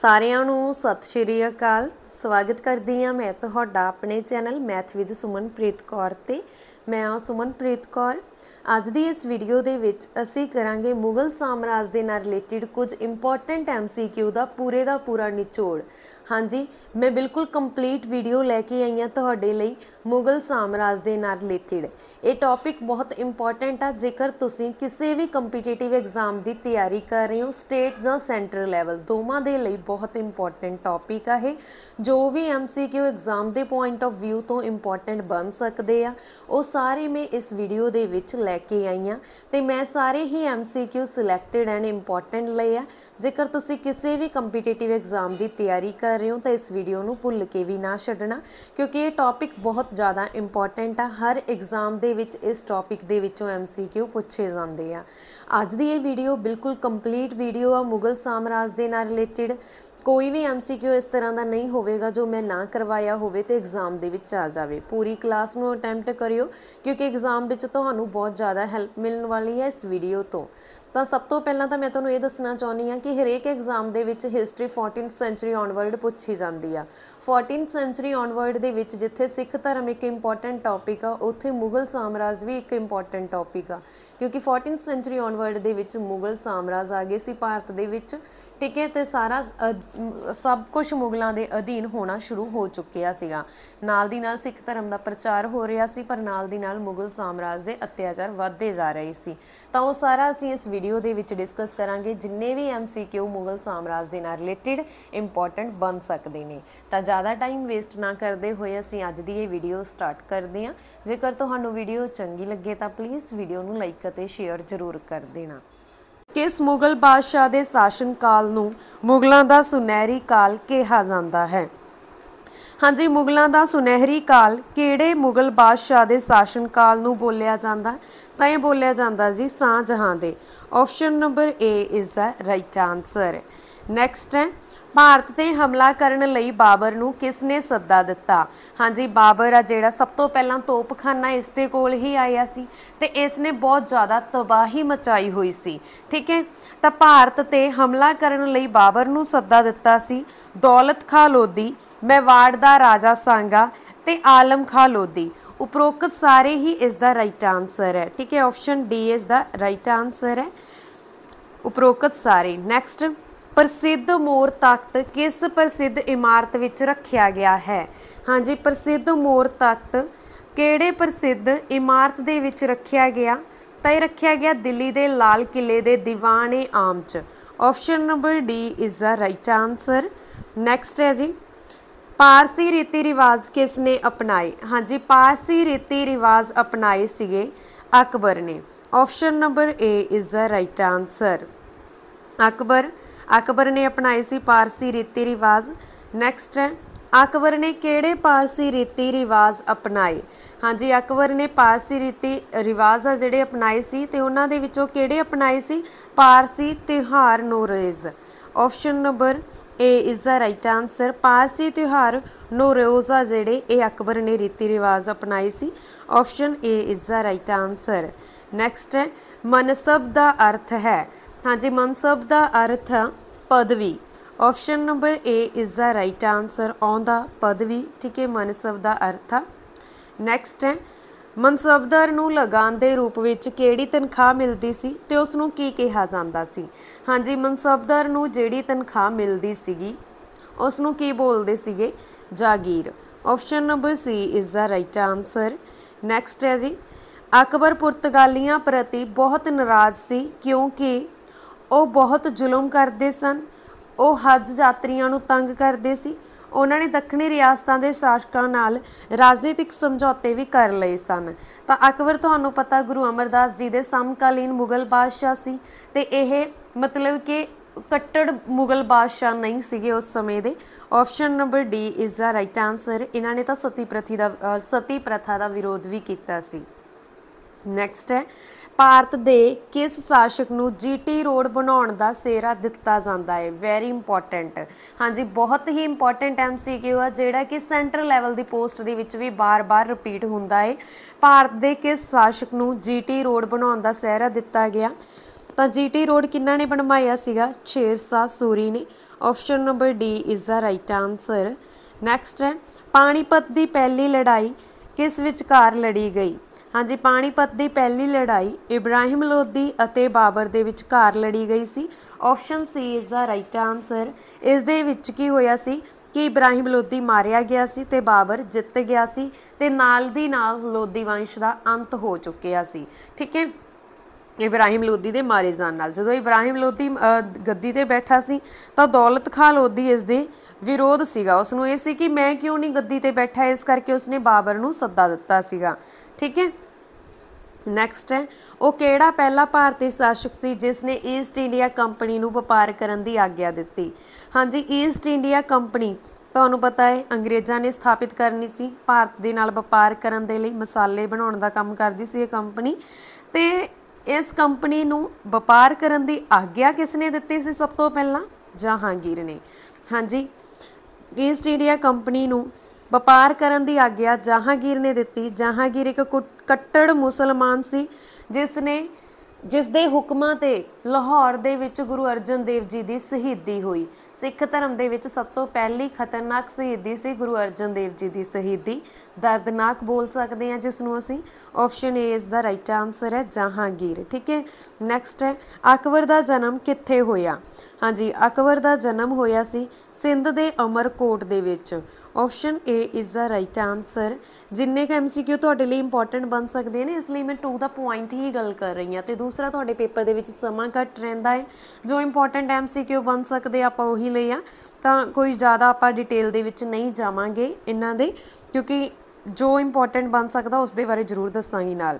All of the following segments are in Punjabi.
ਸਾਰਿਆਂ ਨੂੰ ਸਤਿ ਸ਼੍ਰੀ ਅਕਾਲ ਸਵਾਗਤ ਕਰਦੀ ਹਾਂ ਮੈਂ ਤੁਹਾਡਾ ਆਪਣੇ channel math with Sumanpreet Kaur ਤੇ ਮੈਂ ਆ ਸੁਮਨਪ੍ਰੀਤ ਕੌਰ ਅੱਜ ਦੀ ਇਸ ਵੀਡੀਓ ਦੇ ਵਿੱਚ ਅਸੀਂ ਕਰਾਂਗੇ ਮੁਗਲ ਸਾਮਰਾਜ ਦੇ ਨਾਲ ਰਿਲੇਟਡ ਕੁਝ ਇੰਪੋਰਟੈਂਟ ਐਮਸੀਕਿਊ ਦਾ ਪੂਰੇ ਦਾ ਪੂਰਾ ਨਿਚੋੜ ਹਾਂਜੀ ਮੈਂ ਬਿਲਕੁਲ ਕੰਪਲੀਟ ਵੀਡੀਓ ਲੈ ਕੇ ਆਈ ਹਾਂ ਤੁਹਾਡੇ ਲਈ ਮੁਗਲ ਸਾਮਰਾਜ ਦੇ ਨਾਲ ਰਿਲੇਟਡ ਇਹ ਟੌਪਿਕ ਬਹੁਤ ਇੰਪੋਰਟੈਂਟ ਆ ਜੇਕਰ ਤੁਸੀਂ ਕਿਸੇ ਵੀ ਕੰਪੀਟੀਟਿਵ ਐਗਜ਼ਾਮ ਦੀ ਤਿਆਰੀ ਕਰ ਰਹੇ ਹੋ ਸਟੇਟ ਜਾਂ ਸੈਂਟਰਲ ਲੈਵਲ ਦੋਵਾਂ ਦੇ ਲਈ ਬਹੁਤ ਇੰਪੋਰਟੈਂਟ ਟੌਪਿਕ ਆ ਇਹ ਜੋ ਵੀ ਐਮਸੀਕਿਊ ਐਗਜ਼ਾਮ ਦੇ ਪੁਆਇੰਟ ਆਫ View ਤੋਂ ਇੰਪੋਰਟੈਂਟ ਬਣ ਸਕਦੇ ਆ ਉਹ ਸਾਰੇ ਮੈਂ ਇਸ ਵੀਡੀਓ ਦੇ ਵਿੱਚ ਲੈ ਕੇ ਆਈ ਹਾਂ ਤੇ ਮੈਂ ਸਾਰੇ ਹੀ ਐਮਸੀਕਿਊ ਸਿਲੈਕਟਡ ਐਂਡ ਇੰਪੋਰਟੈਂਟ ਲਏ ਆ ਜੇਕਰ ਤੁਸੀਂ ਕਿਸੇ ਵੀ ਕੰਪੀਟੀਟਿਵ ਐਗਜ਼ਾਮ ਦੀ ਤਿਆਰੀ ਕਰ ਰਹੇ ਹੋ ਤਾਂ ਇਸ ਵੀਡੀਓ ਨੂੰ ਭੁੱਲ ਕੇ ਵੀ ਨਾ ਛੱਡਣਾ ਕਿਉਂਕਿ ਇਹ ਟੌਪਿਕ ਬਹੁਤ ਜ਼ਿਆਦਾ ਇੰਪੋਰਟੈਂਟ ਆ ਹਰ ਐਗਜ਼ਾਮ ਦੇ ਵਿੱਚ ਇਸ ਟੌਪਿਕ ਦੇ ਵਿੱਚੋਂ ਐਮਸੀਕਿਊ ਪੁੱਛੇ ਜਾਂਦੇ ਆ ਅੱਜ ਦੀ ਇਹ ਵੀਡੀਓ ਬਿਲਕੁਲ ਕੰਪਲੀਟ ਵੀਡੀਓ ਆ ਮੁਗਲ ਸਾਮਰਾਜ ਦੇ ਨਾਲ ਰਿਲੇਟਡ ਕੋਈ ਵੀ ਐਮਸੀਕਿਊ ਇਸ ਤਰ੍ਹਾਂ ਦਾ ਨਹੀਂ ਹੋਵੇਗਾ ਜੋ ਮੈਂ ਨਾ ਕਰਵਾਇਆ ਹੋਵੇ ਤੇ ਐਗਜ਼ਾਮ ਦੇ ਵਿੱਚ ਆ ਜਾਵੇ ਪੂਰੀ ਕਲਾਸ ਨੂੰ ਅਟੈਂਪਟ ਕਰਿਓ ਕਿਉਂਕਿ ਐਗਜ਼ਾਮ ਵਿੱਚ ਤੁਹਾਨੂੰ ਬਹੁਤ ਜ਼ਿਆਦਾ ਹੈਲਪ ਮਿਲਣ ਵਾਲੀ ਹੈ ਇਸ ਵੀਡੀਓ ਤੋਂ ਤਾਂ ਸਭ ਤੋਂ ਪਹਿਲਾਂ ਤਾਂ ਮੈਂ ਤੁਹਾਨੂੰ ਇਹ ਦੱਸਣਾ ਚਾਹੁੰਦੀ ਆ ਕਿ ਹਰੇਕ ਐਗਜ਼ਾਮ ਦੇ ਵਿੱਚ ਹਿਸਟਰੀ 14th ਸੈਂਚਰੀ ਔਨਵਰਡ ਪੁੱਛੀ ਜਾਂਦੀ ਆ 14th ਸੈਂਚਰੀ ਔਨਵਰਡ ਦੇ ਵਿੱਚ ਜਿੱਥੇ ਸਿੱਖ ਧਰਮ ਇੱਕ ਇੰਪੋਰਟੈਂਟ ਟੌਪਿਕ ਆ ਉੱਥੇ ਮੁਗਲ ਸਾਮਰਾਜ ਵੀ ਇੱਕ ਇੰਪੋਰਟੈਂਟ ਟੌਪਿਕ ਆ ਕਿਉਂਕਿ 14th ਸੈਂਚਰੀ ਔਨਵਰਡ ਦੇ ਵਿੱਚ ਮੁਗਲ ਸਾਮਰਾਜ ਆ ਗਏ ਸੀ ਭਾਰਤ ਦੇ ਵਿੱਚ ਠੀਕ ਹੈ ਤੇ ਸਾਰਾ ਸਭ ਕੁਝ ਮੁਗਲਾਂ ਦੇ ਅਧੀਨ ਹੋਣਾ ਸ਼ੁਰੂ ਹੋ ਚੁੱਕਿਆ ਸੀਗਾ ਨਾਲ ਦੀ ਨਾਲ ਸਿੱਖ ਧਰਮ ਦਾ ਪ੍ਰਚਾਰ ਹੋ ਰਿਹਾ ਸੀ ਪਰ ਨਾਲ ਦੀ ਨਾਲ ਮੁਗਲ ਸਾਮਰਾਜ ਦੇ ਅਤਿਆਚਾਰ ਵੱਧਦੇ ਜਾ ਰਹੇ ਸੀ ਤਾਂ ਉਹ ਸਾਰਾ ਅਸੀਂ ਇਸ ਵੀਡੀਓ ਦੇ ਵਿੱਚ ਡਿਸਕਸ ਕਰਾਂਗੇ ਜਿੰਨੇ ਵੀ ਐਮਸੀਕਿਊ ਮੁਗਲ ਸਾਮਰਾਜ ਦੇ ਨਾਲ ਰਿਲੇਟਡ ਇੰਪੋਰਟੈਂਟ ਬਣ ਸਕਦੇ ਨੇ ਤਾਂ ਜ਼ਿਆਦਾ ਟਾਈਮ ਵੇਸਟ ਨਾ ਕਰਦੇ ਹੋਏ ਅਸੀਂ ਅੱਜ ਦੀ ਇਹ ਵੀਡੀਓ ਸਟਾਰਟ ਕਰਦੇ ਹਾਂ ਜੇਕਰ ਤੁਹਾਨੂੰ ਵੀਡੀਓ ਚੰਗੀ ਲੱਗੇ ਤਾਂ ਪਲੀਜ਼ ਵੀਡੀਓ ਨੂੰ ਲਾਈਕ ਅਤੇ ਸ਼ੇਅਰ ਜ਼ਰੂਰ ਕਰ ਦੇਣਾ ਕਿਸ ਮੁਗਲ ਬਾਦਸ਼ਾਹ ਦੇ ਸ਼ਾਸਨ ਕਾਲ ਨੂੰ ਮੁਗਲਾਂ ਦਾ ਸੁਨਹਿਰੀ ਕਾਲ ਕਿਹਾ ਜਾਂਦਾ ਹੈ ਹਾਂਜੀ ਮੁਗਲਾਂ ਦਾ ਸੁਨਹਿਰੀ ਕਾਲ ਕਿਹੜੇ ਮੁਗਲ ਬਾਦਸ਼ਾਹ ਦੇ ਸ਼ਾਸਨ ਕਾਲ ਨੂੰ ਬੋਲਿਆ ਜਾਂਦਾ ਤਾਂ ਇਹ ਬੋਲਿਆ ਜਾਂਦਾ ਜੀ ਸਾਂਝਾਂ ਦੇ option number A is the right answer next ਹੈ ਭਾਰਤ ਤੇ ਹਮਲਾ ਕਰਨ ਲਈ ਬਾਬਰ ਨੂੰ ਕਿਸ ਨੇ ਸੱਦਾ ਦਿੱਤਾ ਹਾਂਜੀ ਬਾਬਰ ਆ ਜਿਹੜਾ ਸਭ ਤੋਂ ਪਹਿਲਾਂ ਤੋਪਖਾਨਾ ਇਸ ਦੇ ਕੋਲ ਹੀ ਆਇਆ ਸੀ ਤੇ ਇਸ ਨੇ ਬਹੁਤ ਜ਼ਿਆਦਾ ਤਬਾਹੀ ਮਚਾਈ ਹੋਈ ਸੀ ਠੀਕ ਹੈ ਤਾਂ ਭਾਰਤ ਤੇ ਹਮਲਾ ਕਰਨ ਲਈ ਬਾਬਰ ਨੂੰ ਸੱਦਾ ਦਿੱਤਾ ਸੀ ਦੌਲਤ ਖਾਂ ਲੋਦੀ ਮੇਵਾੜ ਦਾ ਰਾਜਾ ਸਾਂਗਾ ਤੇ ਆਲਮ ਖਾਂ ਲੋਦੀ ਉਪਰੋਕਤ ਸਾਰੇ ਹੀ ਇਸ ਦਾ ਰਾਈਟ ਆਨਸਰ ਹੈ ਠੀਕ ਹੈ option D is the right answer ਹੈ ਉਪਰੋਕਤ ਸਾਰੇ ਨੈਕਸਟ ਪ੍ਰਸਿੱਧ ਮੋਰ ਤਖਤ ਕਿਸ ਪ੍ਰਸਿੱਧ ਇਮਾਰਤ ਵਿੱਚ ਰੱਖਿਆ ਗਿਆ ਹੈ ਹਾਂਜੀ ਪ੍ਰਸਿੱਧ ਮੋਰ ਤਖਤ ਕਿਹੜੇ ਪ੍ਰਸਿੱਧ ਇਮਾਰਤ ਦੇ ਵਿੱਚ ਰੱਖਿਆ ਗਿਆ ਤਾਂ ਇਹ ਰੱਖਿਆ ਗਿਆ ਦਿੱਲੀ ਦੇ ਲਾਲ ਕਿਲੇ ਦੇ ਦੀਵਾਨੇ ਆਮ ਚ option number D is the right answer next ਹੈ ਜੀ ਪਾਰਸੀ ਰੀਤੀ ਰਿਵਾਜ ਕਿਸ ਨੇ ਅਪਣਾਏ ਹਾਂਜੀ ਪਾਰਸੀ ਰੀਤੀ ਰਿਵਾਜ ਅਪਣਾਏ ਸੀਗੇ ਅਕਬਰ ਨੇ option number A is the right answer Akbar Akbar ਨੇ ਅਪਣਾਏ ਸੀ ਪਾਰਸੀ ਰੀਤੀ ਰਿਵਾਜ ਨੈਕਸਟ ਹੈ ਅਕਬਰ ਨੇ ਕਿਹੜੇ ਪਾਰਸੀ ਰੀਤੀ ਰਿਵਾਜ ਅਪਣਾਏ ਹਾਂਜੀ ਅਕਬਰ ਨੇ ਪਾਰਸੀ ਰੀਤੀ ਰਿਵਾਜ ਆ ਜਿਹੜੇ ਅਪਣਾਏ ਸੀ ਤੇ ਉਹਨਾਂ ਦੇ ਵਿੱਚੋਂ ਕਿਹੜੇ ਅਪਣਾਏ ਸੀ ਪਾਰਸੀ ਤਿਹਾਰ Nowruz option number A is the right answer Parsi ਤਿਹਾਰ ਆ ਜਿਹੜੇ ਇਹ ਅਕਬਰ ਨੇ ਰੀਤੀ ਰਿਵਾਜ ਅਪਣਾਏ ਸੀ option A is the right answer next ਹੈ ਮਨਸਬ ਦਾ ਅਰਥ ਹੈ ਹਾਂਜੀ ਮਨਸਬ ਦਾ ਅਰਥ ਹੈ ਪਦਵੀ option number A is the right answer ਔਨ ਦਾ ਪਦਵੀ ਠੀਕ ਹੈ ਮਨਸਬ ਦਾ ਅਰਥ ਹੈ ਨੈਕਸਟ ਹੈ ਮਨਸਬਦਾਰ ਨੂੰ ਲਗਾਨ ਦੇ ਰੂਪ ਵਿੱਚ ਕਿਹੜੀ ਤਨਖਾਹ ਮਿਲਦੀ ਸੀ ਤੇ ਉਸ ਨੂੰ ਕੀ ਕਿਹਾ ਜਾਂਦਾ ਸੀ ਹਾਂਜੀ ਮਨਸਬਦਾਰ ਨੂੰ ਜਿਹੜੀ ਤਨਖਾਹ ਮਿਲਦੀ ਸੀਗੀ ਉਸ ਨੂੰ ਕੀ ਬੋਲਦੇ ਸੀਗੇ ਜਾਗੀਰ option number C is the right answer next ਹੈ ਜੀ ਅਕਬਰ ਪੁਰਤਗਾਲੀਆਂ ਪ੍ਰਤੀ ਬਹੁਤ ਨਾਰਾਜ਼ ਸੀ ਕਿਉਂਕਿ ਉਹ ਬਹੁਤ ਜ਼ੁਲਮ ਕਰਦੇ ਸਨ ਉਹ ਹਜ ਯਾਤਰੀਆਂ ਨੂੰ ਤੰਗ ਕਰਦੇ ਸੀ ਉਹਨਾਂ ਨੇ ਦੱਖਣੀ ਰਿਆਸਤਾਂ ਦੇ ਸ਼ਾਸਕਾਂ ਨਾਲ ਰਾਜਨੀਤਿਕ ਸਮਝੌਤੇ ਵੀ ਕਰ ਲਏ ਸਨ ਤਾਂ ਅਕਬਰ ਤੁਹਾਨੂੰ ਪਤਾ ਗੁਰੂ ਅਮਰਦਾਸ ਜੀ ਦੇ ਸਮਕਾਲੀਨ ਮੁਗਲ ਬਾਦਸ਼ਾਹ ਸੀ ਤੇ ਇਹ ਮਤਲਬ ਕਿ ਕੱਟੜ ਮੁਗਲ ਬਾਦਸ਼ਾਹ ਨਹੀਂ ਸੀਗੇ ਉਸ ਸਮੇਂ ਦੇ option number D is the right answer ਇਹਨਾਂ ਨੇ ਤਾਂ ਸਤੀ ਪ੍ਰਥਾ ਦਾ ਸਤੀ ਪ੍ਰਥਾ ਦਾ ਵਿਰੋਧ ਵੀ ਕੀਤਾ ਸੀ ਨੈਕਸਟ ਹੈ ਭਾਰਤ ਦੇ ਕਿਸ ਸ਼ਾਸਕ ਨੂੰ ਜੀਟੀ ਰੋਡ ਬਣਾਉਣ ਦਾ ਸੇਰਾ ਦਿੱਤਾ ਜਾਂਦਾ ਹੈ ਵੈਰੀ ਇੰਪੋਰਟੈਂਟ ਹਾਂਜੀ ਬਹੁਤ ਹੀ ਇੰਪੋਰਟੈਂਟ ਐਮਸੀਕਿਊ ਆ ਜਿਹੜਾ ਕਿ ਸੈਂਟਰ ਲੈਵਲ ਦੀ ਪੋਸਟ ਦੇ ਵਿੱਚ ਵੀ ਬਾਰ-ਬਾਰ ਰਿਪੀਟ ਹੁੰਦਾ ਹੈ ਭਾਰਤ ਦੇ ਕਿਸ ਸ਼ਾਸਕ ਨੂੰ ਜੀਟੀ ਰੋਡ ਬਣਾਉਣ ਦਾ ਸੇਰਾ ਦਿੱਤਾ ਗਿਆ ਤਾਂ ਜੀਟੀ ਰੋਡ ਕਿੰਨਾ ਨੇ ਬਣਵਾਇਆ ਸੀਗਾ ਸ਼ੇਰਸ਼ਾ ਸੂਰੀ ਨੇ option number D is the right answer next ਹੈ ਪਾਣੀਪਤ ਦੀ ਪਹਿਲੀ ਲੜਾਈ ਕਿਸ ਵਿਚਕਾਰ ਲੜੀ ਗਈ ਹਾਂਜੀ ਪਾਣੀਪਤ ਦੀ ਪਹਿਲੀ ਲੜਾਈ ਇਬਰਾਹਿਮ ਲੋਧੀ ਅਤੇ ਬਾਬਰ ਦੇ ਵਿਚਕਾਰ ਲੜੀ ਗਈ ਸੀ option C is the right answer ਇਸ ਦੇ ਵਿੱਚ ਕੀ ਹੋਇਆ ਸੀ ਕਿ ਇਬਰਾਹਿਮ ਲੋਧੀ ਮਾਰਿਆ ਗਿਆ ਸੀ ਤੇ ਬਾਬਰ ਜਿੱਤ ਗਿਆ ਸੀ ਤੇ ਨਾਲ ਦੀ ਨਾਲ ਲੋਧੀ ਵੰਸ਼ ਦਾ ਅੰਤ ਹੋ ਚੁੱਕਿਆ ਸੀ ਠੀਕ ਹੈ ਇਬਰਾਹਿਮ ਲੋਧੀ ਦੇ ਮਾਰੇ ਜਾਣ ਨਾਲ ਜਦੋਂ ਇਬਰਾਹਿਮ ਲੋਧੀ ਗੱਦੀ ਤੇ ਬੈਠਾ ਸੀ ਤਾਂ ਦੌਲਤ ਖਾਨ ਲੋਧੀ ਇਸ ਦੇ ਵਿਰੋਧ ਸੀਗਾ ਉਸ ਨੂੰ ਇਹ ਸੀ ਕਿ ਮੈਂ ਕਿਉਂ ਨਹੀਂ ਗੱਦੀ ਤੇ ਬੈਠਾ ਇਸ ਕਰਕੇ ਉਸਨੇ ਬਾਬਰ ਨੂੰ ਸੱਦਾ ਦਿੱਤਾ ਸੀਗਾ ਠੀਕ ਹੈ ਨੈਕਸਟ ਹੈ ਉਹ ਕਿਹੜਾ ਪਹਿਲਾ ਭਾਰਤੀ ਸ਼ਾਸਕ ਸੀ ਜਿਸ ਨੇ ਈਸਟ ਇੰਡੀਆ ਕੰਪਨੀ ਨੂੰ ਵਪਾਰ ਕਰਨ ਦੀ ਆਗਿਆ ਦਿੱਤੀ ਹਾਂਜੀ ਈਸਟ ਇੰਡੀਆ ਕੰਪਨੀ ਤੁਹਾਨੂੰ ਪਤਾ ਹੈ ਅੰਗਰੇਜ਼ਾਂ ਨੇ ਸਥਾਪਿਤ ਕਰਨੀ ਸੀ ਭਾਰਤ ਦੇ ਨਾਲ ਵਪਾਰ ਕਰਨ ਦੇ ਲਈ ਮਸਾਲੇ ਬਣਾਉਣ ਦਾ ਕੰਮ ਕਰਦੀ ਸੀ ਇਹ ਕੰਪਨੀ ਤੇ ਇਸ ਕੰਪਨੀ ਨੂੰ ਵਪਾਰ ਕਰਨ ਦੀ ਆਗਿਆ ਕਿਸ ਨੇ ਦਿੱਤੀ ਸੀ ਸਭ ਤੋਂ ਪਹਿਲਾਂ ਜਹਾਂਗੀਰ ਨੇ ਹਾਂਜੀ ਈਸਟ ਇੰਡੀਆ ਕੰਪਨੀ ਨੂੰ ਵਪਾਰ ਕਰਨ ਦੀ ਆਗਿਆ ਜਹਾਂਗੀਰ ਨੇ ਦਿੱਤੀ ਜਹਾਂਗੀਰ ਇੱਕ ਕੱਟੜ ਮੁਸਲਮਾਨ ਸੀ ਜਿਸ ਨੇ ਜਿਸ ਦੇ ਹੁਕਮਾਂ ਤੇ ਲਾਹੌਰ ਦੇ ਵਿੱਚ ਗੁਰੂ ਅਰਜਨ ਦੇਵ ਜੀ ਦੀ ਸ਼ਹੀਦੀ ਹੋਈ ਸਿੱਖ ਧਰਮ ਦੇ ਵਿੱਚ ਸਭ ਤੋਂ ਪਹਿਲੀ ਖਤਰਨਾਕ ਸ਼ਹੀਦੀ ਸੀ ਗੁਰੂ ਅਰਜਨ ਦੇਵ ਜੀ ਦੀ ਸ਼ਹੀਦੀ ਦਰਦਨਾਕ ਬੋਲ ਸਕਦੇ ਹਾਂ ਜਿਸ ਨੂੰ ਅਸੀਂ ਆਪਸ਼ਨ ਏ ਇਸ ਦਾ ਰਾਈਟ ਆਨਸਰ ਹੈ ਜਹਾਂਗੀਰ ਠੀਕ ਹੈ ਨੈਕਸਟ ਹੈ ਅਕਬਰ ਦਾ ਜਨਮ ਕਿੱਥੇ ਹੋਇਆ ਹਾਂਜੀ ਅਕਬਰ ਦਾ ਜਨਮ ਹੋਇਆ ਸੀ ਸਿੰਧ ਦੇ ਅਮਰਕੋਟ ਦੇ ਵਿੱਚ option A is the right answer ਜਿੰਨੇ ਕ MCQ ਤੁਹਾਡੇ ਲਈ ਇੰਪੋਰਟੈਂਟ ਬਣ ਸਕਦੇ ਨੇ ਇਸ ਲਈ ਮੈਂ 2 ਦਾ ਪੁਆਇੰਟ ਹੀ ਗੱਲ ਕਰ ਰਹੀ ਹਾਂ ਤੇ ਦੂਸਰਾ ਤੁਹਾਡੇ ਪੇਪਰ ਦੇ ਵਿੱਚ ਸਮਾਂ ਘੱਟ ਰਹਿੰਦਾ ਹੈ ਜੋ ਇੰਪੋਰਟੈਂਟ MCQ ਬਣ ਸਕਦੇ ਆਪਾਂ ਉਹੀ ਲਈ ਆ ਤਾਂ ਕੋਈ ਜ਼ਿਆਦਾ ਆਪਾਂ ਡਿਟੇਲ ਦੇ ਵਿੱਚ ਨਹੀਂ ਜਾਵਾਂਗੇ ਇਹਨਾਂ ਦੇ ਕਿਉਂਕਿ ਜੋ ਇੰਪੋਰਟੈਂਟ ਬਣ ਸਕਦਾ ਉਸ ਦੇ ਬਾਰੇ ਜ਼ਰੂਰ ਦੱਸਾਂਗੀ ਨਾਲ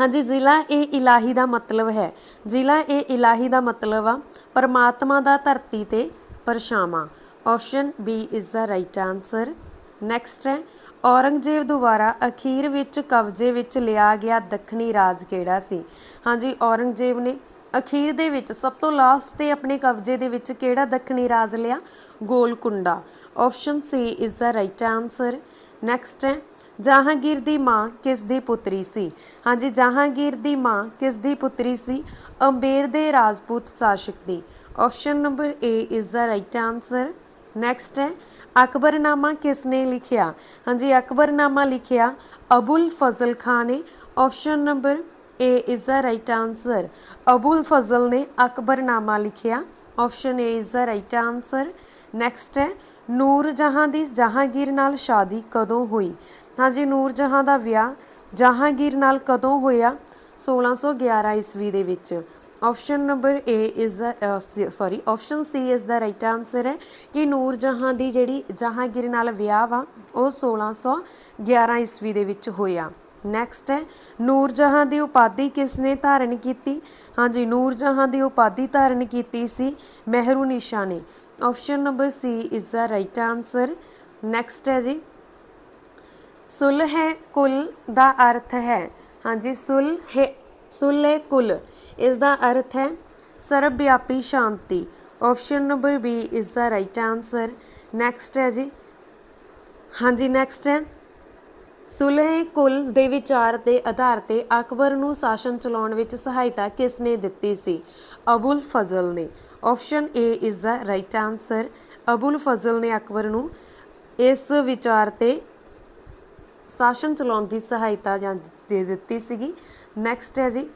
ਹਾਂਜੀ ਜ਼ਿਲ੍ਹਾ ਇਹ ਇਲਾਹੀ ਦਾ ਮਤਲਬ ਹੈ ਜ਼ਿਲ੍ਹਾ ਇਹ ਇਲਾਹੀ ਦਾ ਮਤਲਬ ਆ ਪਰਮਾਤਮਾ ਦਾ ਧਰਤੀ ਤੇ ਪਰਛਾਵਾਂ option B is the right answer next ਹੈ ਔਰੰਗਜ਼ੇਬ ਦੁਆਰਾ ਅਖੀਰ ਵਿੱਚ ਕਬਜ਼ੇ ਵਿੱਚ ਲਿਆ ਗਿਆ ਦੱਖਣੀ ਰਾਜ ਕਿਹੜਾ ਸੀ ਹਾਂਜੀ ਔਰੰਗਜ਼ੇਬ ਨੇ ਅਖੀਰ ਦੇ ਵਿੱਚ ਸਭ ਤੋਂ ਲਾਸਟ ਤੇ ਆਪਣੇ ਕਬਜ਼ੇ ਦੇ ਵਿੱਚ ਕਿਹੜਾ ਦੱਖਣੀ ਰਾਜ ਲਿਆ Golconda option C is the right answer next ਹੈ ਜਹਾਂਗੀਰ ਦੀ ਮਾਂ ਕਿਸ ਦੀ ਪੁੱਤਰੀ ਸੀ ਹਾਂਜੀ ਜਹਾਂਗੀਰ ਦੀ ਮਾਂ ਕਿਸ ਦੀ ਪੁੱਤਰੀ ਸੀ ਅੰਬੇਰ ਦੇ ਰਾਜਪੂਤ ਸ਼ਾਸਕ ਦੀ option number A is the right answer next ਹੈ ਅਕਬਰਨਾਮਾ ਕਿਸ ਨੇ ਲਿਖਿਆ ਹਾਂਜੀ ਅਕਬਰਨਾਮਾ ਲਿਖਿਆ ਅਬੁਲ ਫਜ਼ਲ ਖਾਨ ਨੇ option number A is the right answer Abul Fazl ਨੇ ਅਕਬਰਨਾਮਾ ਲਿਖਿਆ option A is the right answer next ਹੈ ਨੂਰ ਜਹਾਂ ਦੀ ਜਹਾਂਗੀਰ ਨਾਲ ਸ਼ਾਦੀ ਕਦੋਂ ਹੋਈ ਹਾਂਜੀ ਨੂਰ ਜਹਾਂ ਦਾ ਵਿਆਹ ਜਹਾਂਗੀਰ ਨਾਲ ਕਦੋਂ ਹੋਇਆ 1611 ਈਸਵੀ ਦੇ ਵਿੱਚ option number A is sorry option C is the right answer ਹੈ ਕਿ ਨੂਰ ਜਹਾਂ ਦੀ ਜਿਹੜੀ ਜਹਾਂਗੀਰ ਨਾਲ ਵਿਆਹ ਵਾ ਉਹ 1611 ਈਸਵੀ ਦੇ ਵਿੱਚ ਹੋਇਆ ਨੈਕਸਟ ਹੈ ਨੂਰ ਜਹਾਂ ਦੀ ਉਪਾਧੀ ਕਿਸ ਨੇ ਧਾਰਨ ਕੀਤੀ ਹਾਂਜੀ ਨੂਰ ਜਹਾਂ ਦੀ ਉਪਾਧੀ ਧਾਰਨ ਕੀਤੀ ਸੀ ਮਹਿਰੂ ਮਹਿਰੂਨਿਸ਼ਾ ਨੇ option number C is the right answer next ਹੈ ਜੀ ਸੁਲਹ ਹੈ ਕੁਲ ਦਾ ਅਰਥ ਹੈ ਹਾਂਜੀ ਸੁਲਹ ਸੁਲੇ ਕੁਲ ਇਸ ਦਾ ਅਰਥ ਹੈ ਸਰਬ ਵਿਆਪੀ ਸ਼ਾਂਤੀ ਆਪਸ਼ਨ ਨੰਬਰ B ਇਸ ਦਾ ਰਾਈਟ ਆਨਸਰ ਨੈਕਸਟ ਹੈ ਜੀ ਹਾਂਜੀ ਨੈਕਸਟ ਹੈ ਸੁਲੇ ਕੁਲ ਦੇ ਵਿਚਾਰ ਦੇ ਆਧਾਰ ਤੇ ਅਕਬਰ ਨੂੰ ਸ਼ਾਸਨ ਚਲਾਉਣ ਵਿੱਚ ਸਹਾਇਤਾ ਕਿਸ ਨੇ ਦਿੱਤੀ ਸੀ ਅਬੁਲ ਫਜ਼ਲ ਨੇ option A is the right answer Abul Fazl ਨੇ ਅਕਬਰ ਨੂੰ ਇਸ ਵਿਚਾਰ ਤੇ ਸ਼ਾਸਨ ਚਲਾਉਣ ਦੀ ਸਹਾਇਤਾ ਜਾਂ ਦੇ ਦਿੱਤੀ ਸੀਗੀ ਨੈਕਸਟ ਹੈ ਜੀ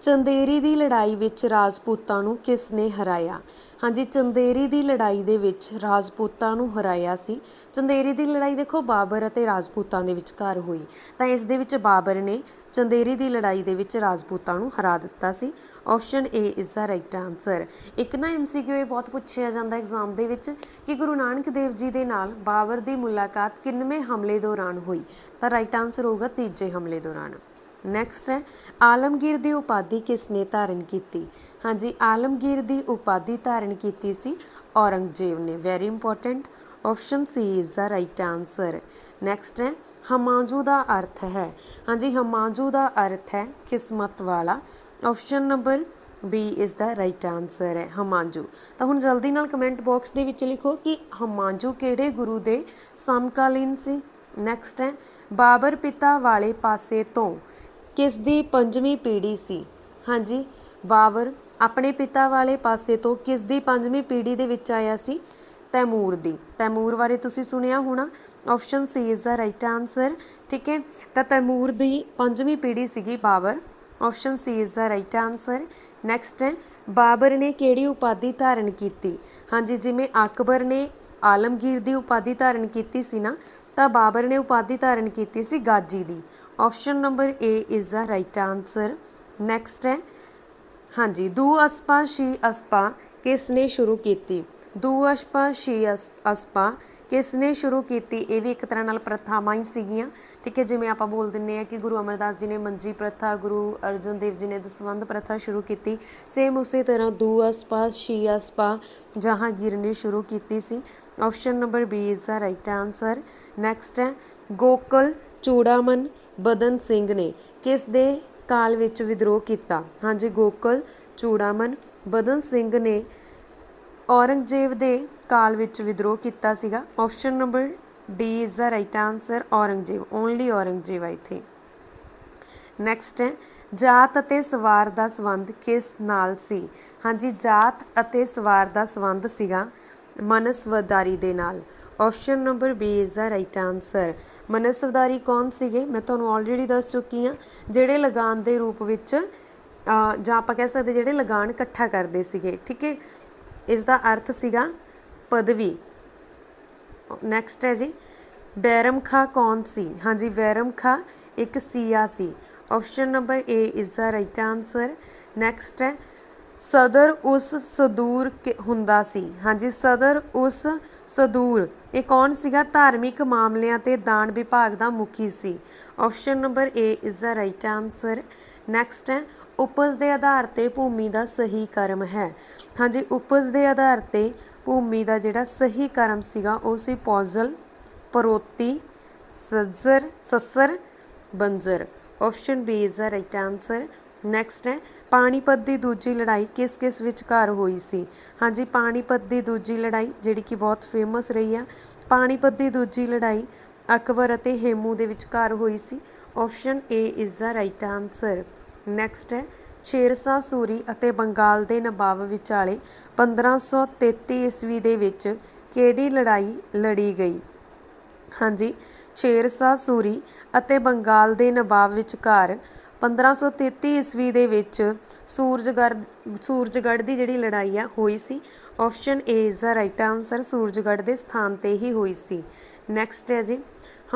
ਚੰਦੇਰੀ ਦੀ ਲੜਾਈ ਵਿੱਚ ਰਾਜਪੂਤਾਂ ਨੂੰ ਕਿਸ ਨੇ ਹਰਾਇਆ ਹਾਂਜੀ ਚੰਦੇਰੀ ਦੀ ਲੜਾਈ ਦੇ ਵਿੱਚ ਰਾਜਪੂਤਾਂ ਨੂੰ ਹਰਾਇਆ ਸੀ ਚੰਦੇਰੀ ਦੀ ਲੜਾਈ ਦੇਖੋ ਬਾਬਰ ਅਤੇ ਰਾਜਪੂਤਾਂ ਦੇ ਵਿਚਕਾਰ ਹੋਈ ਤਾਂ ਇਸ ਦੇ ਵਿੱਚ ਬਾਬਰ ਨੇ ਚੰਦੇਰੀ ਦੀ ਲੜਾਈ ਦੇ ਵਿੱਚ ਰਾਜਪੂਤਾਂ ਨੂੰ ਹਰਾ ਦਿੱਤਾ ਸੀ option A is the right answer ਇੱਕ ਨਾ ਐਮਸੀਕਿਊ ਇਹ ਬਹੁਤ ਪੁੱਛਿਆ ਜਾਂਦਾ ਐਗਜ਼ਾਮ ਦੇ ਵਿੱਚ ਕਿ ਗੁਰੂ ਨਾਨਕ ਦੇਵ ਜੀ ਦੇ ਨਾਲ ਬਾਬਰ ਦੀ ਮੁਲਾਕਾਤ ਕਿੰਨਵੇਂ ਹਮਲੇ ਦੌਰਾਨ ਹੋਈ ਤਾਂ ਰਾਈਟ ਆਨਸਰ ਹੋਊਗਾ ਤੀਜੇ ਹਮਲੇ ਦੌਰਾਨ ਨੈਕਸਟ ਹੈ ਆਲਮਗੀਰ ਦੀ ਉਪਾਧੀ ਕਿਸ ਨੇ ਧਾਰਨ ਕੀਤੀ ਹਾਂਜੀ ਆਲਮਗੀਰ ਦੀ ਉਪਾਧੀ ਧਾਰਨ ਕੀਤੀ ਸੀ ਔਰੰਗਜ਼ੇਬ ਨੇ very important option C is the right answer next ਹੈ ਹਮਾਜੂ ਦਾ ਅਰਥ ਹੈ ਹਾਂਜੀ ਹਮਾਜੂ ਦਾ ਅਰਥ ਹੈ ਕਿਸਮਤ ਵਾਲਾ ਆਪਸ਼ਨ ਨੰਬਰ ਬੀ ਇਸ ਦਾ ਰਾਈਟ ਆਨਸਰ ਹੈ ਹਮਾਂਜੂ ਤਾਂ ਹੁਣ ਜਲਦੀ ਨਾਲ ਕਮੈਂਟ ਬਾਕਸ ਦੇ ਵਿੱਚ ਲਿਖੋ ਕਿ ਹਮਾਂਜੂ ਕਿਹੜੇ ਗੁਰੂ ਦੇ ਸਮਕਾਲੀਨ ਸੀ ਨੈਕਸਟ ਹੈ ਬਾਬਰ ਪਿਤਾ ਵਾਲੇ ਪਾਸੇ ਤੋਂ ਕਿਸ ਦੀ ਪੰਜਵੀਂ ਪੀੜ੍ਹੀ ਸੀ ਹਾਂਜੀ ਬਾਬਰ ਆਪਣੇ ਪਿਤਾ ਵਾਲੇ ਪਾਸੇ ਤੋਂ ਕਿਸ ਦੀ ਪੰਜਵੀਂ ਪੀੜ੍ਹੀ ਦੇ ਵਿੱਚ ਆਇਆ ਸੀ ਤੈਮੂਰ ਦੀ ਤੈਮੂਰ ਬਾਰੇ ਤੁਸੀਂ ਸੁਣਿਆ ਹੋਣਾ option C is the right answer ਠੀਕ ਹੈ ਤਾਂ ਤੈਮੂਰ ਦੀ ਪੰਜਵੀਂ ਪੀੜ੍ਹੀ ਸੀਗੀ Babur option C is the right answer next ਹੈ ਬਾਬਰ ਨੇ ਕਿਹੜੀ ਉਪਾਧੀ ਧਾਰਨ ਕੀਤੀ ਹਾਂਜੀ ਜਿਵੇਂ ਅਕਬਰ ਨੇ ਆਲਮਗੀਰ ਦੀ ਉਪਾਧੀ ਧਾਰਨ ਕੀਤੀ ਸੀ ਨਾ ਤਾਂ ਬਾਬਰ ਨੇ ਉਪਾਧੀ ਧਾਰਨ ਕੀਤੀ ਸੀ ਗਾਜੀ ਦੀ option number A is the right answer next ਹੈ ਹਾਂਜੀ ਦੂ ਅਸਪਾ ਸ਼ੀ ਅਸਪਾ ਕਿਸ ਨੇ ਸ਼ੁਰੂ ਕੀਤੀ ਦੂ ਅਸਪਾ ਸ਼ੀ ਅਸਪਾ ਕਿਸ ਨੇ ਸ਼ੁਰੂ ਕੀਤੀ ਇਹ ਵੀ ਇੱਕ ਤਰ੍ਹਾਂ ਨਾਲ ਪ੍ਰਥਾਵਾਂ ਹੀ ਸੀਗੀਆਂ ਠੀਕ ਹੈ ਜਿਵੇਂ ਆਪਾਂ ਬੋਲ ਦਿੰਨੇ ਆ ਕਿ ਗੁਰੂ ਅਮਰਦਾਸ ਜੀ ਨੇ ਮੰਜੀ ਪ੍ਰਥਾ ਗੁਰੂ ਅਰਜਨ ਦੇਵ ਜੀ ਨੇ ਦਸਵੰਧ ਪ੍ਰਥਾ ਸ਼ੁਰੂ ਕੀਤੀ ਸੇਮ ਉਸੇ ਤਰ੍ਹਾਂ ਦੂ ਅਸਪਾ ਸ਼ੀ ਅਸਪਾ ਜਹਾਂਗੀਰ ਨੇ ਸ਼ੁਰੂ ਕੀਤੀ ਸੀ option number B is the right answer next ਹੈ ਗੋਕਲ ਚੂੜਾਮਨ ਬਦਨ ਸਿੰਘ ਨੇ ਕਿਸ ਦੇ ਕਾਲ ਵਿੱਚ ਵਿਦਰੋਹ ਕੀਤਾ ਹਾਂਜੀ ਗੋਕਲ ਚੂੜਾਮਨ ਬਦਨ ਸਿੰਘ ਨੇ ਔਰੰਗਜ਼ੇਬ ਦੇ ਕਾਲ ਵਿੱਚ ਵਿਦਰੋਹ ਕੀਤਾ ਸੀਗਾ option number D is the right answer Aurangzeb only Aurangzeb I think next ਹੈ ਜਾਤ ਅਤੇ ਸਵਾਰ ਦਾ ਸੰਬੰਧ ਕਿਸ ਨਾਲ ਸੀ ਹਾਂਜੀ ਜਾਤ ਅਤੇ ਸਵਾਰ ਦਾ ਸੰਬੰਧ ਸੀਗਾ ਮਨਸਵਦਾਰੀ ਦੇ ਨਾਲ option number B is the right answer ਮਨਸਰਦਾਰੀ ਕੌਣ ਸੀਗੇ ਮੈਂ ਤੁਹਾਨੂੰ ਆਲਰੇਡੀ ਦੱਸ ਚੁੱਕੀ ਹਾਂ ਜਿਹੜੇ ਲਗਾਨ ਦੇ ਰੂਪ ਵਿੱਚ ਜਾਂ ਆਪਾਂ ਕਹਿ ਸਕਦੇ ਜਿਹੜੇ ਲਗਾਨ ਇਕੱਠਾ ਕਰਦੇ ਸੀਗੇ ਠੀਕ ਹੈ ਇਸ ਦਾ ਅਰਥ ਸੀਗਾ ਪਦਵੀ ਨੈਕਸਟ ਹੈ ਜੀ ਬੈਰਮ ਖਾਂ ਕੌਣ ਸੀ ਹਾਂਜੀ ਬੈਰਮ ਇੱਕ ਸੀਆ ਸੀ option number A is the right answer next ਹੈ ਸਦਰ ਉਸ ਸਦੂਰ ਹੁੰਦਾ ਸੀ ਹਾਂਜੀ ਸਦਰ ਉਸ ਸਦੂਰ ਇਹ ਕੌਣ ਸੀਗਾ ਧਾਰਮਿਕ ਮਾਮਲਿਆਂ ਤੇ ਦਾਨ ਵਿਭਾਗ ਦਾ ਮੁਖੀ ਸੀ option number A is the right answer next ਹੈ ਉਪਜ ਦੇ ਆਧਾਰ ਤੇ ਭੂਮੀ ਦਾ ਸਹੀ ਕਰਮ ਹੈ ਹਾਂਜੀ ਉਪਜ ਦੇ ਆਧਾਰ ਤੇ ਭੂਮੀ ਦਾ ਜਿਹੜਾ ਸਹੀ ਕਰਮ ਸੀਗਾ ਉਹ ਸੀ ਪੌਜ਼ਲ ਪਰੋਤੀ ਸੱਜਰ ਸੱਸਰ ਬੰਜਰ option B is the right answer next ਹੈ ਪਾਣੀਪਤ ਦੀ ਦੂਜੀ ਲੜਾਈ ਕਿਸ ਕਿਸ ਵਿਚਕਾਰ ਹੋਈ ਸੀ ਹਾਂਜੀ ਪਾਣੀਪਤ ਦੀ ਦੂਜੀ ਲੜਾਈ ਜਿਹੜੀ ਕਿ ਬਹੁਤ ਫੇਮਸ ਰਹੀ ਆ ਪਾਣੀਪਤ ਦੀ ਦੂਜੀ ਲੜਾਈ ਅਕਬਰ ਅਤੇ ਹੇਮੂ ਦੇ ਵਿਚਕਾਰ ਹੋਈ ਸੀ option A is the right answer next ਹੈ ਸ਼ੇਰਸ਼ਾਹ ਸੂਰੀ ਅਤੇ ਬੰਗਾਲ ਦੇ ਨਵਾਬ ਵਿਚਾਲੇ 1533 ਈਸਵੀ ਦੇ ਵਿੱਚ ਕਿਹੜੀ ਲੜਾਈ ਲੜੀ ਗਈ ਹਾਂਜੀ ਸ਼ੇਰਸ਼ਾਹ ਸੂਰੀ ਅਤੇ ਬੰਗਾਲ ਦੇ ਨਵਾਬ ਵਿਚਕਾਰ 1533 ਈਸਵੀ ਦੇ ਵਿੱਚ ਸੂਰਜਗੜ ਸੂਰਜਗੜ ਦੀ ਜਿਹੜੀ ਲੜਾਈ ਆ ਹੋਈ ਸੀ option A is the right answer Surajgarh ਦੇ ਸਥਾਨ ਤੇ ਹੀ ਹੋਈ ਸੀ ਨੈਕਸਟ ਹੈ ਜੀ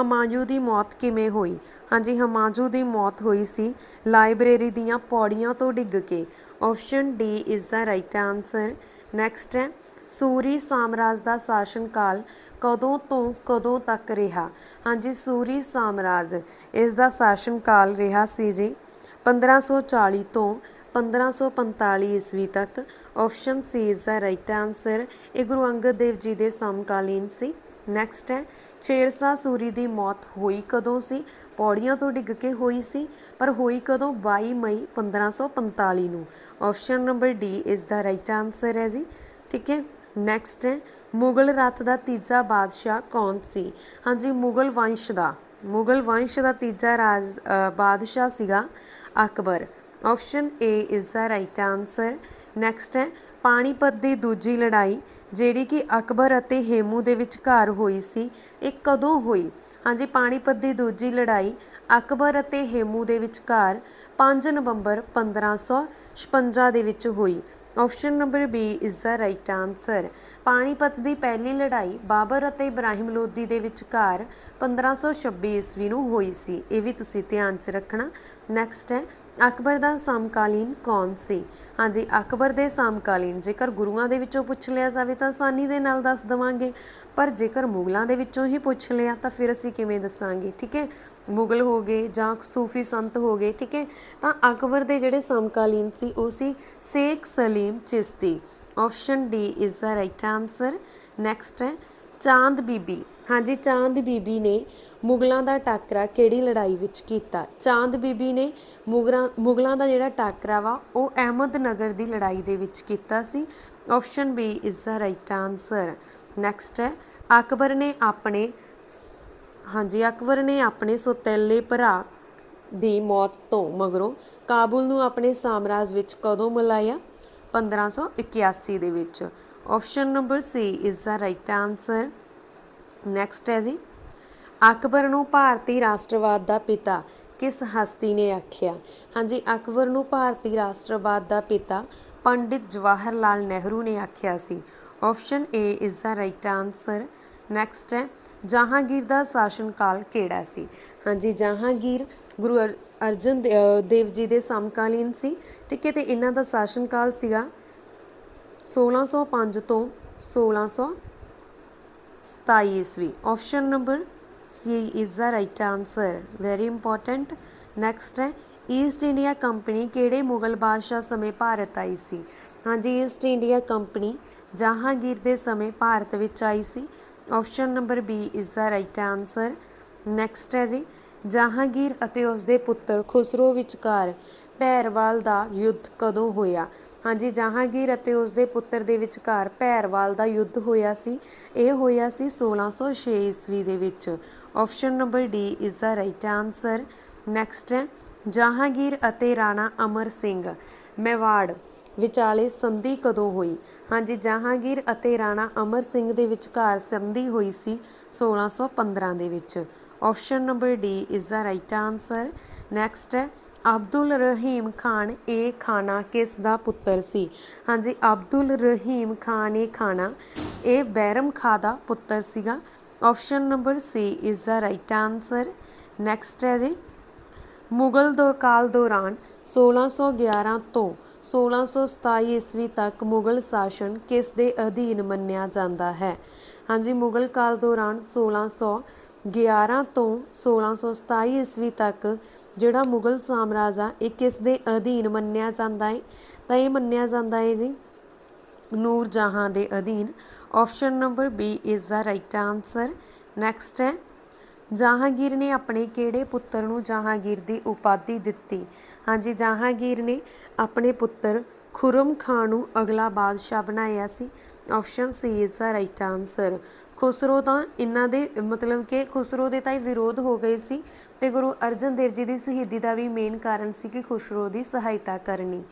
ਹਮਾਯੂ ਦੀ ਮੌਤ ਕਿਵੇਂ ਹੋਈ ਹਾਂਜੀ ਹਮਾਯੂ ਦੀ ਮੌਤ ਹੋਈ ਸੀ ਲਾਇਬ੍ਰੇਰੀ ਦੀਆਂ ਪੌੜੀਆਂ ਤੋਂ ਡਿੱਗ ਕੇ option D is the right answer next ਹੈ ਸੂਰੀ ਸਾਮਰਾਜ ਦਾ ਸ਼ਾਸਨ ਕਾਲ ਕਦੋਂ ਤੋਂ ਕਦੋਂ ਤੱਕ ਰਿਹਾ ਹਾਂਜੀ ਸੂਰੀ ਸਾਮਰਾਜ ਇਸ ਦਾ ਸ਼ਾਸਨ ਕਾਲ ਰਿਹਾ ਸੀ ਜੀ 1540 ਤੋਂ 1545 ਈਸਵੀ ਤੱਕ option C is the right answer ਇਹ ਗੁਰੂ ਅੰਗਦ ਦੇਵ ਜੀ ਦੇ ਸਮਕਾਲੀਨ ਸੀ ਨੈਕਸਟ ਹੈ ਚੇਰਸਾ ਸੂਰੀ ਦੀ ਮੌਤ ਹੋਈ ਕਦੋਂ ਸੀ ਪੌੜੀਆਂ ਤੋਂ ਡਿੱਗ ਕੇ ਹੋਈ ਸੀ ਪਰ ਹੋਈ ਕਦੋਂ 22 ਮਈ 1545 ਨੂੰ option number D is the right answer ਹੈ ਜੀ ਠੀਕ ਹੈ ਨੈਕਸਟ ਹੈ ਮੁਗਲ ਰਾਤ ਦਾ ਤੀਜਾ ਬਾਦਸ਼ਾਹ ਕੌਣ ਸੀ ਹਾਂਜੀ ਮੁਗਲ ਵੰਸ਼ ਦਾ ਮੁਗਲ ਵੰਸ਼ ਦਾ ਤੀਜਾ ਰਾਜ ਬਾਦਸ਼ਾਹ ਸੀਗਾ Akbar option A is the right answer next ਹੈ ਪਾਣੀਪਤ ਦੀ ਦੂਜੀ ਲੜਾਈ ਜਿਹੜੀ ਕਿ ਅਕਬਰ ਅਤੇ ਹੇਮੂ ਦੇ ਵਿਚਕਾਰ ਹੋਈ ਸੀ ਇਹ ਕਦੋਂ ਹੋਈ ਹਾਂਜੀ ਪਾਣੀਪਤ ਦੀ ਦੂਜੀ ਲੜਾਈ ਅਕਬਰ ਅਤੇ ਹੇਮੂ ਦੇ ਵਿਚਕਾਰ 5 ਨਵੰਬਰ 1556 ਦੇ ਵਿੱਚ ਹੋਈ option number B is the right answer Panipat ਦੀ ਪਹਿਲੀ ਲੜਾਈ ਬਾਬਰ ਅਤੇ ਇਬਰਾਹਿਮ ਲੋਦੀ ਦੇ ਵਿਚਕਾਰ 1526 ਈਸਵੀ ਨੂੰ ਹੋਈ ਸੀ ਇਹ ਵੀ ਤੁਸੀਂ ਧਿਆਨ 'ਚ ਰੱਖਣਾ ਨੈਕਸਟ ਹੈ ਅਕਬਰ ਦਾ ਸਮਕਾਲੀਨ ਕੌਣ ਸੀ ਹਾਂਜੀ ਅਕਬਰ ਦੇ ਸਮਕਾਲੀਨ ਜੇਕਰ ਗੁਰੂਆਂ ਦੇ ਵਿੱਚੋਂ ਪੁੱਛ ਲਿਆ ਜਾਵੇ ਤਾਂ ਆਸਾਨੀ ਦੇ ਨਾਲ ਦੱਸ ਦਵਾਂਗੇ ਪਰ ਜੇਕਰ ਮੁਗਲਾਂ ਦੇ ਵਿੱਚੋਂ ਹੀ ਪੁੱਛ ਲਿਆ ਤਾਂ ਫਿਰ ਅਸੀਂ ਕਿਵੇਂ ਦੱਸਾਂਗੇ ਠੀਕ ਹੈ ਮੁਗਲ ਹੋ ਗਏ ਜਾਂ ਸੂਫੀ ਸੰਤ ਹੋ ਗਏ ਠੀਕ ਹੈ ਤਾਂ ਅਕਬਰ ਦੇ ਜਿਹੜੇ ਸਮਕਾਲੀਨ ਸੀ ਉਹ ਸੀ Sheikh Salim Chishti option D is the right answer next ਹੈ ਚਾਂਦ ਬੀਬੀ ਹਾਂਜੀ ਚਾਂਦ ਬੀਬੀ ਨੇ ਮੁਗਲਾਂ ਦਾ ਟਾਕਰਾ ਕਿਹੜੀ ਲੜਾਈ ਵਿੱਚ ਕੀਤਾ ਚਾਂਦ ਬੀਬੀ ਨੇ ਮੁਗਲਾਂ ਦਾ ਜਿਹੜਾ ਟਾਕਰਾ ਵਾ ਉਹ ਅਹਿਮਦ ਨਗਰ ਦੀ ਲੜਾਈ ਦੇ ਵਿੱਚ ਕੀਤਾ ਸੀ option B is the right answer next ਹੈ ਅਕਬਰ ਨੇ ਆਪਣੇ ਹਾਂਜੀ ਅਕਬਰ ਨੇ ਆਪਣੇ ਸੋਤੇਲੇ ਭਰਾ ਦੀ ਮੌਤ ਤੋਂ ਮਗਰੋਂ ਕਾਬੁਲ ਨੂੰ ਆਪਣੇ ਸਾਮਰਾਜ ਵਿੱਚ ਕਦੋਂ ਮਿਲਾਇਆ 1581 ਦੇ ਵਿੱਚ option number C is the right answer next ਹੈ ਜੀ ਅਕਬਰ ਨੂੰ ਭਾਰਤੀ ਰਾਸ਼ਟਰਵਾਦ ਦਾ ਪਿਤਾ ਕਿਸ ਹਸਤੀ ਨੇ ਆਖਿਆ ਹਾਂਜੀ ਅਕਬਰ ਨੂੰ ਭਾਰਤੀ ਰਾਸ਼ਟਰਵਾਦ ਦਾ ਪਿਤਾ ਪੰਡਿਤ ਜਵਾਹਰ ਲਾਲ ਨਹਿਰੂ ਨੇ ਆਖਿਆ ਸੀ option A is the right answer next ਹੈ ਜਹਾਂਗੀਰ ਦਾ ਸ਼ਾਸਨ ਕਾਲ ਕਿਹੜਾ ਸੀ ਹਾਂਜੀ ਜਹਾਂਗੀਰ ਗੁਰੂ ਅਰਜਨ ਦੇਵ ਜੀ ਦੇ ਸਮਕਾਲੀਨ ਸੀ ਠੀਕ ਹੈ ਤੇ ਇਹਨਾਂ ਦਾ ਸ਼ਾਸਨ ਕਾਲ ਸੀਗਾ 1605 ਤੋਂ 1627 ਈਸਵੀ option number C is the right answer very important next ਹੈ ਈਸਟ ਇੰਡੀਆ ਕੰਪਨੀ ਕਿਹੜੇ ਮੁਗਲ ਬਾਦਸ਼ਾਹ ਸਮੇਂ ਭਾਰਤ ਆਈ ਸੀ ਹਾਂਜੀ ਈਸਟ ਇੰਡੀਆ ਕੰਪਨੀ ਜਹਾਂਗੀਰ ਦੇ ਸਮੇਂ ਭਾਰਤ ਵਿੱਚ ਆਈ ਸੀ option number B is the right answer next ਹੈ ਜੀ ਜਹਾਂਗੀਰ ਅਤੇ ਉਸ ਦੇ ਪੁੱਤਰ ਖੁਸਰੋ ਵਿਚਕਾਰ ਪੈਰਵਾਲ ਦਾ ਯੁੱਧ ਕਦੋਂ ਹੋਇਆ ਹਾਂਜੀ ਜਹਾਂਗੀਰ ਅਤੇ ਉਸ ਦੇ ਪੁੱਤਰ ਦੇ ਵਿਚਕਾਰ ਭੈਰਵਾਲ ਦਾ ਯੁੱਧ ਹੋਇਆ ਸੀ ਇਹ ਹੋਇਆ ਸੀ 1606 ਈਸਵੀ ਦੇ ਵਿੱਚ option number D is the right answer next ਹੈ ਜਹਾਂਗੀਰ ਅਤੇ ਰਾਣਾ ਅਮਰ ਸਿੰਘ ਮੇਵਾੜ ਵਿਚਾਲੇ ਸੰਧੀ ਕਦੋਂ ਹੋਈ ਹਾਂਜੀ ਜਹਾਂਗੀਰ ਅਤੇ ਰਾਣਾ ਅਮਰ ਸਿੰਘ ਦੇ ਵਿਚਕਾਰ ਸੰਧੀ ਹੋਈ ਸੀ 1615 ਦੇ ਵਿੱਚ option number D is the right answer next ਹੈ ਅਬਦੁਲ ਰਹੀਮ ਖਾਨ ਇਹ ਖਾਨਾ ਕਿਸ ਦਾ ਪੁੱਤਰ ਸੀ ਹਾਂਜੀ ਅਬਦੁਲ ਰਹੀਮ ਖਾਨ ਇਹ ਖਾਨਾ ਇਹ ਬੈਰਮ ਖਾ ਦਾ ਪੁੱਤਰ ਸੀਗਾ option number C is the right answer next ਹੈ ਜੀ ਮੁਗਲ ਦੌਰ ਕਾਲ ਦੌਰਾਨ 1611 ਤੋਂ 1627 ਈਸਵੀ ਤੱਕ ਮੁਗਲ ਸ਼ਾਸਨ ਕਿਸ ਦੇ ਅਧੀਨ ਮੰਨਿਆ ਜਾਂਦਾ ਹੈ ਹਾਂਜੀ ਮੁਗਲ ਕਾਲ ਦੌਰਾਨ 1600 11 ਤੋਂ 1627 ਈਸਵੀ ਤੱਕ ਜਿਹੜਾ ਮੁਗਲ ਸਾਮਰਾਜ ਆ ਇਹ ਕਿਸ ਦੇ ਅਧੀਨ ਮੰਨਿਆ ਜਾਂਦਾ ਹੈ ਤਾਂ ਇਹ ਮੰਨਿਆ ਜਾਂਦਾ ਹੈ ਜੀ ਨੂਰ ਜਹਾਂ ਦੇ ਅਧੀਨ option number B is the right answer next ਹੈ ਜਹਾਂਗੀਰ ਨੇ ਆਪਣੇ ਕਿਹੜੇ ਪੁੱਤਰ ਨੂੰ ਜਹਾਂਗੀਰ ਦੀ ਉਪਾਧੀ ਦਿੱਤੀ ਹਾਂਜੀ ਜਹਾਂਗੀਰ ਨੇ ਆਪਣੇ ਪੁੱਤਰ ਖੁਰਮ ਖਾਨ ਨੂੰ ਅਗਲਾ ਬਾਦਸ਼ਾਹ ਬਣਾਇਆ ਸੀ option C is the right answer Khusrau ਤਾਂ ਇਹਨਾਂ ਦੇ ਮਤਲਬ ਕਿ ਖੁਸਰੋ ਦੇ ਤਾਂ ਹੀ ਵਿਰੋਧ ਹੋ ਗਏ ਸੀ ਤੇ ਗੁਰੂ ਅਰਜਨ ਦੇਵ ਜੀ ਦੀ ਸ਼ਹੀਦੀ ਦਾ ਵੀ ਮੇਨ ਕਾਰਨ ਸੀ ਕਿ ਖੁਸਰੋ ਦੀ ਸਹਾਇਤਾ ਕਰਨੀ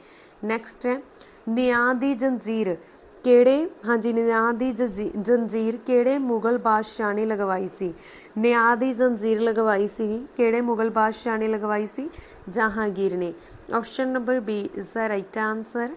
ਨੈਕਸਟ ਹੈ ਨਿਆਂ ਦੀ ਜੰਜੀਰ ਕਿਹੜੇ ਹਾਂਜੀ ਨਿਆਂ ਦੀ ਜੰਜੀਰ ਕਿਹੜੇ ਮੁਗਲ ਬਾਦਸ਼ਾਹ ਨੇ ਲਗਵਾਈ ਸੀ ਨਿਆਂ ਦੀ ਜੰਜੀਰ ਲਗਵਾਈ ਸੀ ਕਿਹੜੇ ਮੁਗਲ ਬਾਦਸ਼ਾਹ ਨੇ ਲਗਵਾਈ ਸੀ ਜਹਾਂਗੀਰ ਨੇ option number B is the right answer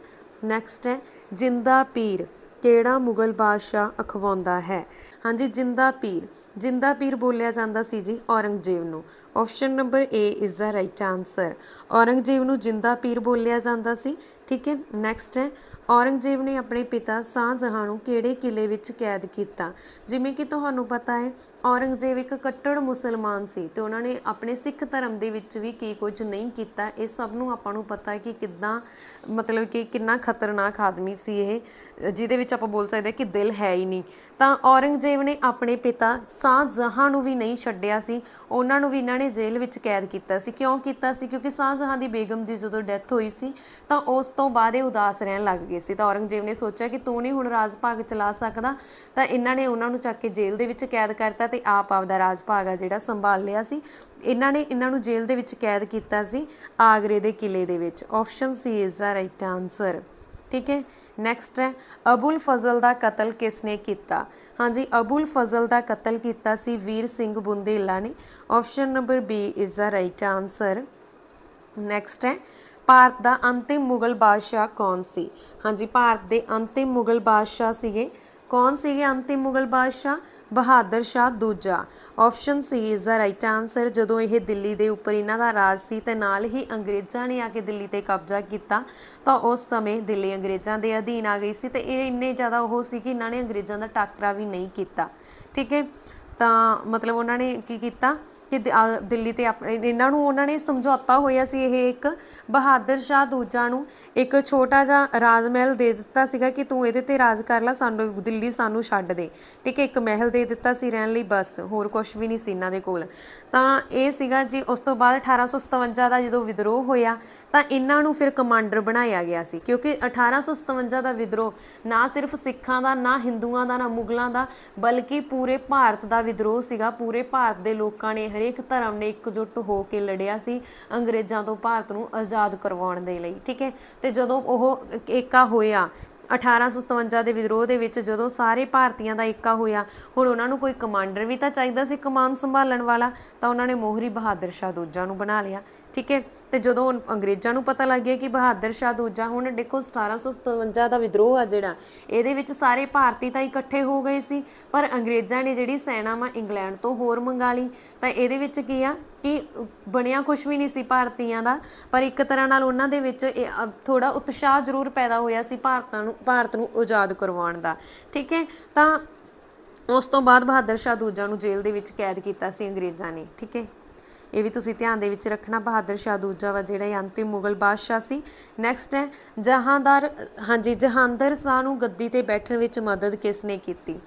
next ਹੈ ਜਿੰਦਾ ਪੀਰ ਕਿਹੜਾ ਮੁਗਲ ਬਾਦਸ਼ਾਹ ਅਖਵਾਉਂਦਾ ਹੈ ਹਾਂਜੀ ਜਿੰਦਾ ਪੀਰ ਜਿੰਦਾ ਪੀਰ ਬੋਲਿਆ ਜਾਂਦਾ ਸੀ ਜੀ ਔਰੰਗਜ਼ੇਬ ਨੂੰ option number A is the right answer Aurangzeb ਨੂੰ ਜਿੰਦਾ ਪੀਰ ਬੋਲਿਆ ਜਾਂਦਾ ਸੀ ਠੀਕ ਹੈ ਨੈਕਸਟ ਹੈ ਔਰੰਗਜ਼ੇਬ ਨੇ ਆਪਣੇ ਪਿਤਾ ਸ਼ਾਹਜਹਾਂ ਨੂੰ ਕਿਹੜੇ ਕਿਲੇ ਵਿੱਚ ਕੈਦ ਕੀਤਾ ਜਿਵੇਂ ਕਿ ਤੁਹਾਨੂੰ ਪਤਾ ਹੈ ਔਰੰਗਜ਼ੇਬ ਇੱਕ ਕੱਟੜ ਮੁਸਲਮਾਨ ਸੀ ਤੇ ਉਹਨਾਂ ਨੇ ਆਪਣੇ ਸਿੱਖ ਧਰਮ ਦੇ ਵਿੱਚ ਵੀ ਕੀ ਕੁਝ ਨਹੀਂ ਕੀਤਾ ਇਹ ਸਭ ਨੂੰ ਆਪਾਂ ਨੂੰ ਪਤਾ ਹੈ ਕਿ ਕਿਦਾਂ ਮਤਲਬ ਕਿ ਕਿੰਨਾ ਖਤਰਨਾਕ ਆਦਮੀ ਸੀ ਇਹ ਜਿਹਦੇ ਵਿੱਚ ਆਪਾਂ ਬੋਲ ਸਕਦੇ ਕਿ ਦਿਲ ਹੈ ਹੀ ਨਹੀਂ ਤਾਂ ਔਰੰਗਜ਼ੇਬ ਨੇ ਆਪਣੇ ਪਿਤਾ ਸ਼ਾਹਜਹਾਂ ਨੂੰ ਵੀ ਨਹੀਂ ਛੱਡਿਆ ਸੀ ਉਹਨਾਂ ਨੂੰ ਵੀ ਇਹਨਾਂ ਨੇ ਜੇਲ੍ਹ ਵਿੱਚ ਕੈਦ ਕੀਤਾ ਸੀ ਕਿਉਂ ਕੀਤਾ ਸੀ ਕਿਉਂਕਿ ਸ਼ਾਹਜਹਾਂ ਦੀ ਬੇਗਮ ਦੀ ਜਦੋਂ ਡੈਥ ਹੋਈ ਸੀ ਤਾਂ ਉਸ ਤੋਂ ਬਾਅਦ ਇਹ ਉਦਾਸ ਰਹਿਣ ਲੱਗ ਗਏ ਗਏ ਸੀ ਤਾਂ ਔਰੰਗਜ਼ੇਬ ਨੇ ਸੋਚਿਆ ਕਿ ਤੂੰ ਨਹੀਂ ਹੁਣ ਰਾਜ ਭਾਗ ਚਲਾ ਸਕਦਾ ਤਾਂ ਇਹਨਾਂ ਨੇ ਉਹਨਾਂ ਨੂੰ ਚੱਕ ਕੇ ਜੇਲ੍ਹ ਦੇ ਵਿੱਚ ਕੈਦ ਕਰਤਾ ਤੇ ਆਪ ਆਪ ਦਾ ਰਾਜ ਭਾਗ ਆ ਜਿਹੜਾ ਸੰਭਾਲ ਲਿਆ ਸੀ ਇਹਨਾਂ ਨੇ ਇਹਨਾਂ ਨੂੰ ਜੇਲ੍ਹ ਦੇ ਵਿੱਚ ਕੈਦ ਕੀਤਾ ਸੀ ਆਗਰੇ ਦੇ ਕਿਲੇ ਦੇ ਵਿੱਚ option C is the right answer ਠੀਕ ਹੈ ਨੈਕਸਟ ਹੈ ਅਬੂਲ ਫਜ਼ਲ ਦਾ ਕਤਲ ਕਿਸ ਨੇ ਕੀਤਾ ਹਾਂਜੀ ਅਬੂਲ ਫਜ਼ਲ ਦਾ ਕਤਲ ਕੀਤਾ ਸੀ ਵੀਰ ਸਿੰਘ ਬੁੰਦੇਲਾ ਨੇ option number B is the right answer next ਹੈ ਭਾਰਤ ਦਾ ਅੰਤਿਮ ਮੁਗਲ ਬਾਦਸ਼ਾਹ ਕੌਣ ਸੀ ਹਾਂਜੀ ਭਾਰਤ ਦੇ ਅੰਤਿਮ ਮੁਗਲ ਬਾਦਸ਼ਾਹ ਸੀਗੇ ਕੌਣ ਸੀਗੇ ਅੰਤਿਮ ਮੁਗਲ ਬਾਦਸ਼ਾਹ ਬਹਾਦਰ ਸ਼ਾਹ ਦੂਜਾ option C is the right answer ਜਦੋਂ ਇਹ ਦਿੱਲੀ ਦੇ ਉੱਪਰ ਇਹਨਾਂ ਦਾ ਰਾਜ ਸੀ ਤੇ ਨਾਲ ਹੀ ਅੰਗਰੇਜ਼ਾਂ ਨੇ ਆ ਕੇ ਦਿੱਲੀ ਤੇ ਕਬਜ਼ਾ ਕੀਤਾ ਤਾਂ ਉਸ ਸਮੇਂ ਦਿੱਲੀ ਅੰਗਰੇਜ਼ਾਂ ਦੇ ਅਧੀਨ ਆ ਗਈ ਸੀ ਤੇ ਇਹ ਇੰਨੇ ਜ਼ਿਆਦਾ ਉਹ ਸੀ ਕਿ ਇਹਨਾਂ ਨੇ ਅੰਗਰੇਜ਼ਾਂ ਦਾ ਟੱਕਰਾ ਵੀ ਨਹੀਂ ਕੀਤਾ ਠੀਕ ਹੈ ਤਾਂ ਮਤਲਬ ਉਹਨਾਂ ਨੇ ਕੀ ਕੀਤਾ ਕਿ ਦਿੱਲੀ ਤੇ ਇਹਨਾਂ ਨੂੰ ਉਹਨਾਂ ਨੇ ਸਮਝੌਤਾ ਹੋਇਆ ਸੀ ਇਹ ਇੱਕ ਬਹਾਦਰ ਸ਼ਾਹ ਦੂਜਾ ਨੂੰ ਇੱਕ ਛੋਟਾ ਜਿਹਾ ਰਾਜਮਹਿਲ ਦੇ ਦਿੱਤਾ ਸੀਗਾ ਕਿ ਤੂੰ ਇਹਦੇ ਤੇ ਰਾਜ ਕਰ ਲੈ ਸਾਨੂੰ ਦਿੱਲੀ ਸਾਨੂੰ ਛੱਡ ਦੇ ਠੀਕ ਹੈ ਇੱਕ ਮਹਿਲ ਦੇ ਦਿੱਤਾ ਸੀ ਰਹਿਣ ਲਈ ਬਸ ਹੋਰ ਕੁਝ ਵੀ ਨਹੀਂ ਸੀ ਇਹਨਾਂ ਦੇ ਕੋਲ ਤਾਂ ਇਹ ਸੀਗਾ ਜੀ ਉਸ ਤੋਂ ਬਾਅਦ 1857 ਦਾ ਜਦੋਂ ਵਿਦਰੋਹ ਹੋਇਆ ਤਾਂ ਇਹਨਾਂ ਨੂੰ ਫਿਰ ਕਮਾਂਡਰ ਬਣਾਇਆ ਗਿਆ ਸੀ ਕਿਉਂਕਿ 1857 ਦਾ ਵਿਦਰੋਹ ਨਾ ਸਿਰਫ ਸਿੱਖਾਂ ਦਾ ਨਾ ਹਿੰਦੂਆਂ ਦਾ ਨਾ ਮੁਗਲਾਂ ਦਾ ਬਲਕਿ ਪੂਰੇ ਭਾਰਤ ਦਾ ਵਿਦਰੋਹ ਸੀਗਾ ਪੂਰੇ ਭਾਰਤ ਦੇ ਲੋਕਾਂ ਨੇ ਹਰੇਕ ਧਰਮ ਨੇ ਇਕਜੁੱਟ ਹੋ ਕੇ ਲੜਿਆ ਸੀ ਅੰਗਰੇਜ਼ਾਂ ਤੋਂ ਭਾਰਤ ਨੂੰ ਆਜ਼ਾਦ ਕਰਵਾਉਣ ਦੇ ਲਈ ਠੀਕ ਹੈ ਤੇ ਜਦੋਂ ਉਹ ਏਕਾ ਹੋਇਆ 1857 ਦੇ ਵਿਦਰੋਹ ਦੇ ਵਿੱਚ ਜਦੋਂ ਸਾਰੇ ਭਾਰਤੀਆਂ ਦਾ ਏਕਾ ਹੋਇਆ ਹੁਣ ਉਹਨਾਂ ਨੂੰ ਕੋਈ ਕਮਾਂਡਰ ਵੀ ਤਾਂ ਚਾਹੀਦਾ ਸੀ ਕਮਾਨ ਸੰਭਾਲਣ ਵਾਲਾ ਤਾਂ ਉਹਨਾਂ ਨੇ ਮੋਹਰੀ ਬਹਾਦਰ ਸ਼ਾਹ ਦੂਜਾ ਨੂੰ ਬਣਾ ਲਿਆ ਠੀਕ ਹੈ ਤੇ ਜਦੋਂ ਅੰਗਰੇਜ਼ਾਂ ਨੂੰ ਪਤਾ ਲੱਗ ਗਿਆ ਕਿ ਬਹਾਦਰ ਸ਼ਾਹ ਦੂਜਾ ਹੁਣ ਦੇਖੋ 1757 ਦਾ ਵਿਦਰੋਹ ਆ ਜਿਹੜਾ ਇਹਦੇ ਵਿੱਚ ਸਾਰੇ ਭਾਰਤੀ ਤਾਂ ਇਕੱਠੇ ਹੋ ਗਏ ਸੀ ਪਰ ਅੰਗਰੇਜ਼ਾਂ ਨੇ ਜਿਹੜੀ ਸੈਨਾ ਮਾ ਇੰਗਲੈਂਡ ਤੋਂ ਹੋਰ ਮੰਗਾ ਲਈ ਤਾਂ ਇਹਦੇ ਵਿੱਚ ਕੀ ਆ ਕਿ ਬਣਿਆ ਕੁਝ ਵੀ ਨਹੀਂ ਸੀ ਭਾਰਤੀਆਂ ਦਾ ਪਰ ਇੱਕ ਤਰ੍ਹਾਂ ਨਾਲ ਉਹਨਾਂ ਦੇ ਵਿੱਚ ਥੋੜਾ ਉਤਸ਼ਾਹ ਜ਼ਰੂਰ ਪੈਦਾ ਹੋਇਆ ਸੀ ਭਾਰਤਾਂ ਨੂੰ ਭਾਰਤ ਨੂੰ ਆਜ਼ਾਦ ਕਰਵਾਉਣ ਦਾ ਠੀਕ ਹੈ ਤਾਂ ਉਸ ਤੋਂ ਬਾਅਦ ਬਹਾਦਰ ਸ਼ਾਹ ਦੂਜਾ ਨੂੰ ਜੇਲ੍ਹ ਦੇ ਵਿੱਚ ਕੈਦ ਕੀਤਾ ਸੀ ਅੰਗਰੇਜ਼ਾਂ ਨੇ ਠੀਕ ਹੈ ਇਹ ਵੀ ਤੁਸੀਂ ਧਿਆਨ ਦੇ ਵਿੱਚ ਰੱਖਣਾ ਬਹਾਦਰ ਸ਼ਾਹ ਦੂਜਾ ਵਾ ਜਿਹੜਾ ਇਹ ਅੰਤਿਮ ਮੁਗਲ ਬਾਦਸ਼ਾਹ ਸੀ ਨੈਕਸਟ ਹੈ ਜਹਾਂਦਾਰ ਹਾਂਜੀ ਜਹਾਂਦਰ ਸ਼ਾਹ ਨੂੰ ਗੱਦੀ ਤੇ ਬੈਠਣ ਵਿੱਚ ਮਦਦ ਕਿਸ ਨੇ ਕੀਤੀ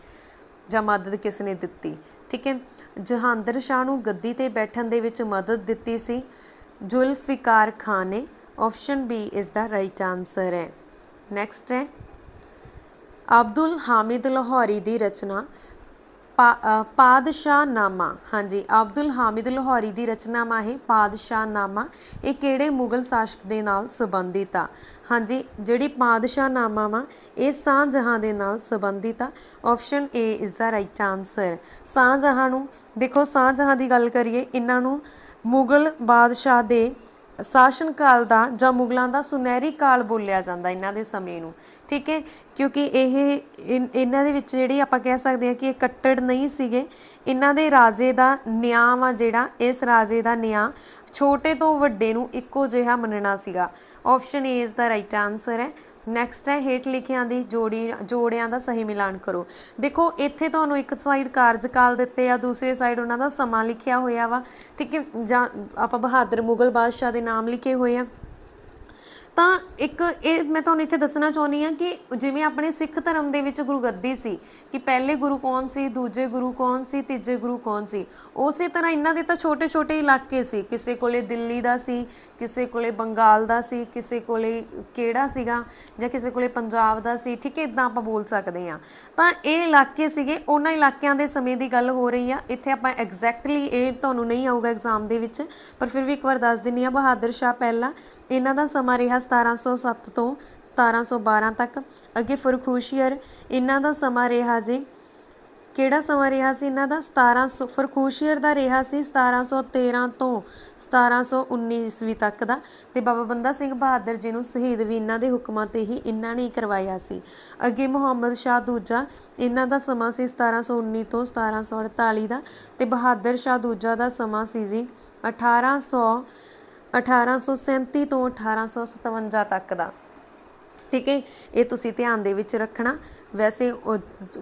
ਜਾਂ ਮਦਦ ਕਿਸ ਨੇ ਦਿੱਤੀ ਠੀਕ ਹੈ ਜਹਾਂਦਰ ਸ਼ਾਹ ਨੂੰ ਗੱਦੀ ਤੇ ਬੈਠਣ ਦੇ ਵਿੱਚ ਮਦਦ ਦਿੱਤੀ ਸੀ ਜ਼ੁਲਫਿਕਾਰ ਖਾਨ ਨੇ option B is the right answer ਹੈ ਨੈਕਸਟ ਹੈ ਅਬਦੁਲ ਹਾਮਿਦ ਲਾਹੌਰੀ ਦੀ ਰਚਨਾ ਨਾਮਾ ਹਾਂਜੀ ਅਬਦੁਲ ਹਾਮਿਦ ਲਾਹੌਰੀ ਦੀ ਰਚਨਾਮਾ ਹੈ ਨਾਮਾ ਇਹ ਕਿਹੜੇ ਮੁਗਲ ਸ਼ਾਸਕ ਦੇ ਨਾਲ ਸੰਬੰਧਿਤ ਆ ਹਾਂਜੀ ਜਿਹੜੀ ਨਾਮਾ ਵਾ ਇਹ ਸਾਂਝਾਂ ਦੇ ਨਾਲ ਸੰਬੰਧਿਤ ਆ option A is the right answer ਸਾਂਝਾਂ ਨੂੰ ਦੇਖੋ ਸਾਂਝਾਂ ਦੀ ਗੱਲ ਕਰੀਏ ਇਹਨਾਂ ਨੂੰ ਮੁਗਲ ਬਾਦਸ਼ਾਹ ਦੇ ਸ਼ਾਸਨ ਕਾਲ ਦਾ ਜਾਂ ਮੁਗਲਾਂ ਦਾ ਸੁਨਹਿਰੀ ਕਾਲ ਬੋਲਿਆ ਜਾਂਦਾ ਇਹਨਾਂ ਦੇ ਸਮੇਂ ਨੂੰ ਠੀਕ ਹੈ ਕਿਉਂਕਿ ਇਹ ਇਹਨਾਂ ਦੇ ਵਿੱਚ ਜਿਹੜੀ ਆਪਾਂ ਕਹਿ ਸਕਦੇ ਹਾਂ ਕਿ ਇਹ ਕੱਟੜ ਨਹੀਂ ਸੀਗੇ ਇਹਨਾਂ ਦੇ ਰਾਜੇ ਦਾ ਨਿਆਂ ਆ ਜਿਹੜਾ ਇਸ ਰਾਜੇ ਦਾ ਨਿਆਂ ਛੋਟੇ ਤੋਂ ਵੱਡੇ ਨੂੰ ਇੱਕੋ ਜਿਹਾ ਮੰਨਣਾ ਸੀਗਾ ਆਪਸ਼ਨ ਏ ਇਸ ਦਾ ਰਾਈਟ ਆਨਸਰ ਹੈ ਨੈਕਸਟ ਹੈ ਹੇਠ ਲਿਖਿਆਂ ਦੀ ਜੋੜੀ ਜੋੜਿਆਂ ਦਾ ਸਹੀ ਮਿਲਾਨ ਕਰੋ ਦੇਖੋ ਇੱਥੇ ਤੁਹਾਨੂੰ ਇੱਕ ਸਾਈਡ ਕਾਰਜਕਾਲ ਦਿੱਤੇ ਆ ਦੂਸਰੇ ਸਾਈਡ ਉਹਨਾਂ ਦਾ ਸਮਾਂ ਲਿਖਿਆ ਹੋਇਆ ਵਾ ਠੀਕ ਹੈ ਜਾਂ ਆਪਾਂ ਬਹਾਦਰ ਮੁਗਲ ਬਾਦਸ਼ਾਹ ਦੇ ਨਾਮ ਲਿਖੇ ਹੋਏ ਆ ਤਾਂ ਇੱਕ ਇਹ ਮੈਂ ਤੁਹਾਨੂੰ ਇੱਥੇ ਦੱਸਣਾ ਚਾਹੁੰਦੀ ਆ ਕਿ ਜਿਵੇਂ ਆਪਣੇ ਸਿੱਖ ਧਰਮ ਦੇ ਵਿੱਚ ਗੱਦੀ ਸੀ ਕਿ ਪਹਿਲੇ ਗੁਰੂ ਕੌਣ ਸੀ ਦੂਜੇ ਗੁਰੂ ਕੌਣ ਸੀ ਤੀਜੇ ਗੁਰੂ ਕੌਣ ਸੀ ਉਸੇ ਤਰ੍ਹਾਂ ਇਹਨਾਂ ਦੇ ਤਾਂ ਛੋਟੇ-ਛੋਟੇ ਇਲਾਕੇ ਸੀ ਕਿਸੇ ਕੋਲੇ ਦਿੱਲੀ ਦਾ ਸੀ ਕਿਸੇ ਕੋਲੇ ਬੰਗਾਲ ਦਾ ਸੀ ਕਿਸੇ ਕੋਲੇ ਕਿਹੜਾ ਸੀਗਾ ਜਾਂ ਕਿਸੇ ਕੋਲੇ ਪੰਜਾਬ ਦਾ ਸੀ ਠੀਕ ਹੈ ਇਦਾਂ ਆਪਾਂ ਬੋਲ ਸਕਦੇ ਆ ਤਾਂ ਇਹ ਇਲਾਕੇ ਸੀਗੇ ਉਹਨਾਂ ਇਲਾਕਿਆਂ ਦੇ ਸਮੇਂ ਦੀ ਗੱਲ ਹੋ ਰਹੀ ਆ ਇੱਥੇ ਆਪਾਂ ਐਗਜ਼ੈਕਟਲੀ ਇਹ ਤੁਹਾਨੂੰ ਨਹੀਂ ਆਊਗਾ ਐਗਜ਼ਾਮ ਦੇ ਵਿੱਚ ਪਰ ਫਿਰ ਵੀ ਇੱਕ ਵਾਰ ਦੱਸ ਦਿੰਨੀ ਆ ਬਹਾਦਰ ਸ਼ਾਹ ਪਹਿਲਾ ਇਹਨਾਂ ਦਾ ਸਮਾਂ ਰਿਹਾ 1707 ਤੋਂ 1712 ਤੱਕ ਅੱਗੇ ਫਰਖੂਸ਼ੀਅਰ ਇਹਨਾਂ ਦਾ ਸਮਾਂ ਰਿਹਾ ਜੀ ਕਿਹੜਾ ਸਮਾਂ ਰਿਹਾ ਸੀ ਇਹਨਾਂ ਦਾ 1700 ਫਰਖੂਸ਼ੀਅਰ ਦਾ ਰਿਹਾ ਸੀ 1713 ਤੋਂ 1719 ਈਸਵੀ ਤੱਕ ਦਾ ਤੇ ਬਾਬਾ ਬੰਦਾ ਸਿੰਘ ਬਹਾਦਰ ਜੀ ਨੂੰ ਸ਼ਹੀਦ ਵੀ ਇਹਨਾਂ ਦੇ ਹੁਕਮਾਂ ਤੇ ਹੀ ਇਹਨਾਂ ਨੇ ਕਰਵਾਇਆ ਸੀ ਅੱਗੇ ਮੁਹੰਮਦ ਸ਼ਾਹ ਦੂਜਾ ਇਹਨਾਂ ਦਾ ਸਮਾਂ ਸੀ 1719 ਤੋਂ 1748 ਦਾ ਤੇ ਬਹਾਦਰ ਸ਼ਾਹ ਦੂਜਾ ਦਾ ਸਮਾਂ ਸੀ ਜੀ 1800 1837 ਤੋਂ 1857 ਤੱਕ ਦਾ ਠੀਕ ਹੈ ਇਹ ਤੁਸੀਂ ਧਿਆਨ ਦੇ ਵਿੱਚ ਰੱਖਣਾ ਵੈਸੇ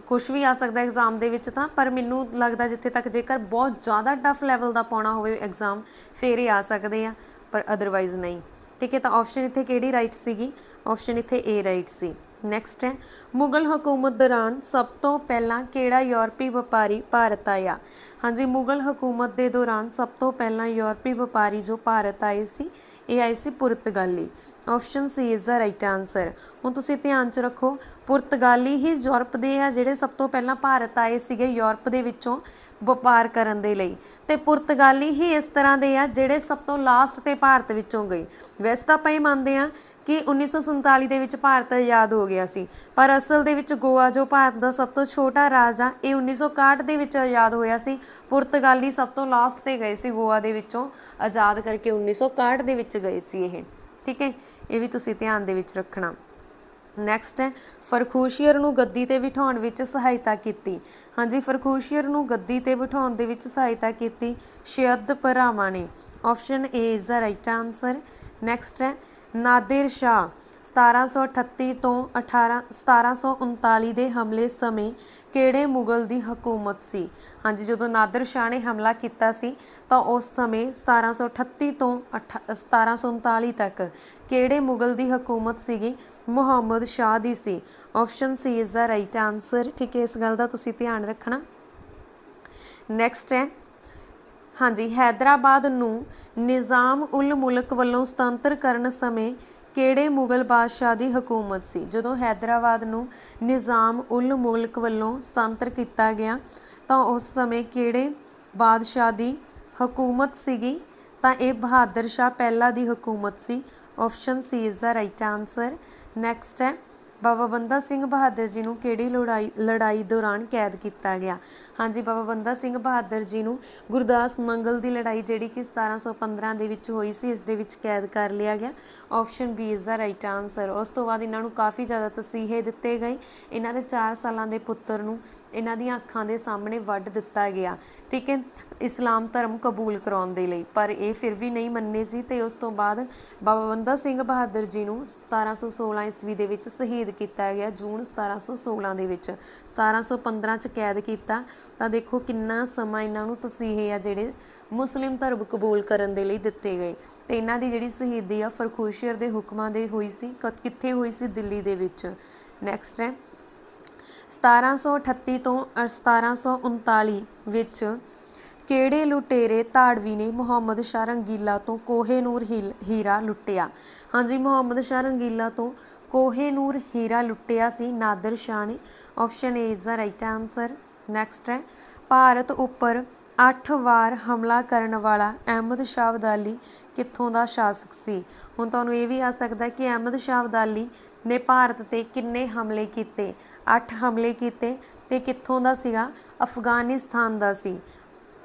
ਕੁਝ ਵੀ ਆ ਸਕਦਾ ਐਗਜ਼ਾਮ ਦੇ ਵਿੱਚ ਤਾਂ ਪਰ ਮੈਨੂੰ ਲੱਗਦਾ ਜਿੱਥੇ ਤੱਕ ਜੇਕਰ ਬਹੁਤ ਜ਼ਿਆਦਾ ਟਫ ਲੈਵਲ ਦਾ ਪਾਉਣਾ ਹੋਵੇ ਐਗਜ਼ਾਮ ਫੇਰ ਹੀ ਆ ਸਕਦੇ ਆ ਪਰ ਅਦਰਵਾਈਜ਼ ਨਹੀਂ ਠੀਕ ਹੈ ਤਾਂ ਆਪਸ਼ਨ ਇੱਥੇ ਕਿਹੜੀ ਰਾਈਟ ਸੀਗੀ ਆਪਸ਼ਨ ਇੱਥੇ ਏ ਰਾਈਟ ਸੀ ਨੈਕਸਟ ਹੈ ਮੁਗਲ ਹਕੂਮਤ ਦੌਰਾਨ ਸਭ ਤੋਂ ਪਹਿਲਾਂ ਕਿਹੜਾ ਯੂਰਪੀ ਵਪਾਰੀ ਭਾਰਤ ਆਇਆ ਹਾਂਜੀ ਮੁਗਲ ਹਕੂਮਤ ਦੇ ਦੌਰਾਨ ਸਭ ਤੋਂ ਪਹਿਲਾਂ ਯੂਰਪੀ ਵਪਾਰੀ ਜੋ ਭਾਰਤ ਆਏ ਸੀ ਇਹ ਆਏ ਸੀ ਪੁਰਤਗਾਲੀ option C is the right answer ਹੁਣ ਤੁਸੀਂ ਧਿਆਨ ਚ ਰੱਖੋ ਪੁਰਤਗਾਲੀ ਹੀ ਯੂਰਪ ਦੇ ਆ ਜਿਹੜੇ ਸਭ ਤੋਂ ਪਹਿਲਾਂ ਭਾਰਤ ਆਏ ਸੀਗੇ ਯੂਰਪ ਦੇ ਵਿੱਚੋਂ ਵਪਾਰ ਕਰਨ ਦੇ ਲਈ ਤੇ ਪੁਰਤਗਾਲੀ ਹੀ ਇਸ ਤਰ੍ਹਾਂ ਦੇ ਆ ਜਿਹੜੇ ਸਭ ਤੋਂ ਲਾਸਟ ਤੇ ਭਾਰਤ ਵਿੱਚੋਂ ਗਏ ਵੈਸੇ ਤਾਂ ਆਪਾਂ ਇਹ ਮੰਨਦੇ ਆ ਕਿ 1947 ਦੇ ਵਿੱਚ ਭਾਰਤ ਆਜ਼ਾਦ ਹੋ ਗਿਆ ਸੀ ਪਰ ਅਸਲ ਦੇ ਵਿੱਚ ਗੋਆ ਜੋ ਭਾਰਤ ਦਾ ਸਭ ਤੋਂ ਛੋਟਾ ਰਾਜ ਆ ਇਹ 1961 ਦੇ ਵਿੱਚ ਆਜ਼ਾਦ ਹੋਇਆ ਸੀ ਪੁਰਤਗਾਲੀ ਸਭ ਤੋਂ ਲਾਸਟ ਤੇ ਗਏ ਸੀ ਗੋਆ ਦੇ ਵਿੱਚੋਂ ਆਜ਼ਾਦ ਕਰਕੇ 1961 ਦੇ ਵਿੱਚ ਗਏ ਸੀ ਇਹ ਠੀਕ ਹੈ ਇਹ ਵੀ ਤੁਸੀਂ ਧਿਆਨ ਦੇ ਵਿੱਚ ਰੱਖਣਾ ਨੈਕਸਟ ਹੈ ਫਰਖੂਸ਼ੀਅਰ ਨੂੰ ਗੱਦੀ ਤੇ ਬਿਠਾਉਣ ਵਿੱਚ ਸਹਾਇਤਾ ਕੀਤੀ ਹਾਂਜੀ ਫਰਖੂਸ਼ੀਅਰ ਨੂੰ ਗੱਦੀ ਤੇ ਬਿਠਾਉਣ ਦੇ ਵਿੱਚ ਸਹਾਇਤਾ ਕੀਤੀ ਸ਼ਿਅਦ ਭਰਾਵਾਂ ਨੇ option A is the right answer next ਹੈ ਨਾਦਿਰ ਸ਼ਾਹ 1738 ਤੋਂ 18 1739 ਦੇ ਹਮਲੇ ਸਮੇਂ ਕਿਹੜੇ ਮੁਗਲ ਦੀ ਹਕੂਮਤ ਸੀ ਹਾਂਜੀ ਜਦੋਂ ਨਾਦਰ ਸ਼ਾਹ ਨੇ ਹਮਲਾ ਕੀਤਾ ਸੀ ਤਾਂ ਉਸ ਸਮੇਂ 1738 ਤੋਂ 1739 ਤੱਕ ਕਿਹੜੇ ਮੁਗਲ ਦੀ ਹਕੂਮਤ ਸੀਗੀ ਮੁਹੰਮਦ ਸ਼ਾਹ ਦੀ ਸੀ option C is the right answer ਠੀਕ ਹੈ ਇਸ ਗੱਲ ਦਾ ਤੁਸੀਂ ਧਿਆਨ ਰੱਖਣਾ ਨੈਕਸਟ ਹੈ ਹਾਂਜੀ ਹైదరాబాద్ ਨੂੰ ਨਿਜ਼ਾਮ ਉਲ ਮੁਲਕ ਵੱਲੋਂ ਸੁਤੰਤਰ ਕਰਨ ਸਮੇਂ ਕਿਹੜੇ ਮੁਗਲ ਬਾਦਸ਼ਾਹ ਦੀ ਹਕੂਮਤ ਸੀ ਜਦੋਂ ਹైదరాబాద్ ਨੂੰ ਨਿਜ਼ਾਮ ਉਲ ਮੁਲਕ ਵੱਲੋਂ ਸੁਤੰਤਰ ਕੀਤਾ ਗਿਆ ਤਾਂ ਉਸ ਸਮੇਂ ਕਿਹੜੇ ਬਾਦਸ਼ਾਹ ਦੀ ਹਕੂਮਤ ਸੀਗੀ ਤਾਂ ਇਹ ਬਹਾਦਰ ਸ਼ਾਹ ਪਹਿਲਾ ਦੀ ਹਕੂਮਤ ਸੀ option C is the right answer next ਹੈ ਬਾਬਾ ਬੰਦਾ ਸਿੰਘ ਬਹਾਦਰ ਜੀ ਨੂੰ ਕਿਹੜੀ ਲੜਾਈ ਲੜਾਈ ਦੌਰਾਨ ਕੈਦ ਕੀਤਾ ਗਿਆ ਹਾਂਜੀ ਬਾਬਾ ਬੰਦਾ ਸਿੰਘ ਬਹਾਦਰ ਜੀ ਨੂੰ ਗੁਰਦਾਸ ਮੰਗਲ ਦੀ ਲੜਾਈ ਜਿਹੜੀ ਕਿ 1715 ਦੇ ਵਿੱਚ ਹੋਈ ਸੀ ਇਸ ਦੇ ਵਿੱਚ ਕੈਦ ਕਰ ਲਿਆ ਗਿਆ option B is the right answer ਉਸ ਤੋਂ ਬਾਅਦ ਇਹਨਾਂ ਨੂੰ ਕਾਫੀ ਜ਼ਿਆਦਾ ਤਸੀਹੇ ਦਿੱਤੇ ਗਏ ਇਹਨਾਂ ਦੇ 4 ਸਾਲਾਂ ਦੇ ਪੁੱਤਰ ਨੂੰ ਇਹਨਾਂ ਦੀਆਂ ਅੱਖਾਂ ਦੇ ਸਾਹਮਣੇ ਵੱਢ ਦਿੱਤਾ ਗਿਆ ਠੀਕ ਹੈ ਇਸਲਾਮ ਧਰਮ ਕਬੂਲ ਕਰਾਉਣ ਦੇ ਲਈ ਪਰ ਇਹ ਫਿਰ ਵੀ ਨਹੀਂ ਮੰਨੇ ਸੀ ਤੇ ਉਸ ਤੋਂ ਬਾਅਦ ਬਾਬਾ ਬੰਦਾ ਸਿੰਘ ਬਹਾਦਰ ਜੀ ਨੂੰ 1716 ਈਸਵੀ ਦੇ ਵਿੱਚ ਸ਼ਹੀਦ ਕੀਤਾ ਗਿਆ ਜੂਨ 1716 ਦੇ ਵਿੱਚ 1715 ਚ ਕੈਦ ਕੀਤਾ ਤਾਂ ਦੇਖੋ ਕਿੰਨਾ ਸਮਾਂ ਇਹਨਾਂ ਨੂੰ ਤਸੀਹੇ ਆ ਜਿਹੜੇ ਮੁਸਲਿਮ ਧਰਮ ਕਬੂਲ ਕਰਨ ਦੇ ਲਈ ਦਿੱਤੇ ਗਏ ਤੇ ਇਹਨਾਂ ਦੀ ਜਿਹੜੀ ਸ਼ਹੀਦੀ ਆ ਫਰਖੂਸ਼ੀਅਰ ਦੇ ਹੁਕਮਾਂ ਦੇ ਹੋਈ ਸੀ ਕਿੱਥੇ ਹੋਈ ਸੀ ਦਿੱਲੀ ਦੇ ਵਿੱਚ ਨੈਕਸਟ ਹੈ 1738 ਤੋਂ 1739 ਵਿੱਚ ਕਿਹੜੇ ਲੁਟੇਰੇ ਧਾੜਵੀ ਨੇ ਮੁਹੰਮਦ ਸ਼ਾਹ ਰੰਗੀਲਾ ਤੋਂ ਕੋਹੇਨੂਰ ਹੀਰਾ ਲੁੱਟਿਆ ਹਾਂਜੀ ਮੁਹੰਮਦ ਸ਼ਾਹ ਰੰਗੀਲਾ ਤੋਂ ਕੋਹੇਨੂਰ ਹੀਰਾ ਲੁੱਟਿਆ ਸੀ ਨਾਦਰ ਸ਼ਾਹ ਨੇ option A is the right answer next ਹੈ ਭਾਰਤ ਉੱਪਰ 8 ਵਾਰ ਹਮਲਾ ਕਰਨ ਵਾਲਾ ਅਹਿਮਦ ਸ਼ਾਹ ਅਬਦਾਲੀ ਕਿੱਥੋਂ ਦਾ ਸ਼ਾਸਕ ਸੀ ਹੁਣ ਤੁਹਾਨੂੰ ਇਹ ਵੀ ਆ ਸਕਦਾ ਕਿ ਅਹਿਮਦ ਸ਼ਾਹ ਅਬਦਾਲੀ ਨੇ ਭਾਰਤ ਤੇ ਕਿੰਨੇ ਹਮਲੇ ਕੀਤੇ 8 ਹਮਲੇ ਕੀਤੇ ਤੇ ਕਿੱਥੋਂ ਦਾ ਸੀਗਾ ਅਫਗਾਨਿਸਤਾਨ ਦਾ ਸੀ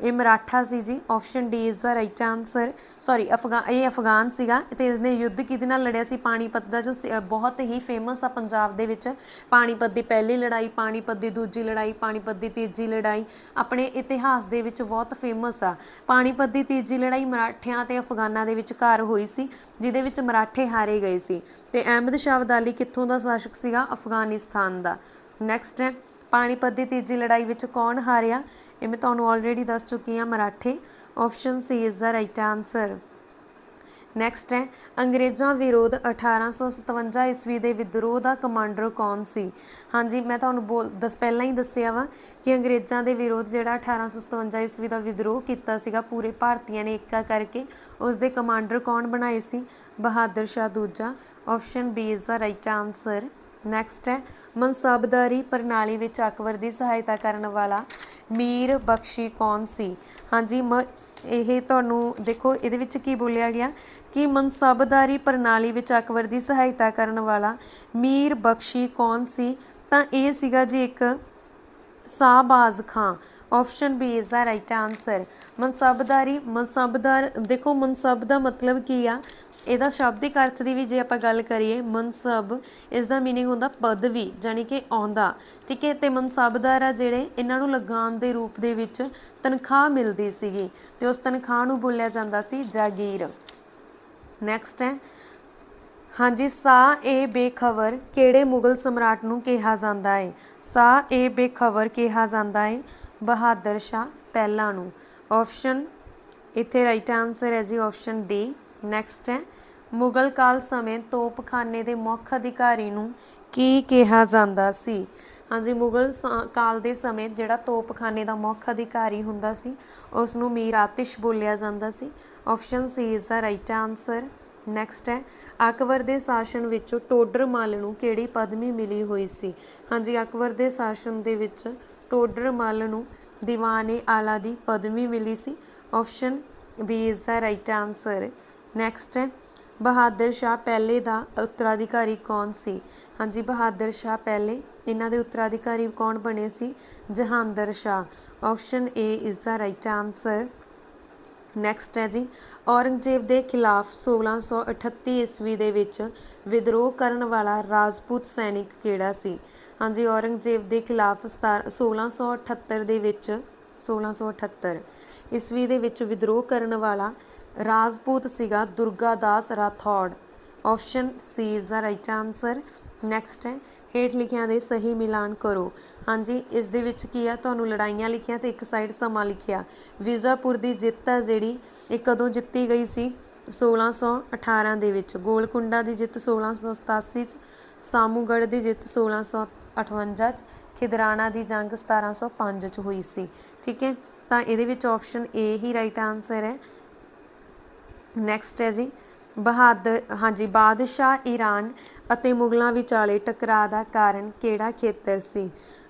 ਇਹ ਮਰਾਠਾ ਸੀ ਜੀ option D is the right answer sorry Afghan ਇਹ ਅਫਗਾਨ ਸੀਗਾ ਤੇ ਇਸ ਨੇ ਯੁੱਧ ਕਿਹਦੇ ਨਾਲ ਲੜਿਆ ਸੀ ਪਾਣੀਪਤ ਦਾ ਜੋ ਬਹੁਤ ਹੀ ਫੇਮਸ ਆ ਪੰਜਾਬ ਦੇ ਵਿੱਚ ਪਾਣੀਪਤ ਦੀ ਪਹਿਲੀ ਲੜਾਈ ਪਾਣੀਪਤ ਦੀ ਦੂਜੀ ਲੜਾਈ ਪਾਣੀਪਤ ਦੀ ਤੀਜੀ ਲੜਾਈ ਆਪਣੇ ਇਤਿਹਾਸ ਦੇ ਵਿੱਚ ਬਹੁਤ ਫੇਮਸ ਆ ਪਾਣੀਪਤ ਦੀ ਤੀਜੀ ਲੜਾਈ ਮਰਾਠਿਆਂ ਤੇ ਅਫਗਾਨਾਂ ਦੇ ਵਿੱਚ ਘਾਰ ਹੋਈ ਸੀ ਜਿਹਦੇ ਵਿੱਚ ਮਰਾਠੇ ਹਾਰੇ ਗਏ ਸੀ ਤੇ ਅਹਿਮਦ ਸ਼ਾਹ ਅਬਦਾਲੀ ਕਿੱਥੋਂ ਦਾ ਸ਼ਾਸਕ ਸੀਗਾ ਅਫਗਾਨਿਸਤਾਨ ਦਾ ਨੈਕਸਟ ਹੈ ਪਾਣੀਪਤ ਦੀ ਤੀਜੀ ਲੜਾਈ ਵਿੱਚ ਕੌਣ ਹਾਰਿਆ ਇਹ ਮੈਂ ਤੁਹਾਨੂੰ ਆਲਰੇਡੀ ਦੱਸ ਚੁੱਕੀ ਹਾਂ ਮਰਾਠੇ option C is the right answer next ਹੈ ਅੰਗਰੇਜ਼ਾਂ ਵਿਰੋਧ 1857 ਈਸਵੀ ਦੇ ਵਿਦਰੋਹ ਦਾ ਕਮਾਂਡਰ ਕੌਣ ਸੀ ਹਾਂਜੀ ਮੈਂ ਤੁਹਾਨੂੰ ਬੋਲ ਦੱਸ ਪਹਿਲਾਂ ਹੀ ਦੱਸਿਆ ਵਾ ਕਿ ਅੰਗਰੇਜ਼ਾਂ ਦੇ ਵਿਰੋਧ ਜਿਹੜਾ 1857 ਈਸਵੀ ਦਾ ਵਿਦਰੋਹ ਕੀਤਾ ਸੀਗਾ ਪੂਰੇ ਭਾਰਤੀਆਂ ਨੇ ਇੱਕਾ ਕਰਕੇ ਉਸ ਦੇ ਕਮਾਂਡਰ ਕੌਣ ਬਣਾਏ ਸੀ ਬਹਾਦਰ ਸ਼ਾਹ ਦੂਜਾ option B is the right answer next ਹੈ ਮਨਸਬਦਾਰੀ ਪ੍ਰਣਾਲੀ ਵਿੱਚ ਅਕਬਰ ਦੀ ਸਹਾਇਤਾ ਕਰਨ ਵਾਲਾ ਮੀਰ ਬਖਸ਼ੀ ਕੌਣ ਸੀ ਹਾਂਜੀ ਇਹ ਤੁਹਾਨੂੰ ਦੇਖੋ ਇਹਦੇ ਵਿੱਚ ਕੀ ਬੋਲਿਆ ਗਿਆ ਕਿ ਮਨਸਬਦਾਰੀ ਪ੍ਰਣਾਲੀ ਵਿੱਚ ਅਕਬਰ ਦੀ ਸਹਾਇਤਾ ਕਰਨ ਵਾਲਾ ਮੀਰ ਬਖਸ਼ੀ ਕੌਣ ਸੀ ਤਾਂ ਇਹ ਸੀਗਾ ਜੀ ਇੱਕ Shahbaz Khan option B is the right answer ਮਨਸਬਦਾਰੀ ਮਨਸਬਦਾਰ ਦੇਖੋ ਮਨਸਬ ਦਾ ਮਤਲਬ ਕੀ ਆ ਇਹਦਾ ਸ਼ਬਦਿਕ ਅਰਥ ਦੀ ਵੀ ਜੇ ਆਪਾਂ ਗੱਲ ਕਰੀਏ ਮਨਸਬ ਇਸ ਦਾ मीनिंग ਹੁੰਦਾ ਪਦਵੀ ਜਾਨੀ ਕਿ ਆਉਂਦਾ ਠੀਕ ਹੈ ਤੇ ਮਨਸਬਦਾਰ ਆ ਜਿਹੜੇ ਇਹਨਾਂ ਨੂੰ ਲਗਾਮ ਦੇ ਰੂਪ ਦੇ ਵਿੱਚ ਤਨਖਾਹ ਮਿਲਦੀ ਸੀਗੀ ਤੇ ਉਸ ਤਨਖਾਹ ਨੂੰ ਬੋਲਿਆ ਜਾਂਦਾ ਸੀ ਜਾਗੀਰ ਨੈਕਸਟ ਹੈ ਹਾਂਜੀ ਸਾ ਇਹ ਬੇਖਬਰ ਕਿਹੜੇ ਮੁਗਲ ਸਮਰਾਟ ਨੂੰ ਕਿਹਾ ਜਾਂਦਾ ਹੈ ਸਾ ਇਹ ਬੇਖਬਰ ਕਿਹਾ ਜਾਂਦਾ ਹੈ ਬਹਾਦਰ ਸ਼ਾ ਪਹਿਲਾ ਨੂੰ ਆਪਸ਼ਨ ਇੱਥੇ ਰਾਈਟ ਆਨਸਰ ਹੈ ਜੀ ਆਪਸ਼ਨ ਡੀ ਨੈਕਸਟ ਹੈ ਮੁਗਲ ਕਾਲ ਸਮੇਂ ਤੋਪਖਾਨੇ ਦੇ ਮੁੱਖ ਅਧਿਕਾਰੀ ਨੂੰ ਕੀ ਕਿਹਾ ਜਾਂਦਾ ਸੀ ਹਾਂਜੀ ਮੁਗਲ ਕਾਲ ਦੇ ਸਮੇਂ ਜਿਹੜਾ ਤੋਪਖਾਨੇ ਦਾ ਮੁੱਖ ਅਧਿਕਾਰੀ ਹੁੰਦਾ ਸੀ ਉਸ ਨੂੰ ਮੀਰ ਆਤਿਸ਼ ਬੋਲਿਆ ਜਾਂਦਾ ਸੀ option C is the right answer next ਹੈ ਅਕਬਰ ਦੇ ਸ਼ਾਸਨ ਵਿੱਚੋਂ ਮੱਲ ਨੂੰ ਕਿਹੜੀ ਪਦਵੀ ਮਿਲੀ ਹੋਈ ਸੀ ਹਾਂਜੀ ਅਕਬਰ ਦੇ ਸ਼ਾਸਨ ਦੇ ਵਿੱਚ ਟੋਡਰ ਮੱਲ ਨੂੰ ਦੀਵਾਨੇ ਆਲਾ ਦੀ ਪਦਵੀ ਮਿਲੀ ਸੀ option B is the right answer next ਹੈ ਬਹਾਦਰ ਸ਼ਾਹ ਪਹਿਲੇ ਦਾ ਉੱਤਰਾਧਿਕਾਰੀ ਕੌਣ ਸੀ ਹਾਂਜੀ ਬਹਾਦਰ ਸ਼ਾਹ ਪਹਿਲੇ ਇਹਨਾਂ ਦੇ ਉੱਤਰਾਧਿਕਾਰੀ ਕੌਣ ਬਣੇ ਸੀ Jahandar Shah option A is the right answer next ਹੈ ਜੀ ਔਰੰਗਜ਼ੇਬ ਦੇ ਖਿਲਾਫ 1638 ਈਸਵੀ ਦੇ ਵਿੱਚ ਵਿਦਰੋਹ ਕਰਨ ਵਾਲਾ ਰਾਜਪੂਤ ਸੈਨਿਕ ਕਿਹੜਾ ਸੀ ਹਾਂਜੀ ਔਰੰਗਜ਼ੇਬ ਦੇ ਖਿਲਾਫ 1678 ਦੇ ਵਿੱਚ 1678 ਈਸਵੀ ਦੇ ਵਿੱਚ ਵਿਦਰੋਹ ਕਰਨ ਵਾਲਾ ਰਾਜਪੂਤ ਸੀਗਾ Durgadas Rathore option C is the right answer next ਹੈ ਹੇਠ ਲਿਖਿਆਂ ਦੇ ਸਹੀ ਮਿਲਾਨ ਕਰੋ ਹਾਂਜੀ ਇਸ ਦੇ ਵਿੱਚ ਕੀ ਆ ਤੁਹਾਨੂੰ ਲੜਾਈਆਂ ਲਿਖੀਆਂ ਤੇ ਇੱਕ ਸਾਈਡ ਸਮਾਂ ਲਿਖਿਆ ਵਿਜ਼ਾਪੁਰ ਦੀ ਜਿੱਤ ਆ ਜਿਹੜੀ ਇਹ ਕਦੋਂ ਜਿੱਤੀ ਗਈ ਸੀ 1618 ਦੇ ਵਿੱਚ ਗੋਲਕੁੰਡਾ ਦੀ ਜਿੱਤ 1687 ਚ ਸਾਮੂਗੜ ਦੀ ਜਿੱਤ 1658 ਚ ਖਿਦਰਾਣਾ ਦੀ ਜੰਗ 1705 ਚ ਹੋਈ ਸੀ ਠੀਕ ਹੈ ਤਾਂ ਇਹਦੇ ਵਿੱਚ ਆਪਸ਼ਨ ਏ ਹੀ ਰਾਈਟ ਆਨਸਰ ਹੈ ਨੈਕਸਟ ਹੈ ਜੀ ਬਹਾਦਰ ਹਾਂਜੀ ਬਾਦਸ਼ਾਹ ਈਰਾਨ ਅਤੇ ਮੁਗਲਾਂ ਵਿਚਾਲੇ ਟਕਰਾਅ ਦਾ ਕਾਰਨ ਕਿਹੜਾ ਖੇਤਰ ਸੀ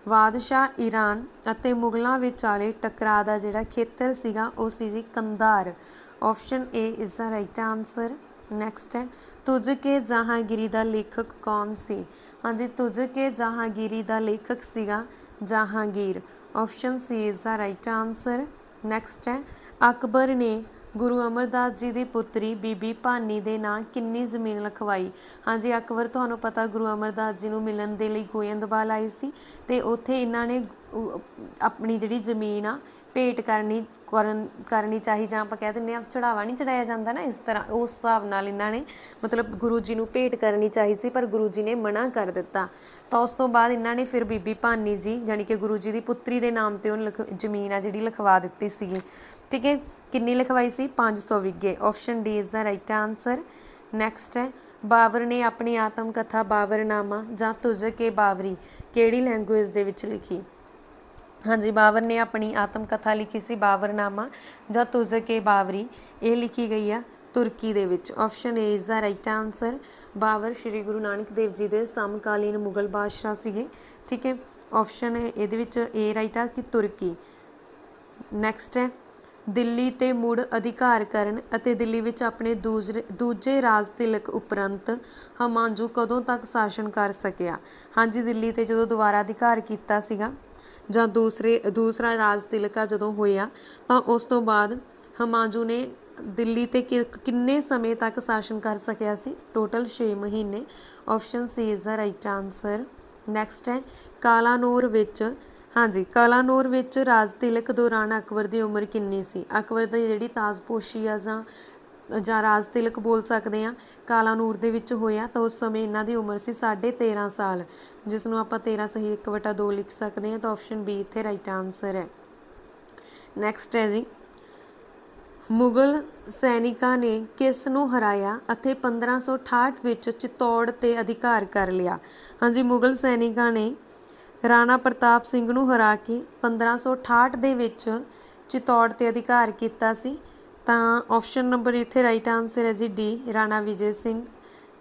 ਬਾਦਸ਼ਾਹ ਈਰਾਨ ਅਤੇ ਮੁਗਲਾਂ ਵਿਚਾਲੇ ਟਕਰਾਅ ਦਾ ਜਿਹੜਾ ਖੇਤਰ ਸੀਗਾ ਉਹ ਸੀ ਜੀ Kandahar option A is the right answer next ਹੈ ਤੁਝ ਕੇ ਜਹਾਂਗੀਰੀ ਦਾ ਲੇਖਕ ਕੌਣ ਸੀ ਹਾਂਜੀ ਤੁਝ ਕੇ ਜਹਾਂਗੀਰੀ ਦਾ ਲੇਖਕ ਸੀਗਾ Jahangir option C is the right answer next ਹੈ ਅਕਬਰ ਨੇ ਗੁਰੂ ਅਮਰਦਾਸ ਜੀ ਦੀ ਪੁੱਤਰੀ ਬੀਬੀ ਭਾਨੀ ਦੇ ਨਾਂ ਕਿੰਨੀ ਜ਼ਮੀਨ ਲਖਵਾਈ ਹਾਂਜੀ ਅਕਬਰ ਤੁਹਾਨੂੰ ਪਤਾ ਗੁਰੂ ਅਮਰਦਾਸ ਜੀ ਨੂੰ ਮਿਲਣ ਦੇ ਲਈ ਗੋਇੰਦਵਾਲ ਆਈ ਸੀ ਤੇ ਉੱਥੇ ਇਹਨਾਂ ਨੇ ਆਪਣੀ ਜਿਹੜੀ ਜ਼ਮੀਨ ਆ ਭੇਟ ਕਰਨੀ ਕਰਨ ਕਰਨੀ ਚਾਹੀ ਜਾਂ ਆਪਾਂ ਕਹਿ ਦਿੰਨੇ ਆ ਚੜਾਵਾ ਨਹੀਂ ਚੜਾਇਆ ਜਾਂਦਾ ਨਾ ਇਸ ਤਰ੍ਹਾਂ ਉਸ ਹਿਸਾਬ ਨਾਲ ਇਹਨਾਂ ਨੇ ਮਤਲਬ ਗੁਰੂ ਜੀ ਨੂੰ ਭੇਟ ਕਰਨੀ ਚਾਹੀ ਸੀ ਪਰ ਗੁਰੂ ਜੀ ਨੇ ਮਨਾ ਕਰ ਦਿੱਤਾ ਤਾਂ ਉਸ ਤੋਂ ਬਾਅਦ ਇਹਨਾਂ ਨੇ ਫਿਰ ਬੀਬੀ ਭਾਨੀ ਜੀ ਜਾਨੀ ਕਿ ਗੁਰੂ ਜੀ ਦੀ ਪੁੱਤਰੀ ਦੇ ਨਾਮ ਤੇ ਉਹ ਜ਼ਮੀਨ ਆ ਜਿਹੜੀ ਲਿਖਵਾ ਦਿੱਤੀ ਸੀਗੀ ਠੀਕ ਹੈ ਕਿੰਨੀ ਲਿਖਵਾਈ ਸੀ 500 ਵਿੱਗੇ option D is the right answer next ਹੈ ਬਾਬਰ ਨੇ ਆਪਣੀ ਆਤਮ ਕਥਾ ਬਾਬਰਨਾਮਾ ਜਾਂ ਤੁਜ ਕੇ ਬਾਵਰੀ ਕਿਹੜੀ ਲੈਂਗੁਏਜ ਦੇ ਵਿੱਚ ਲਿਖੀ ਹਾਂਜੀ ਬਾਬਰ ਨੇ ਆਪਣੀ ਆਤਮ ਕਥਾ ਲਿਖੀ ਸੀ ਬਾਬਰਨਾਮਾ ਜਾਂ ਤੁਜ ਕੇ ਬਾਵਰੀ ਇਹ ਲਿਖੀ ਗਈ ਆ ਤੁਰਕੀ ਦੇ ਵਿੱਚ option A is the right answer Babur Sri Guru Nanak Dev ji ਦੇ ਸਮਕਾਲੀਨ ਮੁਗਲ ਬਾਦਸ਼ਾਹ ਸੀਗੇ ਠੀਕ ਹੈ ਆਪਸ਼ਨ ਇਹਦੇ ਵਿੱਚ ਏ ਰਾਈਟ ਆ ਕਿ ਤੁਰਕੀ ਨੈਕਸਟ ਹੈ ਦਿੱਲੀ 'ਤੇ ਮੁੜ ਅਧਿਕਾਰ ਕਰਨ ਅਤੇ ਦਿੱਲੀ ਵਿੱਚ ਆਪਣੇ ਦੂਜੇ ਰਾਜ ਤਿਲਕ ਉਪਰੰਤ ਹਮਾਂਜੂ ਕਦੋਂ ਤੱਕ ਸ਼ਾਸਨ ਕਰ ਸਕਿਆ ਹਾਂਜੀ ਦਿੱਲੀ 'ਤੇ ਜਦੋਂ ਦੁਬਾਰਾ ਅਧਿਕਾਰ ਕੀਤਾ ਸੀਗਾ ਜਾਂ ਦੂਸਰੇ ਦੂਸਰਾ ਰਾਜ ਤਿਲਕਾ ਜਦੋਂ ਹੋਇਆ ਤਾਂ ਉਸ ਤੋਂ ਬਾਅਦ ਹਮਾਂਜੂ ਨੇ ਦਿੱਲੀ ਤੇ ਕਿੰਨੇ ਸਮੇਂ ਤੱਕ ਸ਼ਾਸਨ ਕਰ ਸਕਿਆ ਸੀ ਟੋਟਲ 6 ਮਹੀਨੇ option C is the right answer next ਹੈ ਕਾਲਾਨੂਰ ਵਿੱਚ ਹਾਂਜੀ ਕਲਾਨੂਰ ਵਿੱਚ ਰਾਜ ਤਿਲਕ ਦੌਰਾਨ ਅਕਬਰ ਦੀ ਉਮਰ ਕਿੰਨੀ ਸੀ ਅਕਬਰ ਦੀ ਜਿਹੜੀ ਤਾਜ਼ਪੋਸ਼ੀ ਆ ਜਾਂ ਜਾਂ ਰਾਜ ਤਿਲਕ ਬੋਲ ਸਕਦੇ ਆ ਕਲਾਨੂਰ ਦੇ ਵਿੱਚ ਹੋਇਆ ਤਾਂ ਉਸ ਸਮੇਂ ਇਹਨਾਂ ਦੀ ਉਮਰ ਸੀ 13.5 ਸਾਲ ਜਿਸ ਨੂੰ ਆਪਾਂ 13 ਸਹੀ 1/2 ਲਿਖ ਸਕਦੇ ਆ ਤਾਂ ਆਪਸ਼ਨ ਬੀ ਇੱਥੇ ਰਾਈਟ ਆਨਸਰ ਹੈ ਨੈਕਸਟ ਹੈ ਜੀ ਮੁਗਲ ਸੈਨਿਕਾਂ ਨੇ ਕਿਸ ਨੂੰ ਹਰਾਇਆ ਅਤੇ 1568 ਵਿੱਚ ਚਿਤੌੜ ਤੇ ਅਧਿਕਾਰ ਕਰ ਲਿਆ ਹਾਂਜੀ ਮੁਗਲ ਸੈਨਿਕਾਂ ਨੇ ਰਾਣਾ ਪ੍ਰਤਾਪ ਸਿੰਘ ਨੂੰ ਹਰਾ ਕੇ 1568 ਦੇ ਵਿੱਚ ਚਿਤੌੜ ਤੇ ਅਧਿਕਾਰ ਕੀਤਾ ਸੀ ਤਾਂ ਆਪਸ਼ਨ ਨੰਬਰ ਇੱਥੇ ਰਾਈਟ ਆਨਸਰ ਹੈ ਜੀ ਡੀ ਰਾਣਾ ਵਿਜੇ ਸਿੰਘ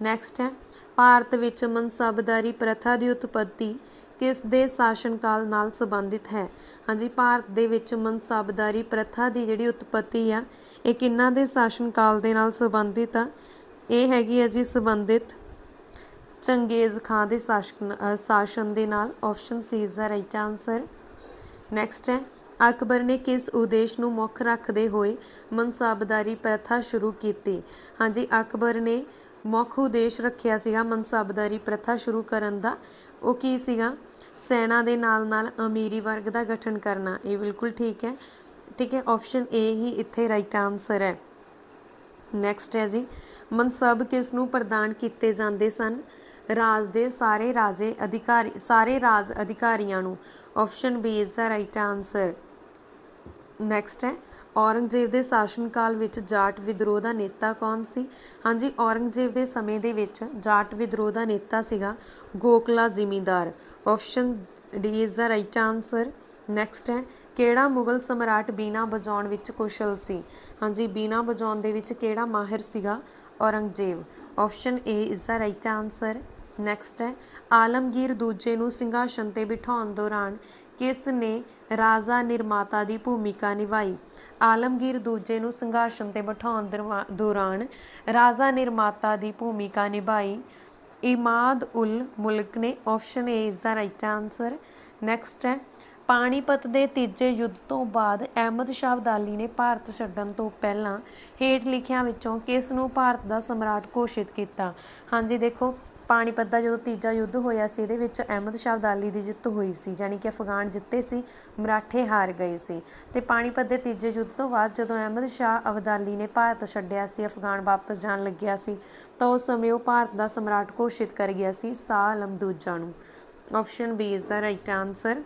ਨੈਕਸਟ ਹੈ ਭਾਰਤ ਵਿੱਚ ਮਨਸਬਦਾਰੀ ਪ੍ਰਥਾ ਦੀ ਉਤਪਤੀ ਕਿਸ ਦੇ ਸ਼ਾਸਨ ਕਾਲ ਨਾਲ ਸੰਬੰਧਿਤ ਹੈ ਹਾਂਜੀ ਭਾਰਤ ਦੇ ਵਿੱਚ ਮਨਸਬਦਾਰੀ ਪ੍ਰਥਾ ਦੀ ਜਿਹੜੀ ਉਤਪਤੀ ਆ ਇਹ ਕਿੰਨਾ ਦੇ ਸ਼ਾਸਨ ਕਾਲ ਦੇ ਨਾਲ ਸੰਬੰਧਿਤ ਆ ਇਹ ਹੈਗੀ ਹੈ ਜੀ ਸੰਬੰਧਿਤ ਚੰਗੇਜ਼ ਖਾਨ ਦੇ ਸ਼ਾਸਨ ਸ਼ਾਸਨ ਦੇ ਨਾਲ option C is the right answer next ਹੈ ਅਕਬਰ ਨੇ ਕਿਸ ਉਦੇਸ਼ ਨੂੰ ਮੁੱਖ ਰੱਖਦੇ ਹੋਏ ਮਨਸਾਬਦਾਰੀ ਪ੍ਰਥਾ ਸ਼ੁਰੂ ਕੀਤੀ ਹਾਂਜੀ ਅਕਬਰ ਨੇ ਮੁੱਖ ਉਦੇਸ਼ ਰੱਖਿਆ ਸੀਗਾ ਮਨਸਾਬਦਾਰੀ ਪ੍ਰਥਾ ਸ਼ੁਰੂ ਕਰਨ ਦਾ ਉਹ ਕੀ ਸੀਗਾ ਸੈਨਾ ਦੇ ਨਾਲ-ਨਾਲ ਅਮੀਰੀ ਵਰਗ ਦਾ ਗਠਨ ਕਰਨਾ ਇਹ ਬਿਲਕੁਲ ਠੀਕ ਹੈ ਠੀਕ ਹੈ ਆਪਸ਼ਨ A ਹੀ ਇੱਥੇ ਰਾਈਟ ਆਨਸਰ ਹੈ ਨੈਕਸਟ ਹੈ ਜੀ ਮਨਸਬ ਕਿਸ ਨੂੰ ਪ੍ਰਦਾਨ ਕੀਤੇ ਜਾਂਦੇ ਸਨ ਰਾਜ ਦੇ ਸਾਰੇ ਰਾਜੇ ਅਧਿਕਾਰੀ ਸਾਰੇ ਰਾਜ ਅਧਿਕਾਰੀਆਂ ਨੂੰ option B is the right answer next ਹੈ ਔਰੰਗਜ਼ੇਬ ਦੇ ਸ਼ਾਸਨ ਕਾਲ ਵਿੱਚ ਜਾਟ ਵਿਦਰੋਹ ਦਾ ਨੇਤਾ ਕੌਣ ਸੀ ਹਾਂਜੀ ਔਰੰਗਜ਼ੇਬ ਦੇ ਸਮੇਂ ਦੇ ਵਿੱਚ ਜਾਟ ਵਿਦਰੋਹ ਦਾ ਨੇਤਾ ਸੀਗਾ Gokula zamindar option D is the right answer next ਹੈ ਕਿਹੜਾ ਮੁਗਲ ਸਮਰਾਟ ਬੀਨਾ ਵਜਾਉਣ ਵਿੱਚ ਕੁਸ਼ਲ ਸੀ ਹਾਂਜੀ ਬੀਨਾ ਵਜਾਉਣ ਦੇ ਵਿੱਚ ਕਿਹੜਾ ਮਾਹਿਰ ਸੀਗਾ Aurangzeb option A is the right answer next ਹੈ ਆਲਮਗੀਰ ਦੂਜੇ ਨੂੰ ਸਿੰਘਾਸਨ ਤੇ ਬਿਠਾਉਣ ਦੌਰਾਨ ਕਿਸ ਨੇ ਰਾਜਾ ਨਿਰਮਾਤਾ ਦੀ ਭੂਮਿਕਾ ਨਿਭਾਈ ਆਲਮਗੀਰ ਦੂਜੇ ਨੂੰ ਸਿੰਘਾਸਨ ਤੇ ਬਿਠਾਉਣ ਦੌਰਾਨ ਰਾਜਾ ਨਿਰਮਾਤਾ ਦੀ ਭੂਮਿਕਾ ਨਿਭਾਈ ਇਮਾਦ ਉਲ ਮੁਲਕ ਨੇ option A is the right answer next ਹੈ ਪਾਣੀਪਤ ਦੇ ਤੀਜੇ ਯੁੱਧ ਤੋਂ ਬਾਅਦ ਅਹਿਮਦ ਸ਼ਾਹ ਅਬਦਾਲੀ ਨੇ ਭਾਰਤ ਛੱਡਣ ਤੋਂ ਪਹਿਲਾਂ ਹੇਠ ਲਿਖਿਆਂ ਵਿੱਚੋਂ ਕਿਸ ਨੂੰ ਭਾਰਤ ਦਾ ਸਮਰਾਟ ਘੋਸ਼ਿਤ ਕੀਤਾ ਹਾਂਜੀ ਦੇਖੋ ਪਾਣੀਪਤ ਦਾ ਜਦੋਂ ਤੀਜਾ ਯੁੱਧ ਹੋਇਆ ਸੀ ਇਹਦੇ ਵਿੱਚ ਅਹਿਮਦ ਸ਼ਾਹ ਅਬਦਾਲੀ ਦੀ ਜਿੱਤ ਹੋਈ ਸੀ ਯਾਨੀ ਕਿ ਅਫਗਾਨ ਜਿੱਤੇ ਸੀ ਮਰਾਠੇ ਹਾਰ ਗਏ ਸੀ ਤੇ ਪਾਣੀਪਤ ਦੇ ਤੀਜੇ ਯੁੱਧ ਤੋਂ ਬਾਅਦ ਜਦੋਂ ਅਹਿਮਦ ਸ਼ਾਹ ਅਬਦਾਲੀ ਨੇ ਭਾਰਤ ਛੱਡਿਆ ਸੀ ਅਫਗਾਨ ਵਾਪਸ ਜਾਣ ਲੱਗਿਆ ਸੀ ਤਾਂ ਉਸ ਸਮੇਂ ਉਹ ਭਾਰਤ ਦਾ ਸਮਰਾਟ ਘੋਸ਼ਿਤ ਕਰ ਗਿਆ ਸੀ ਸਾਲਮ ਦੂਜਾ ਨੂੰ option B is the right answer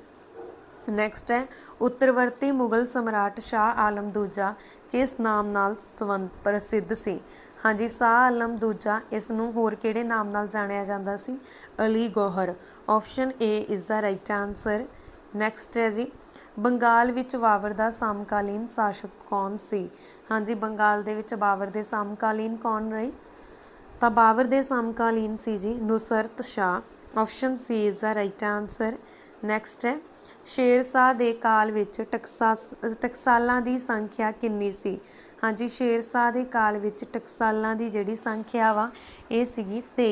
next ਹੈ ਉੱਤਰਵਰਤੀ ਮੁਗਲ ਸਮਰਾਟ ਸ਼ਾਹ ਆਲਮ ਦੂਜਾ ਕਿਸ ਨਾਮ ਨਾਲ ਸੰਬੰਧ ਪ੍ਰਸਿੱਧ ਸੀ ਹਾਂਜੀ ਸ਼ਾਹ ਆਲਮ ਦੂਜਾ ਇਸ ਨੂੰ ਹੋਰ ਕਿਹੜੇ ਨਾਮ ਨਾਲ ਜਾਣਿਆ ਜਾਂਦਾ ਸੀ Ali Gohar option A is the right answer next ਹੈ ਜੀ ਬੰਗਾਲ ਵਿੱਚ ਬਾਬਰ ਦਾ ਸਮਕਾਲੀਨ ਸ਼ਾਸਕ ਕੌਣ ਸੀ ਹਾਂਜੀ ਬੰਗਾਲ ਦੇ ਵਿੱਚ ਬਾਬਰ ਦੇ ਸਮਕਾਲੀਨ ਕੌਣ ਰਹੇ ਤਾਂ ਬਾਬਰ ਦੇ ਸਮਕਾਲੀਨ ਸੀ ਜੀ Nusrat Shah option C is the right answer next ਹੈ ਸ਼ੇਰ ਸ਼ਾਹ ਦੇ ਕਾਲ ਵਿੱਚ ਟਕਸਾਲਾਂ ਦੀ ਸੰਖਿਆ ਕਿੰਨੀ ਸੀ ਹਾਂਜੀ ਸ਼ੇਰ ਸ਼ਾਹ ਦੇ ਕਾਲ ਵਿੱਚ ਟਕਸਾਲਾਂ ਦੀ ਜਿਹੜੀ ਸੰਖਿਆ ਵਾ ਇਹ ਸੀਗੀ 23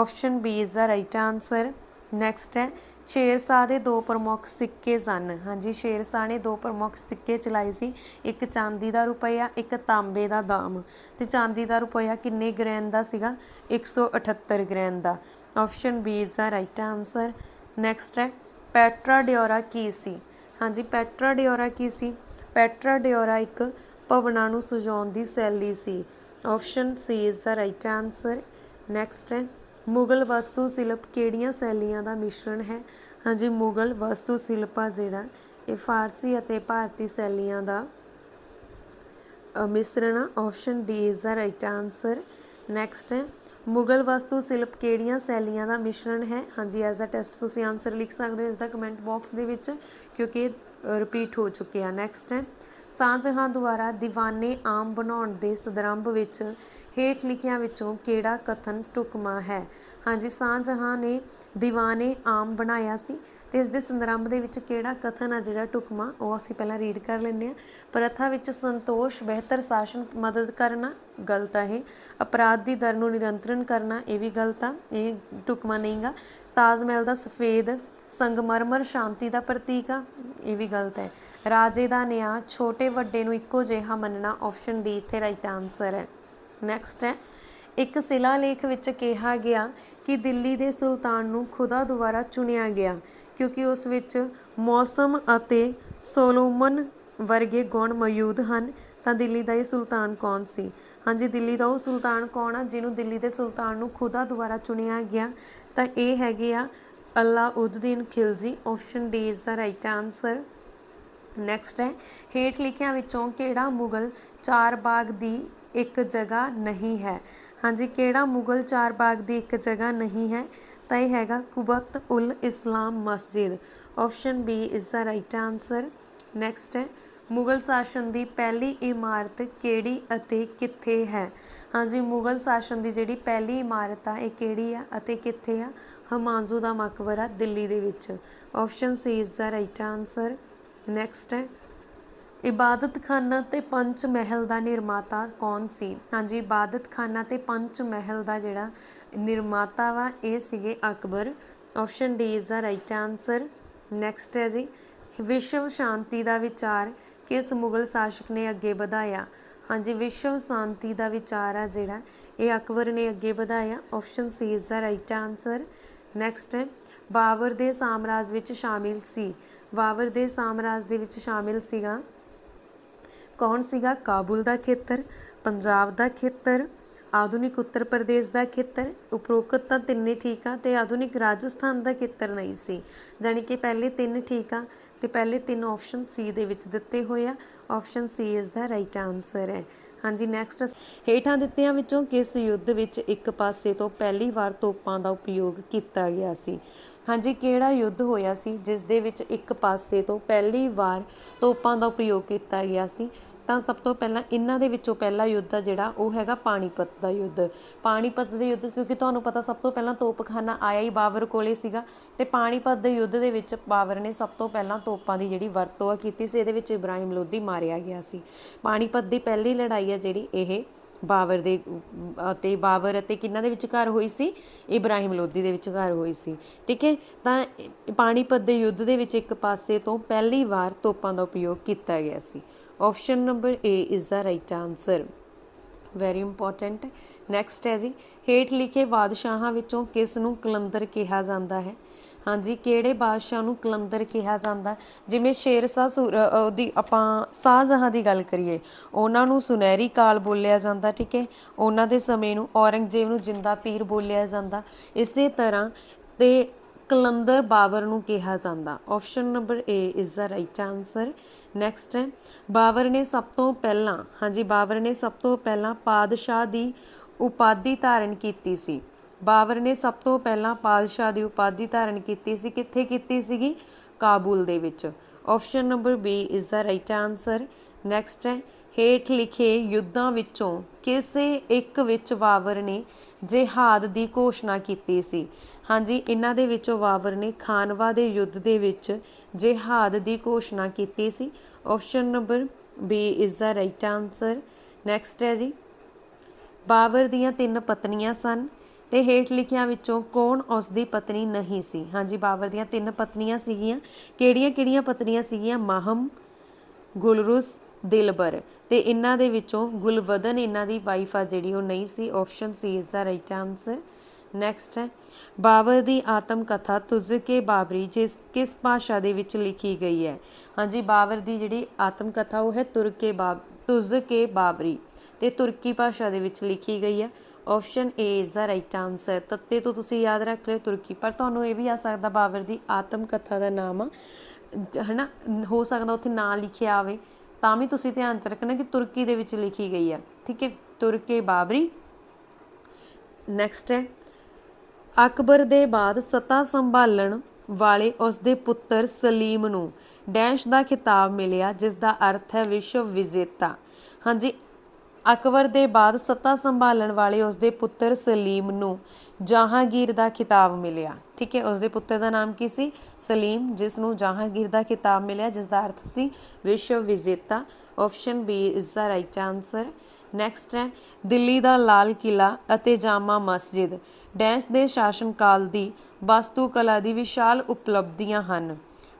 option B is the right answer next ਹੈ ਸ਼ੇਰ ਸ਼ਾਹ ਦੇ ਦੋ ਪ੍ਰਮੁੱਖ ਸਿੱਕੇ ਸਨ ਹਾਂਜੀ ਸ਼ੇਰ ਸ਼ਾਹ ਨੇ ਦੋ ਪ੍ਰਮੁੱਖ ਸਿੱਕੇ ਚਲਾਏ ਸੀ ਇੱਕ ਚਾਂਦੀ ਦਾ ਰੁਪਇਆ ਇੱਕ ਤਾਂਬੇ ਦਾ ਦਾਮ ਤੇ ਚਾਂਦੀ ਦਾ ਰੁਪਇਆ ਕਿੰਨੇ ਗ੍ਰੈਨ ਦਾ ਸੀਗਾ 178 ਗ੍ਰੈਨ ਦਾ option B is the right answer next ਹੈ ਪੈਟਰਾ ਡਿਓਰਾ ਕੀ ਸੀ ਹਾਂਜੀ ਪੈਟਰਾ ਡਿਓਰਾ ਕੀ ਸੀ ਪੈਟਰਾ ਡਿਓਰਾ ਇੱਕ ਭਵਨਾਂ ਨੂੰ ਸਜਾਉਣ ਦੀ ਸ਼ੈਲੀ ਸੀ option C is the right answer next ਹੈ ਮੁਗਲ ਵਸਤੂ ਸ਼ਿਲਪ ਕਿਹੜੀਆਂ ਸ਼ੈਲੀਆਂ ਦਾ ਮਿਸ਼ਰਣ ਹੈ ਹਾਂਜੀ ਮੁਗਲ ਵਸਤੂ ਸਿਲਪਾ ਜਿਹੜਾ ਇਹ ਫਾਰਸੀ ਅਤੇ ਭਾਰਤੀ ਸ਼ੈਲੀਆਂ ਦਾ ਮਿਸ਼ਰਣ option D is the right answer next ਹੈ ਮੁਗਲ ਵਸਤੂ ਸ਼ਿਲਪ ਕਿਹੜੀਆਂ ਸ਼ੈਲੀਆਂ ਦਾ ਮਿਸ਼ਰਣ ਹੈ ਹਾਂਜੀ ਐਜ਼ ਅ ਟੈਸਟ ਤੁਸੀਂ ਆਨਸਰ ਲਿਖ ਸਕਦੇ ਹੋ ਇਸ ਦਾ ਕਮੈਂਟ ਬਾਕਸ ਦੇ ਵਿੱਚ ਕਿਉਂਕਿ ਰਿਪੀਟ ਹੋ ਚੁੱਕੇ ਆ ਨੈਕਸਟ ਹੈ ਸਾਂਝਾਂ ਦੁਆਰਾ دیਵਾਨੇ ਆਮ ਬਣਾਉਣ ਦੇ ਸਦਰੰਭ ਵਿੱਚ ਹੇਠ ਲਿਖਿਆਂ ਵਿੱਚੋਂ ਕਿਹੜਾ ਕਥਨ ਟੁਕਮਾ ਹੈ ਹਾਂਜੀ ਸਾਂਝਾਂ ਨੇ دیਵਾਨੇ ਆਮ ਬਣਾਇਆ ਸੀ ਤੇ ਇਸ ਦੇ ਸੰਦਰਭ ਦੇ ਵਿੱਚ ਕਿਹੜਾ ਕਥਨ ਆ ਜਿਹੜਾ ਟੁਕਮਾ ਉਹ ਅਸੀਂ ਪਹਿਲਾਂ ਰੀਡ ਕਰ ਲੈਂਦੇ ਆ ਪ੍ਰਥਾ ਵਿੱਚ ਸੰਤੋਸ਼ ਬਿਹਤਰ ਸ਼ਾਸਨ ਮਦਦ ਕਰਨਾ ਗਲਤ ਹੈ ਅਪਰਾਧ ਦੀ ਦਰ ਨੂੰ ਨਿਰੰਤਰਣ ਕਰਨਾ ਇਹ ਵੀ ਗਲਤ ਆ ਇਹ ਟੁਕਮਾ ਨਹੀਂਗਾ ਤਾਜ ਮਹਿਲ ਦਾ ਸਫੇਦ ਸੰਗਮਰਮਰ ਸ਼ਾਂਤੀ ਦਾ ਪ੍ਰਤੀਕ ਆ ਇਹ ਵੀ ਗਲਤ ਹੈ ਰਾਜੇ ਦਾ ਨਿਆਂ ਛੋਟੇ ਵੱਡੇ ਨੂੰ ਇੱਕੋ ਜਿਹਾ ਮੰਨਣਾ ਆਪਸ਼ਨ ਬੀ ਇੱਥੇ ਰਾਈਟ ਆਨਸਰ ਹੈ ਨੈਕਸਟ ਹੈ ਇੱਕ ਸਿਲਾ ਲੇਖ ਵਿੱਚ ਕਿਹਾ ਗਿਆ ਕਿ ਦਿੱਲੀ ਦੇ ਸੁਲਤਾਨ ਨੂੰ ਖੁਦਾ ਦੁਆਰਾ ਚੁਣਿਆ ਗਿਆ ਕਿਉਂਕਿ ਉਸ ਵਿੱਚ ਮੌਸਮ ਅਤੇ ਸੋਲੋਮਨ ਵਰਗੇ ਗੁਣ ਮੌਜੂਦ ਹਨ ਤਾਂ ਦਿੱਲੀ ਦਾ ਇਹ ਸੁਲਤਾਨ ਕੌਣ ਸੀ ਹਾਂਜੀ ਦਿੱਲੀ ਦਾ ਉਹ ਸੁਲਤਾਨ ਕੌਣ ਆ ਜਿਹਨੂੰ ਦਿੱਲੀ ਦੇ ਸੁਲਤਾਨ ਨੂੰ ਖੁਦਾ ਦੁਆਰਾ ਚੁਣਿਆ ਗਿਆ ਤਾਂ ਇਹ ਹੈਗੇ ਆ Alauddin Khilji option D is the right answer next ਹੈ ਹੇਠ ਲਿਖਿਆਂ ਵਿੱਚੋਂ ਕਿਹੜਾ ਮੁਗਲ ਚਾਰ ਬਾਗ ਦੀ ਇੱਕ ਜਗ੍ਹਾ ਨਹੀਂ ਹੈ ਹਾਂਜੀ ਕਿਹੜਾ ਮੁਗਲ ਚਾਰ ਬਾਗ ਦੀ ਇੱਕ ਜਗ੍ਹਾ ਨਹੀਂ ਹੈ ਤਾਂ ਇਹ ਹੈਗਾ ਕੁਬਤ ul Islam Masjid option B is the right answer next ਹੈ ਮੁਗਲ ਸ਼ਾਸਨ ਦੀ ਪਹਿਲੀ ਇਮਾਰਤ ਕਿਹੜੀ ਅਤੇ ਕਿੱਥੇ ਹੈ ਹਾਂਜੀ ਮੁਗਲ ਸ਼ਾਸਨ ਦੀ ਜਿਹੜੀ ਪਹਿਲੀ ਇਮਾਰਤ ਆ ਇਹ ਕਿਹੜੀ ਆ ਅਤੇ ਕਿੱਥੇ ਆ ਹਮਾਂਜ਼ੂ ਦਾ ਮਕਬਰਾ ਦਿੱਲੀ ਦੇ ਵਿੱਚ option C is the right answer next ਹੈ ਇਬਾਦਤਖਾਨਾ ਤੇ ਪੰਚ ਮਹਿਲ ਦਾ ਨਿਰਮਾਤਾ ਕੌਣ ਸੀ ਹਾਂਜੀ ਇਬਾਦਤਖਾਨਾ ਤੇ ਪੰਚ ਮਹਿਲ ਦਾ ਜਿਹੜਾ ਨਿਰਮਾਤਾ ਵਾ ਇਹ ਸੀਗੇ Akbar option D is the right answer next ਹੈ ਜੀ ਵਿਸ਼ਵ ਸ਼ਾਂਤੀ ਦਾ ਵਿਚਾਰ ਕਿਸ ਮੁਗਲ ਸ਼ਾਸਕ ਨੇ ਅੱਗੇ ਵਧਾਇਆ ਹਾਂਜੀ ਵਿਸ਼ਵ ਸ਼ਾਂਤੀ ਦਾ ਵਿਚਾਰ ਆ ਜਿਹੜਾ ਇਹ ਅਕਬਰ ਨੇ ਅੱਗੇ ਵਧਾਇਆ option C is the right answer next ਹੈ ਬਾਬਰ ਦੇ ਸਾਮਰਾਜ ਵਿੱਚ ਸ਼ਾਮਿਲ ਸੀ ਬਾਬਰ ਦੇ ਸਾਮਰਾਜ ਦੇ ਵਿੱਚ ਸ਼ਾਮਿਲ ਸੀਗਾ ਕੌਣ ਸੀਗਾ ਕਾਬੁਲ ਦਾ ਖੇਤਰ ਪੰਜਾਬ ਦਾ ਖੇਤਰ ਆਧੁਨਿਕ ਉੱਤਰ ਪ੍ਰਦੇਸ਼ ਦਾ ਖੇਤਰ ਉਪਰੋਕਤ ਤਾਂ ਤਿੰਨੇ ਠੀਕ ਆ ਤੇ ਆਧੁਨਿਕ ਰਾਜਸਥਾਨ ਦਾ ਖੇਤਰ ਨਹੀਂ ਸੀ ਜਾਨੀ ਕਿ ਪਹਿਲੇ ਤਿੰਨ ਠੀਕ ਆ ਤੇ ਪਹਿਲੇ ਤਿੰਨ ਆਪਸ਼ਨ ਸੀ ਦੇ ਵਿੱਚ ਦਿੱਤੇ ਹੋਏ ਆ option C is the right answer ਹੈ ਹਾਂਜੀ ਨੈਕਸਟ ਹੇਠਾਂ ਦਿੱਤਿਆਂ ਵਿੱਚੋਂ ਕਿਸ ਯੁੱਧ ਵਿੱਚ ਇੱਕ ਪਾਸੇ ਤੋਂ ਪਹਿਲੀ ਵਾਰ ਤੋਪਾਂ ਦਾ ਉਪਯੋਗ ਕੀਤਾ ਗਿਆ ਸੀ ਹਾਂਜੀ ਕਿਹੜਾ ਯੁੱਧ ਹੋਇਆ ਸੀ ਜਿਸ ਦੇ ਵਿੱਚ ਇੱਕ ਪਾਸੇ ਤੋਂ ਪਹਿਲੀ ਵਾਰ ਤੋਪਾਂ ਦਾ ਉਪਯੋਗ ਕੀਤਾ ਗਿਆ ਸੀ ਤਾਂ ਸਭ ਤੋਂ ਪਹਿਲਾਂ ਇਹਨਾਂ ਦੇ ਵਿੱਚੋਂ ਪਹਿਲਾ ਯੁੱਧ ਆ ਜਿਹੜਾ ਉਹ ਹੈਗਾ ਪਾਣੀਪਤ ਦਾ ਯੁੱਧ ਪਾਣੀਪਤ ਦੇ ਯੁੱਧ ਕਿਉਂਕਿ ਤੁਹਾਨੂੰ ਪਤਾ ਸਭ ਤੋਂ ਪਹਿਲਾਂ ਤੋਪਖਾਨਾ ਆਇਆ ਹੀ ਬਾਬਰ ਕੋਲੇ ਸੀਗਾ ਤੇ ਪਾਣੀਪਤ ਦੇ ਯੁੱਧ ਦੇ ਵਿੱਚ ਬਾਬਰ ਨੇ ਸਭ ਤੋਂ ਪਹਿਲਾਂ ਤੋਪਾਂ ਦੀ ਜਿਹੜੀ ਵਰਤੋਂ ਆ ਕੀਤੀ ਸੀ ਇਹਦੇ ਵਿੱਚ ਇਬਰਾਹਿਮ ਲੋਧੀ ਮਾਰਿਆ ਗਿਆ ਸੀ ਪਾਣੀਪਤ ਦੀ ਪਹਿਲੀ ਲੜਾਈ ਆ ਜਿਹੜੀ ਇਹ ਬਾਬਰ ਦੇ ਅਤੇ ਬਾਬਰ ਅਤੇ ਕਿੰਨਾ ਦੇ ਵਿਚਕਾਰ ਹੋਈ ਸੀ ਇਬਰਾਹਿਮ ਲੋਧੀ ਦੇ ਵਿਚਕਾਰ ਹੋਈ ਸੀ ਠੀਕ ਹੈ ਤਾਂ ਪਾਣੀਪਤ ਦੇ ਯੁੱਧ ਦੇ ਵਿੱਚ ਇੱਕ ਪਾਸੇ ਤੋਂ ਪਹਿਲੀ ਵਾਰ ਤੋਪਾਂ ਦਾ ਉਪਯੋਗ ਕੀਤਾ ਗਿਆ ਸੀ option number A is the right answer very important next ਹੈ ਜੀ ਹੇਠ ਲਿਖੇ ਬਾਦਸ਼ਾਹਾਂ ਵਿੱਚੋਂ ਕਿਸ ਨੂੰ ਕਲੰਦਰ ਕਿਹਾ ਜਾਂਦਾ ਹੈ ਹਾਂਜੀ ਕਿਹੜੇ ਬਾਦਸ਼ਾਹ ਨੂੰ ਕਲੰਦਰ ਕਿਹਾ ਜਾਂਦਾ ਜਿਵੇਂ ਸ਼ੇਰ ਸ਼ਾਹ ਉਹਦੀ ਆਪਾਂ ਸਾਜ਼ਹਾਂ ਦੀ ਗੱਲ ਕਰੀਏ ਉਹਨਾਂ ਨੂੰ ਸੁਨਹਿਰੀ ਕਾਲ ਬੋਲਿਆ ਜਾਂਦਾ ਠੀਕ ਹੈ ਉਹਨਾਂ ਦੇ ਸਮੇਂ ਨੂੰ ਔਰੰਗਜ਼ੇਬ ਨੂੰ ਜਿੰਦਾ ਪੀਰ ਬੋਲਿਆ ਜਾਂਦਾ ਇਸੇ ਤਰ੍ਹਾਂ ਤੇ ਕਲੰਦਰ ਬਾਬਰ ਨੂੰ ਕਿਹਾ ਜਾਂਦਾ option number A is the right answer next ਹੈ ਬਾਬਰ ਨੇ ਸਭ ਤੋਂ ਪਹਿਲਾਂ ਹਾਂਜੀ ਬਾਬਰ ਨੇ ਸਭ ਤੋਂ ਪਹਿਲਾਂ ਪਾਦਸ਼ਾਹ ਦੀ ਉਪਾਧੀ ਧਾਰਨ ਕੀਤੀ ਸੀ ਬਾਬਰ ਨੇ ਸਭ ਤੋਂ ਪਹਿਲਾਂ ਪਾਦਸ਼ਾਹ ਦੀ ਉਪਾਧੀ ਧਾਰਨ ਕੀਤੀ ਸੀ ਕਿੱਥੇ ਕੀਤੀ ਸੀਗੀ ਕਾਬੂਲ ਦੇ ਵਿੱਚ option number B is the right answer next ਹੈ ਹੇਠ ਲਿਖੇ ਯੁੱਧਾਂ ਵਿੱਚੋਂ ਕਿਸੇ ਇੱਕ ਵਿੱਚ ਬਾਬਰ ਨੇ ਜਿਹਾਦ ਦੀ ਘੋਸ਼ਣਾ ਕੀਤੀ ਸੀ ਹਾਂਜੀ ਇਹਨਾਂ ਦੇ ਵਿੱਚੋਂ ਬਾਬਰ ਨੇ ਖਾਨਵਾ ਦੇ ਯੁੱਧ ਦੇ ਵਿੱਚ ਜਿਹਾਦ ਦੀ ਘੋਸ਼ਣਾ ਕੀਤੀ ਸੀ option number B is the right answer next ਹੈ ਜੀ ਬਾਬਰ ਦੀਆਂ ਤਿੰਨ ਪਤਨੀਆਂ ਸਨ ਤੇ ਹੇਠ ਲਿਖਿਆਂ ਵਿੱਚੋਂ ਕੌਣ ਉਸ ਦੀ ਪਤਨੀ ਨਹੀਂ ਸੀ ਹਾਂਜੀ ਬਾਬਰ ਦੀਆਂ ਤਿੰਨ ਪਤਨੀਆਂ ਸੀਗੀਆਂ ਕਿਹੜੀਆਂ-ਕਿਹੜੀਆਂ ਪਤਨੀਆਂ ਸੀਗੀਆਂ ਮਾਹਮ ਗੁਲਰੂਸ ਦਿਲਬਰ ਤੇ ਇਹਨਾਂ ਦੇ ਵਿੱਚੋਂ ਗੁਲਵਦਨ ਇਹਨਾਂ ਦੀ ਵਾਈਫ ਆ ਜਿਹੜੀ ਉਹ ਨਹੀਂ ਸੀ option C is the right answer next ਹੈ ਬਾਬਰ ਦੀ ਆਤਮ ਕਥਾ ਤੁਜ ਕੇ ਬਾਬਰੀ ਜਿਸ ਕਿਸ ਭਾਸ਼ਾ ਦੇ ਵਿੱਚ ਲਿਖੀ ਗਈ ਹੈ ਹਾਂਜੀ ਬਾਬਰ ਦੀ ਜਿਹੜੀ ਆਤਮ ਕਥਾ ਉਹ ਹੈ ਤੁਰਕੇ ਬਾਬ ਤੁਜ ਕੇ ਬਾਬਰੀ ਤੇ ਤੁਰਕੀ ਭਾਸ਼ਾ ਦੇ ਵਿੱਚ ਲਿਖੀ ਗਈ ਹੈ option A is the right answer ਤੱਤੇ ਤੋਂ ਤੁਸੀਂ ਯਾਦ ਰੱਖ ਲਿਓ ਤੁਰਕੀ ਪਰ ਤੁਹਾਨੂੰ ਇਹ ਵੀ ਆ ਸਕਦਾ ਬਾਬਰ ਦੀ ਆਤਮ ਕਥਾ ਦਾ ਨਾਮ ਹੈ ਹਨਾ ਹੋ ਸਕਦਾ ਉੱਥੇ ਨਾਂ ਲਿਖਿਆ ਆਵੇ ਤਾਂ ਵੀ ਤੁਸੀਂ ਧਿਆਨ ਚ ਰੱਖਣਾ ਕਿ ਤੁਰਕੀ ਦੇ ਵਿੱਚ ਲਿਖੀ ਗਈ ਹੈ ਠੀਕ ਹੈ ਤੁਰਕੀ ਬਾਬਰੀ ਨੈਕਸਟ ਹੈ ਅਕਬਰ ਦੇ ਬਾਅਦ ਸੱਤਾ ਸੰਭਾਲਣ ਵਾਲੇ ਉਸ ਦੇ ਪੁੱਤਰ ਸਲੀਮ ਨੂੰ ਡੈਸ਼ ਦਾ ਖਿਤਾਬ ਮਿਲਿਆ ਜਿਸ ਦਾ ਅਰਥ ਹੈ ਵਿਸ਼ਵ ਵਿਜੇਤਾ ਹਾਂਜੀ ਅਕਬਰ ਦੇ ਬਾਅਦ ਸੱਤਾ ਸੰਭਾਲਣ ਵਾਲੇ ਉਸ ਦੇ ਪੁੱਤਰ ਸਲੀਮ ਨੂੰ ਜਹਾਂਗੀਰ ਦਾ ਖਿਤਾਬ ਮਿਲਿਆ ਠੀਕ ਹੈ ਉਸ ਦੇ ਪੁੱਤਰ ਦਾ ਨਾਮ ਕੀ ਸੀ ਸਲੀਮ ਜਿਸ ਨੂੰ ਜਹਾਂਗੀਰ ਦਾ ਖਿਤਾਬ ਮਿਲਿਆ ਜਿਸ ਦਾ ਅਰਥ ਸੀ ਵਿਸ਼ਵ ਵਿਜੇਤਾ option B is the right answer next ਹੈ ਦਿੱਲੀ ਦਾ ਲਾਲ ਕਿਲਾ ਅਤੇ ਜਾਮਾ ਮਸਜਿਦ ਡੈਸ਼ ਦੇ ਸ਼ਾਸਨ ਕਾਲ ਦੀ ਵਸਤੂ ਕਲਾ ਦੀ ਵਿਸ਼ਾਲ ਉਪਲਬਧੀਆਂ ਹਨ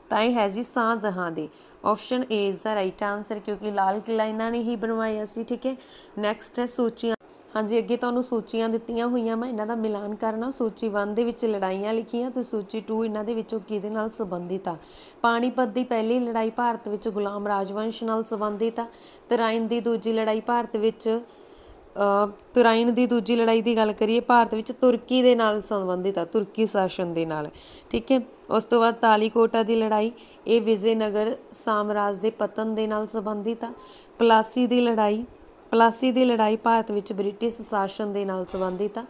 ਤਾਂ ਇਹ ਹੈ ਜੀ ਜਹਾਂ ਦੇ option A is the right answer ਕਿਉਂਕਿ ਲਾਲ ਕਿਲਾ ਇਹਨਾਂ ਨੇ ਹੀ ਬਣਵਾਇਆ ਸੀ ਠੀਕ ਹੈ ਨੈਕਸਟ ਹੈ ਸੂਚੀ ਹਾਂਜੀ ਅੱਗੇ ਤੁਹਾਨੂੰ ਸੂਚੀਆਂ ਦਿੱਤੀਆਂ ਹੋਈਆਂ ਮੈਂ ਇਹਨਾਂ ਦਾ ਮਿਲਾਨ ਕਰਨਾ ਸੂਚੀ 1 ਦੇ ਵਿੱਚ ਲੜਾਈਆਂ ਲਿਖੀਆਂ ਤੇ ਸੂਚੀ 2 ਇਹਨਾਂ ਦੇ ਵਿੱਚੋਂ ਕਿਹਦੇ ਨਾਲ ਸੰਬੰਧਿਤ ਆ ਪਾਣੀਪਤ ਦੀ ਪਹਿਲੀ ਲੜਾਈ ਭਾਰਤ ਵਿੱਚ ਗੁਲਾਮ ਰਾਜਵੰਸ਼ ਨਾਲ ਸੰਬੰਧਿਤ ਆ ਤਰਾਇਨ ਦੀ ਦੂਜੀ ਲੜਾਈ ਭਾਰਤ ਵਿੱਚ ਤੁਰਾਇਨ ਦੀ ਦੂਜੀ ਲੜਾਈ ਦੀ ਗੱਲ ਕਰੀਏ ਭਾਰਤ ਵਿੱਚ ਤੁਰਕੀ ਦੇ ਨਾਲ ਸੰਬੰਧਿਤ ਆ ਤੁਰਕੀ ਸ਼ਾਸਨ ਦੇ ਨਾਲ ਠੀਕ ਹੈ ਉਸ ਤੋਂ ਬਾਅਦ ਤਾਲੀਕੋਟਾ ਦੀ ਲੜਾਈ ਇਹ ਵਿਜੇਨਗਰ ਸਾਮਰਾਜ ਦੇ ਪਤਨ ਦੇ ਨਾਲ ਸੰਬੰਧਿਤ ਆ ਪਲਾਸੀ ਦੀ ਲੜਾਈ ਪਲਾਸੀ ਦੀ ਲੜਾਈ ਭਾਰਤ ਵਿੱਚ ਬ੍ਰਿਟਿਸ਼ ਸ਼ਾਸਨ ਦੇ ਨਾਲ ਸੰਬੰਧਿਤ ਆ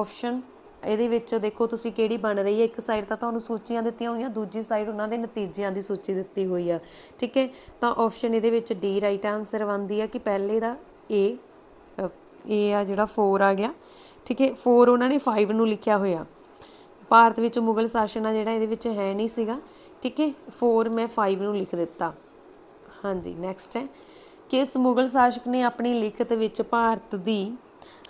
ਆਪਸ਼ਨ ਇਹਦੇ ਵਿੱਚ ਦੇਖੋ ਤੁਸੀਂ ਕਿਹੜੀ ਬਣ ਰਹੀ ਹੈ ਇੱਕ ਸਾਈਡ ਤਾਂ ਤੁਹਾਨੂੰ ਸੂਚੀਆਂ ਦਿੱਤੀਆਂ ਹੋਈਆਂ ਦੂਜੀ ਸਾਈਡ ਉਹਨਾਂ ਦੇ ਨਤੀਜਿਆਂ ਦੀ ਸੂਚੀ ਦਿੱਤੀ ਹੋਈ ਆ ਠੀਕ ਹੈ ਤਾਂ ਆਪਸ਼ਨ ਇਹਦੇ ਵਿੱਚ ਡੀ ਰਾਈਟ ਆਨਸਰ ਬਣਦੀ ਆ ਕਿ ਪਹਿਲੇ ਦਾ ਏ ਏ ਆ ਜਿਹੜਾ 4 ਆ ਗਿਆ ਠੀਕ ਹੈ 4 ਉਹਨਾਂ ਨੇ 5 ਨੂੰ ਲਿਖਿਆ ਹੋਇਆ ਭਾਰਤ ਵਿੱਚ ਮੁਗਲ ਸ਼ਾਸਨ ਆ ਜਿਹੜਾ ਇਹਦੇ ਵਿੱਚ ਹੈ ਨਹੀਂ ਸੀਗਾ ਠੀਕ ਹੈ 4 ਮੈਂ 5 ਨੂੰ ਲਿਖ ਦਿੱਤਾ ਹਾਂਜੀ ਨੈਕਸਟ ਹੈ ਕਿਸ ਮੁਗਲ ਸ਼ਾਸਕ ਨੇ ਆਪਣੀ ਲਿਖਤ ਵਿੱਚ ਭਾਰਤ ਦੀ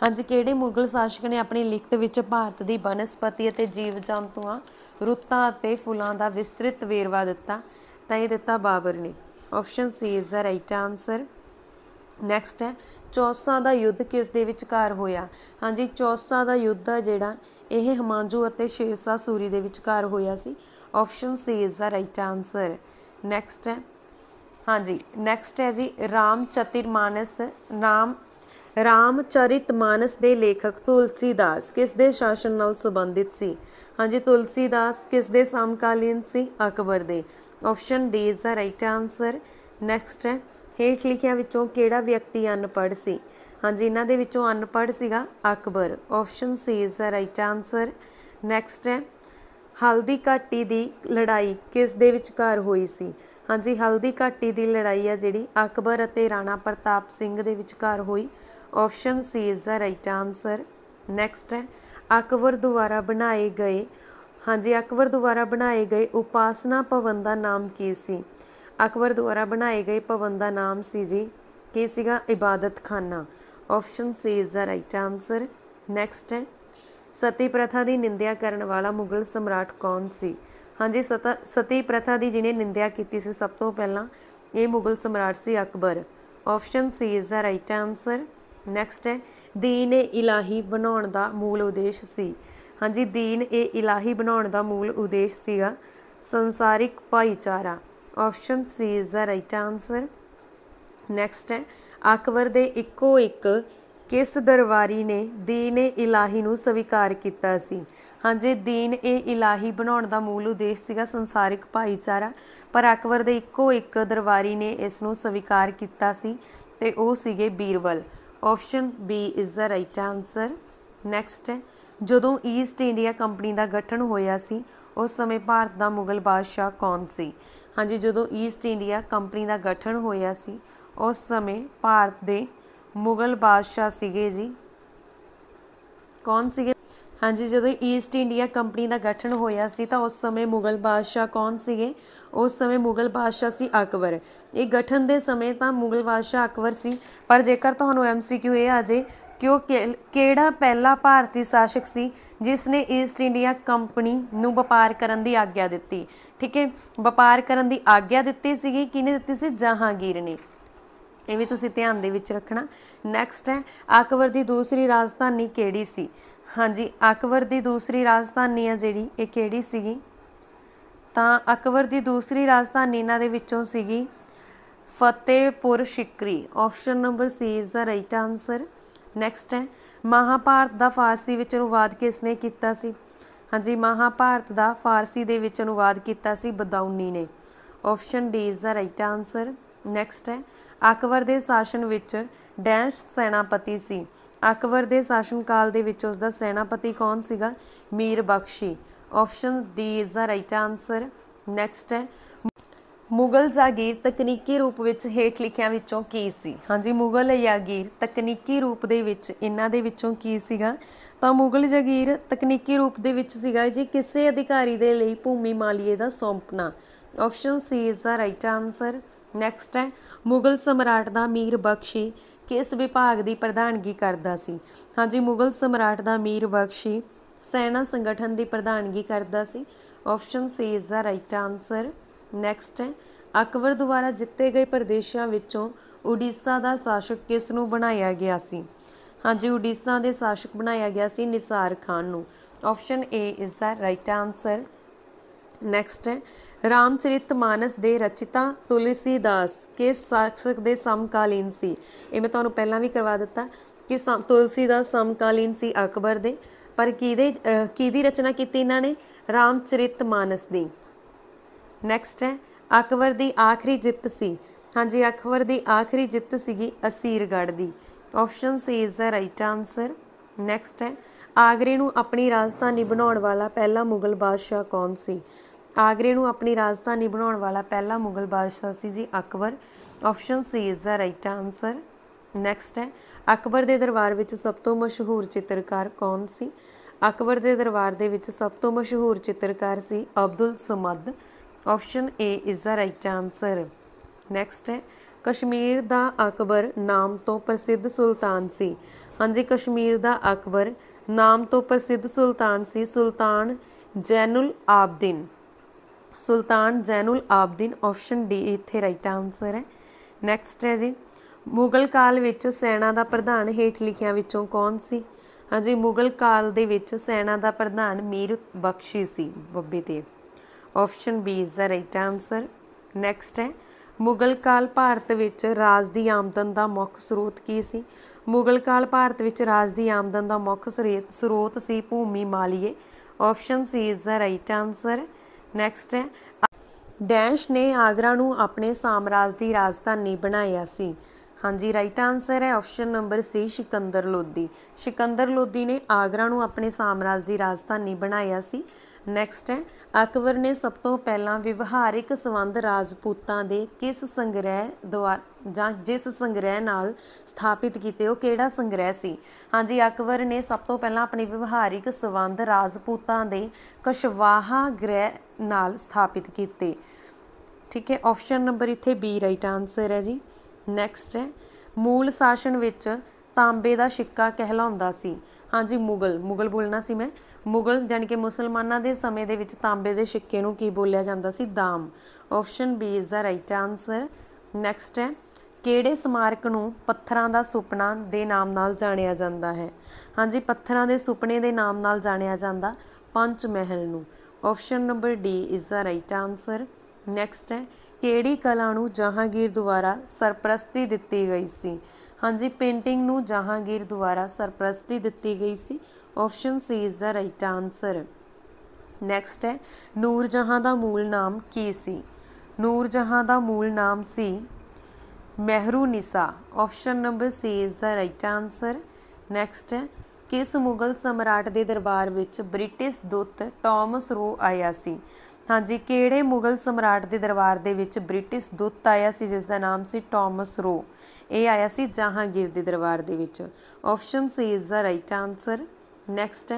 ਹਾਂਜੀ ਕਿਹੜੇ ਮੁਗਲ ਸ਼ਾਸਕ ਨੇ ਆਪਣੀ ਲਿਖਤ ਵਿੱਚ ਭਾਰਤ ਦੀ ਬਨਸਪਤੀ ਅਤੇ ਜੀਵ ਜੰਤੂਆਂ ਰੁੱਤਾਂ ਅਤੇ ਫੁੱਲਾਂ ਦਾ ਵਿਸਤ੍ਰਿਤ ਵੇਰਵਾ ਦਿੱਤਾ ਤਾਂ ਇਹ ਦਿੱਤਾ ਬਾਬਰ ਨੇ option C is the right answer next ਹੈ ਚੌਸਾ ਦਾ ਯੁੱਧ ਕਿਸ ਦੇ ਵਿਚਕਾਰ ਹੋਇਆ ਹਾਂਜੀ ਚੌਸਾ ਦਾ ਯੁੱਧ ਆ ਜਿਹੜਾ ਇਹ ਹਮਾਂਜੂ ਅਤੇ ਸ਼ੇਰਸ਼ਾ ਸੂਰੀ ਦੇ ਵਿਚਕਾਰ ਹੋਇਆ ਸੀ option C is the right answer next ਹੈ ਹਾਂਜੀ ਨੈਕਸਟ ਹੈ ਜੀ ਰਾਮ ਚਤਿਰਮਾਨਸ ਨਾਮ ਰਾਮ ਚਰਿਤ ਮਾਨਸ ਦੇ ਲੇਖਕ ਤੁਲਸੀਦਾਸ ਕਿਸ ਦੇ ਸ਼ਾਸਨ ਨਾਲ ਸੰਬੰਧਿਤ ਸੀ ਹਾਂਜੀ ਤੁਲਸੀਦਾਸ ਕਿਸ ਦੇ ਸਮਕਾਲੀਨ ਸੀ ਅਕਬਰ ਦੇ option D is the right answer next ਹੈ ਹੇਠ ਲਿਖਿਆਂ ਵਿੱਚੋਂ ਕਿਹੜਾ ਵਿਅਕਤੀ ਅਨਪੜ੍ਹ ਸੀ ਹਾਂਜੀ ਇਹਨਾਂ ਦੇ ਵਿੱਚੋਂ ਅਨਪੜ੍ਹ ਸੀਗਾ Akbar option C is the right answer next ਹੈ ਹਲਦੀ ਘਾਟੀ ਦੀ ਲੜਾਈ ਕਿਸ ਦੇ ਵਿਚਕਾਰ ਹੋਈ ਸੀ ਹਾਂਜੀ ਹਲਦੀ ਘਾਟੀ ਦੀ ਲੜਾਈ ਆ ਜਿਹੜੀ ਅਕਬਰ ਅਤੇ ਰਾਣਾ ਪ੍ਰਤਾਪ ਸਿੰਘ ਦੇ ਵਿਚਕਾਰ ਹੋਈ option C is the right answer next ਹੈ ਅਕਬਰ ਦੁਆਰਾ ਬਣਾਏ ਗਏ ਹਾਂਜੀ ਅਕਬਰ ਦੁਆਰਾ ਬਣਾਏ ਗਏ ਉਪਾਸਨਾ ਭਵਨ ਦਾ ਨਾਮ ਕੀ ਸੀ ਅਕਬਰ ਦੁਆਰਾ ਬਣਾਏ ਗਏ ਭਵਨ ਦਾ ਨਾਮ ਸੀ ਜੀ ਕੀ ਸੀਗਾ Ibadatkhana option C is the right answer next ਹੈ ਸਤੀ ਪ੍ਰਥਾ ਦੀ ਨਿੰਦਿਆ ਕਰਨ ਵਾਲਾ ਮੁਗਲ ਸਮਰਾਟ ਕੌਣ ਸੀ ਹਾਂਜੀ ਸਤੀ ਪ੍ਰਥਾ ਦੀ ਜਿਹਨੇ ਨਿੰਦਿਆ ਕੀਤੀ ਸੀ ਸਭ ਤੋਂ ਪਹਿਲਾਂ ਇਹ ਮੁਗਲ ਸਮਰਾਟ ਸੀ Akbar option C is the right answer next ਹੈ ਦੀਨ ਏ ਇਲਾਹੀ ਬਣਾਉਣ ਦਾ ਮੂਲ ਉਦੇਸ਼ ਸੀ ਹਾਂਜੀ ਦੀਨ ਏ ਇਲਾਹੀ ਬਣਾਉਣ ਦਾ ਮੂਲ ਉਦੇਸ਼ ਸੀਗਾ ਸੰਸਾਰਿਕ ਭਾਈਚਾਰਾ option C is the right answer next ਹੈ ਅਕਬਰ ਦੇ ਇੱਕੋ ਇੱਕ ਕਿਸ ਦਰਬਾਰੀ ਨੇ ਦੀਨ ਏ ਇਲਾਹੀ ਨੂੰ ਸਵੀਕਾਰ ਕੀਤਾ ਸੀ ਹਾਂਜੀ ਦੀਨ ਇਹ ਇਲਾਹੀ ਬਣਾਉਣ ਦਾ ਮੂਲ ਉਦੇਸ਼ ਸੀਗਾ ਸੰਸਾਰਿਕ ਭਾਈਚਾਰਾ ਪਰ ਅਕਬਰ ਦੇ ਇੱਕੋ ਇੱਕ ਦਰਬਾਰੀ ਨੇ ਇਸ ਨੂੰ ਸਵੀਕਾਰ ਕੀਤਾ ਸੀ ਤੇ ਉਹ ਸੀਗੇ Birbal option B is the right answer next ਜਦੋਂ ਈਸਟ ਇੰਡੀਆ ਕੰਪਨੀ ਦਾ ਗਠਨ ਹੋਇਆ ਸੀ ਉਸ ਸਮੇਂ ਭਾਰਤ ਦਾ ਮੁਗਲ ਬਾਦਸ਼ਾਹ ਕੌਣ ਸੀ ਹਾਂਜੀ ਜਦੋਂ ਈਸਟ ਇੰਡੀਆ ਕੰਪਨੀ ਦਾ ਗਠਨ ਹੋਇਆ ਸੀ ਉਸ ਸਮੇਂ ਭਾਰਤ ਦੇ ਮੁਗਲ ਬਾਦਸ਼ਾਹ ਸੀਗੇ ਜੀ ਕੌਣ ਸੀਗੇ ਹਾਂਜੀ ਜਦੋਂ ਈਸਟ ਇੰਡੀਆ ਕੰਪਨੀ ਦਾ ਗਠਨ ਹੋਇਆ ਸੀ ਤਾਂ ਉਸ ਸਮੇਂ ਮੁਗਲ ਬਾਦਸ਼ਾਹ ਕੌਣ ਸੀਗੇ ਉਸ ਸਮੇਂ ਮੁਗਲ ਬਾਦਸ਼ਾਹ ਸੀ ਅਕਬਰ ਇਹ ਗਠਨ ਦੇ ਸਮੇਂ ਤਾਂ ਮੁਗਲ ਬਾਦਸ਼ਾਹ ਅਕਬਰ ਸੀ ਪਰ ਜੇਕਰ ਤੁਹਾਨੂੰ ਐਮਸੀਕਿਊ ਇਹ ਆ ਜੇ ਕਿ ਉਹ ਕਿਹੜਾ ਪਹਿਲਾ ਭਾਰਤੀ ਸ਼ਾਸਕ ਸੀ ਜਿਸ ਨੇ ਈਸਟ ਇੰਡੀਆ ਕੰਪਨੀ ਨੂੰ ਵਪਾਰ ਕਰਨ ਦੀ ਆਗਿਆ ਦਿੱਤੀ ਠੀਕ ਹੈ ਵਪਾਰ ਕਰਨ ਦੀ ਆਗਿਆ ਦਿੱਤੀ ਸੀਗੀ ਕਿਹਨੇ ਦਿੱਤੀ ਸੀ ਜਹਾਂਗੀਰ ਨੇ ਇਹ ਵੀ ਤੁਸੀਂ ਧਿਆਨ ਦੇ ਵਿੱਚ ਰੱਖਣਾ ਨੈਕਸਟ ਹੈ ਅਕਬਰ ਦੀ ਦੂਸਰੀ ਰਾਜਧਾਨੀ ਕਿਹੜੀ ਸੀ ਹਾਂਜੀ ਅਕਬਰ ਦੀ ਦੂਸਰੀ ਰਾਜਧਾਨੀ ਆ ਜਿਹੜੀ ਇਹ ਕਿਹੜੀ ਸੀਗੀ ਤਾਂ ਅਕਬਰ ਦੀ ਦੂਸਰੀ ਰਾਜਧਾਨੀ ਇਹਨਾਂ ਦੇ ਵਿੱਚੋਂ ਸੀਗੀ Fatehpur Sikri option number C is the right answer next ਹੈ ਮਹਾਭਾਰਤ ਦਾ ਫਾਰਸੀ ਵਿੱਚ ਅਨੁਵਾਦ ਕਿਸ ਨੇ ਕੀਤਾ ਸੀ ਹਾਂਜੀ ਮਹਾਭਾਰਤ ਦਾ ਫਾਰਸੀ ਦੇ ਵਿੱਚ ਅਨੁਵਾਦ ਕੀਤਾ ਸੀ ਬਦਾਉਨੀ ਨੇ option D is the right answer next ਹੈ ਅਕਬਰ ਦੇ ਸ਼ਾਸਨ ਵਿੱਚ ਡੈਸ਼ ਸੈਨਾਪਤੀ ਸੀ ਅਕਬਰ ਦੇ ਸ਼ਾਸਨ ਕਾਲ ਦੇ ਵਿੱਚ ਉਸ ਦਾ ਸੈਨਾਪਤੀ ਕੌਣ ਸੀਗਾ Mir Bakhshi option D is the right answer next ਹੈ ਮੁਗਲ ਜਾਗੀਰ ਤਕਨੀਕੀ ਰੂਪ ਵਿੱਚ ਹੇਠ ਲਿਖਿਆਂ ਵਿੱਚੋਂ ਕੀ ਸੀ ਹਾਂਜੀ ਮੁਗਲ ਜਾਗੀਰ ਤਕਨੀਕੀ ਰੂਪ ਦੇ ਵਿੱਚ ਇਹਨਾਂ ਦੇ ਵਿੱਚੋਂ ਕੀ ਸੀਗਾ ਤਾਂ ਮੁਗਲ ਜਾਗੀਰ ਤਕਨੀਕੀ ਰੂਪ ਦੇ ਵਿੱਚ ਸੀਗਾ ਜੀ ਕਿਸੇ ਅਧਿਕਾਰੀ ਦੇ ਲਈ ਭੂਮੀ ਮਾਲੀਏ ਦਾ ਸੌਂਪਣਾ option C is the right answer next ਹੈ ਮੁਗਲ ਸਮਰਾਟ ਦਾ ਮੀਰ ਬਖਸ਼ੀ ਕਿਸ ਵਿਭਾਗ ਦੀ ਪ੍ਰਧਾਨਗੀ ਕਰਦਾ ਸੀ ਹਾਂਜੀ ਮੁਗਲ ਸਮਰਾਟ ਦਾ ਮੀਰ ਬਖਸ਼ੀ ਸੈਨਾ ਸੰਗਠਨ ਦੀ ਪ੍ਰਧਾਨਗੀ ਕਰਦਾ ਸੀ option C is the right answer next ਹੈ ਅਕਬਰ ਦੁਆਰਾ ਜਿੱਤੇ ਗਏ ਪ੍ਰਦੇਸ਼ਾਂ ਵਿੱਚੋਂ ਉੜੀਸਾ ਦਾ ਸ਼ਾਸਕ ਕਿਸ ਨੂੰ ਬਣਾਇਆ ਗਿਆ ਸੀ ਹਾਂਜੀ ਉੜੀਸਾ ਦੇ ਸ਼ਾਸਕ ਬਣਾਇਆ ਗਿਆ ਸੀ ਨਿਸਾਰ ਖਾਨ ਨੂੰ option A is the right answer next ਹੈ ਰਾਮਚਰਿਤਮਾਨਸ ਦੇ ਰਚਿਤਾ ਤੁਲਸੀਦਾਸ ਕੇ ਸਾਖਸ਼ਕ ਦੇ ਸਮਕਾਲੀਨ ਸੀ ਇਹ ਮੈਂ ਤੁਹਾਨੂੰ ਪਹਿਲਾਂ ਵੀ ਕਰਵਾ ਦਿੱਤਾ ਕਿ ਤੁਲਸੀਦਾਸ ਸਮਕਾਲੀਨ ਸੀ ਅਕਬਰ ਦੇ ਪਰ ਕਿਹਦੇ ਕਿਹਦੀ ਰਚਨਾ ਕੀਤੀ ਇਹਨਾਂ ਨੇ ਰਾਮਚਰਿਤਮਾਨਸ ਦੀ ਨੈਕਸਟ ਹੈ ਅਕਬਰ ਦੀ ਆਖਰੀ ਜਿੱਤ ਸੀ ਹਾਂਜੀ ਅਕਬਰ ਦੀ ਆਖਰੀ ਜਿੱਤ ਸੀਗੀ ਅਸੀਰਗੜ ਦੀ option C is the right answer next ਹੈ ਆਗਰੇ ਨੂੰ ਆਪਣੀ ਰਾਜਧਾਨੀ ਬਣਾਉਣ ਵਾਲਾ ਪਹਿਲਾ ਮੁਗਲ ਬਾਦਸ਼ਾਹ ਕੌਣ ਸੀ ਆਗਰੇ ਨੂੰ ਆਪਣੀ ਰਾਜਧਾਨੀ ਬਣਾਉਣ ਵਾਲਾ ਪਹਿਲਾ ਮੁਗਲ ਬਾਦਸ਼ਾਹ ਸੀ ਜੀ Akbar option C is the right answer next ਹੈ ਅਕਬਰ ਦੇ ਦਰਬਾਰ ਵਿੱਚ ਸਭ ਤੋਂ ਮਸ਼ਹੂਰ ਚਿੱਤਰਕਾਰ ਕੌਣ ਸੀ ਅਕਬਰ ਦੇ ਦਰਬਾਰ ਦੇ ਵਿੱਚ ਸਭ ਤੋਂ ਮਸ਼ਹੂਰ ਚਿੱਤਰਕਾਰ ਸੀ Abdul Samad option A is the right answer next ਹੈ ਕਸ਼ਮੀਰ ਦਾ ਅਕਬਰ ਨਾਮ ਤੋਂ ਪ੍ਰਸਿੱਧ ਸੁਲਤਾਨ ਸੀ ਹਾਂਜੀ ਕਸ਼ਮੀਰ ਦਾ ਅਕਬਰ ਨਾਮ ਤੋਂ ਪ੍ਰਸਿੱਧ ਸੁਲਤਾਨ ਸੀ ਸੁਲਤਾਨ ਜੈਨੁਲ ਆਬਦੀਨ ਸੁਲਤਾਨ ਜ਼ੈਨੁਲ ਆਬਦੀਨ ਆਪਸ਼ਨ ਡੀ ਇੱਥੇ ਰਾਈਟ ਆਨਸਰ ਹੈ ਨੈਕਸਟ ਹੈ ਜੀ ਮੁਗਲ ਕਾਲ ਵਿੱਚ ਸੈਨਾ ਦਾ ਪ੍ਰਧਾਨ ਹੇਠ ਲਿਖਿਆਂ ਵਿੱਚੋਂ ਕੌਣ ਸੀ ਹਾਂਜੀ ਮੁਗਲ ਕਾਲ ਦੇ ਵਿੱਚ ਸੈਨਾ ਦਾ ਪ੍ਰਧਾਨ ਮੀਰ ਬਖਸ਼ੀ ਸੀ ਬੱਬੇ ਦੇ option B is the right answer next ਹੈ ਮੁਗਲ ਕਾਲ ਭਾਰਤ ਵਿੱਚ ਰਾਜ ਦੀ ਆਮਦਨ ਦਾ ਮੁੱਖ ਸਰੋਤ ਕੀ ਸੀ ਮੁਗਲ ਕਾਲ ਭਾਰਤ ਵਿੱਚ ਰਾਜ ਦੀ ਆਮਦਨ ਦਾ ਮੁੱਖ ਸਰੋਤ ਸੀ ਭੂਮੀ ਮਾਲੀਏ option C is the right answer next ਹੈ ਡੈਸ਼ ਨੇ ਆਗਰਾ ਨੂੰ ਆਪਣੇ ਸਾਮਰਾਜ ਦੀ ਰਾਜਧਾਨੀ ਬਣਾਇਆ ਸੀ ਹਾਂਜੀ ਰਾਈਟ ਆਨਸਰ ਹੈ option number C Sikandar Lodi Sikandar Lodi ਨੇ ਆਗਰਾ ਨੂੰ ਆਪਣੇ ਸਾਮਰਾਜ ਦੀ ਰਾਜਧਾਨੀ ਬਣਾਇਆ ਸੀ ਨੈਕਸਟ ਹੈ ਅਕਬਰ ਨੇ ਸਭ ਤੋਂ ਪਹਿਲਾਂ ਵਿਵਹਾਰਿਕ ਸੰਬੰਧ ਰਾਜਪੂਤਾਂ ਦੇ ਕਿਸ ਸੰਗ੍ਰਹਿ ਦੁਆਰਾ ਜਾਂ ਜਿਸ ਸੰਗ੍ਰਹਿ ਨਾਲ ਸਥਾਪਿਤ ਕੀਤੇ ਉਹ ਕਿਹੜਾ ਸੰਗ੍ਰਹਿ ਸੀ ਹਾਂਜੀ ਅਕਬਰ ਨੇ ਸਭ ਤੋਂ ਪਹਿਲਾਂ ਆਪਣੀ ਵਿਵਹਾਰਿਕ ਸੰਬੰਧ ਰਾਜਪੂਤਾਂ ਦੇ ਕਸ਼ਵਾਹਾ ਗ੍ਰਹਿ ਨਾਲ ਸਥਾਪਿਤ ਕੀਤੇ ਠੀਕ ਹੈ ਆਪਸ਼ਨ ਨੰਬਰ ਇੱਥੇ ਬੀ ਰਾਈਟ ਆਨਸਰ ਹੈ ਜੀ ਨੈਕਸਟ ਹੈ ਮੂਲ ਸ਼ਾਸਨ ਵਿੱਚ ਤਾਂਬੇ ਦਾ ਸਿੱਕਾ ਕਹਿਲਾਉਂਦਾ ਸੀ ਹਾਂਜੀ ਮੁਗਲ ਮੁਗਲ ਬੋਲਣਾ ਸੀ ਮੈਂ ਮੁਗਲ ਜਾਨ ਕਿ ਮੁਸਲਮਾਨਾਂ ਦੇ ਸਮੇਂ ਦੇ ਵਿੱਚ ਤਾਂਬੇ ਦੇ ਸਿੱਕੇ ਨੂੰ ਕੀ ਬੋਲਿਆ ਜਾਂਦਾ ਸੀ ਦਾਮ option B is the right answer next ਹੈ ਕਿਹੜੇ ਸਮਾਰਕ ਨੂੰ ਪੱਥਰਾਂ ਦਾ ਸੁਪਨਾ ਦੇ ਨਾਮ ਨਾਲ ਜਾਣਿਆ ਜਾਂਦਾ ਹੈ ਹਾਂਜੀ ਪੱਥਰਾਂ ਦੇ ਸੁਪਨੇ ਦੇ ਨਾਮ ਨਾਲ ਜਾਣਿਆ ਜਾਂਦਾ ਪੰਚ ਮਹਿਲ ਨੂੰ option number D is the right answer next ਹੈ ਕਿਹੜੀ ਕਲਾ ਨੂੰ ਜਹਾਂਗੀਰ ਦੁਆਰਾ ਸਰਪ੍ਰਸਤੀ ਦਿੱਤੀ ਗਈ ਸੀ ਹਾਂਜੀ ਪੇਂਟਿੰਗ ਨੂੰ ਜਹਾਂਗੀਰ ਦੁਆਰਾ ਸਰਪ੍ਰਸਤੀ ਦਿੱਤੀ ਗਈ ਸੀ option C is the right answer next ਹੈ ਨੂਰ ਜਹਾਂ ਦਾ ਮੂਲ ਨਾਮ ਕੀ ਸੀ ਨੂਰ ਜਹਾਂ ਦਾ ਮੂਲ ਨਾਮ ਸੀ Mehrunnisa option number C is the right answer next ਕਿਸ ਮੁਗਲ ਸਮਰਾਟ ਦੇ ਦਰਬਾਰ ਵਿੱਚ ਬ੍ਰਿਟਿਸ਼ ਦੂਤ ਟਾਮਸ ਰੋ ਆਇਆ ਸੀ ਹਾਂਜੀ ਕਿਹੜੇ ਮੁਗਲ ਸਮਰਾਟ ਦੇ ਦਰਬਾਰ ਦੇ ਵਿੱਚ ਬ੍ਰਿਟਿਸ਼ ਦੂਤ ਆਇਆ ਸੀ ਜਿਸ ਦਾ ਨਾਮ ਸੀ ਟਾਮਸ ਰੋ ਇਹ ਆਇਆ ਸੀ ਜਹਾਂਗੀਰ ਦੇ ਦਰਬਾਰ ਦੇ ਵਿੱਚ option C is the right answer next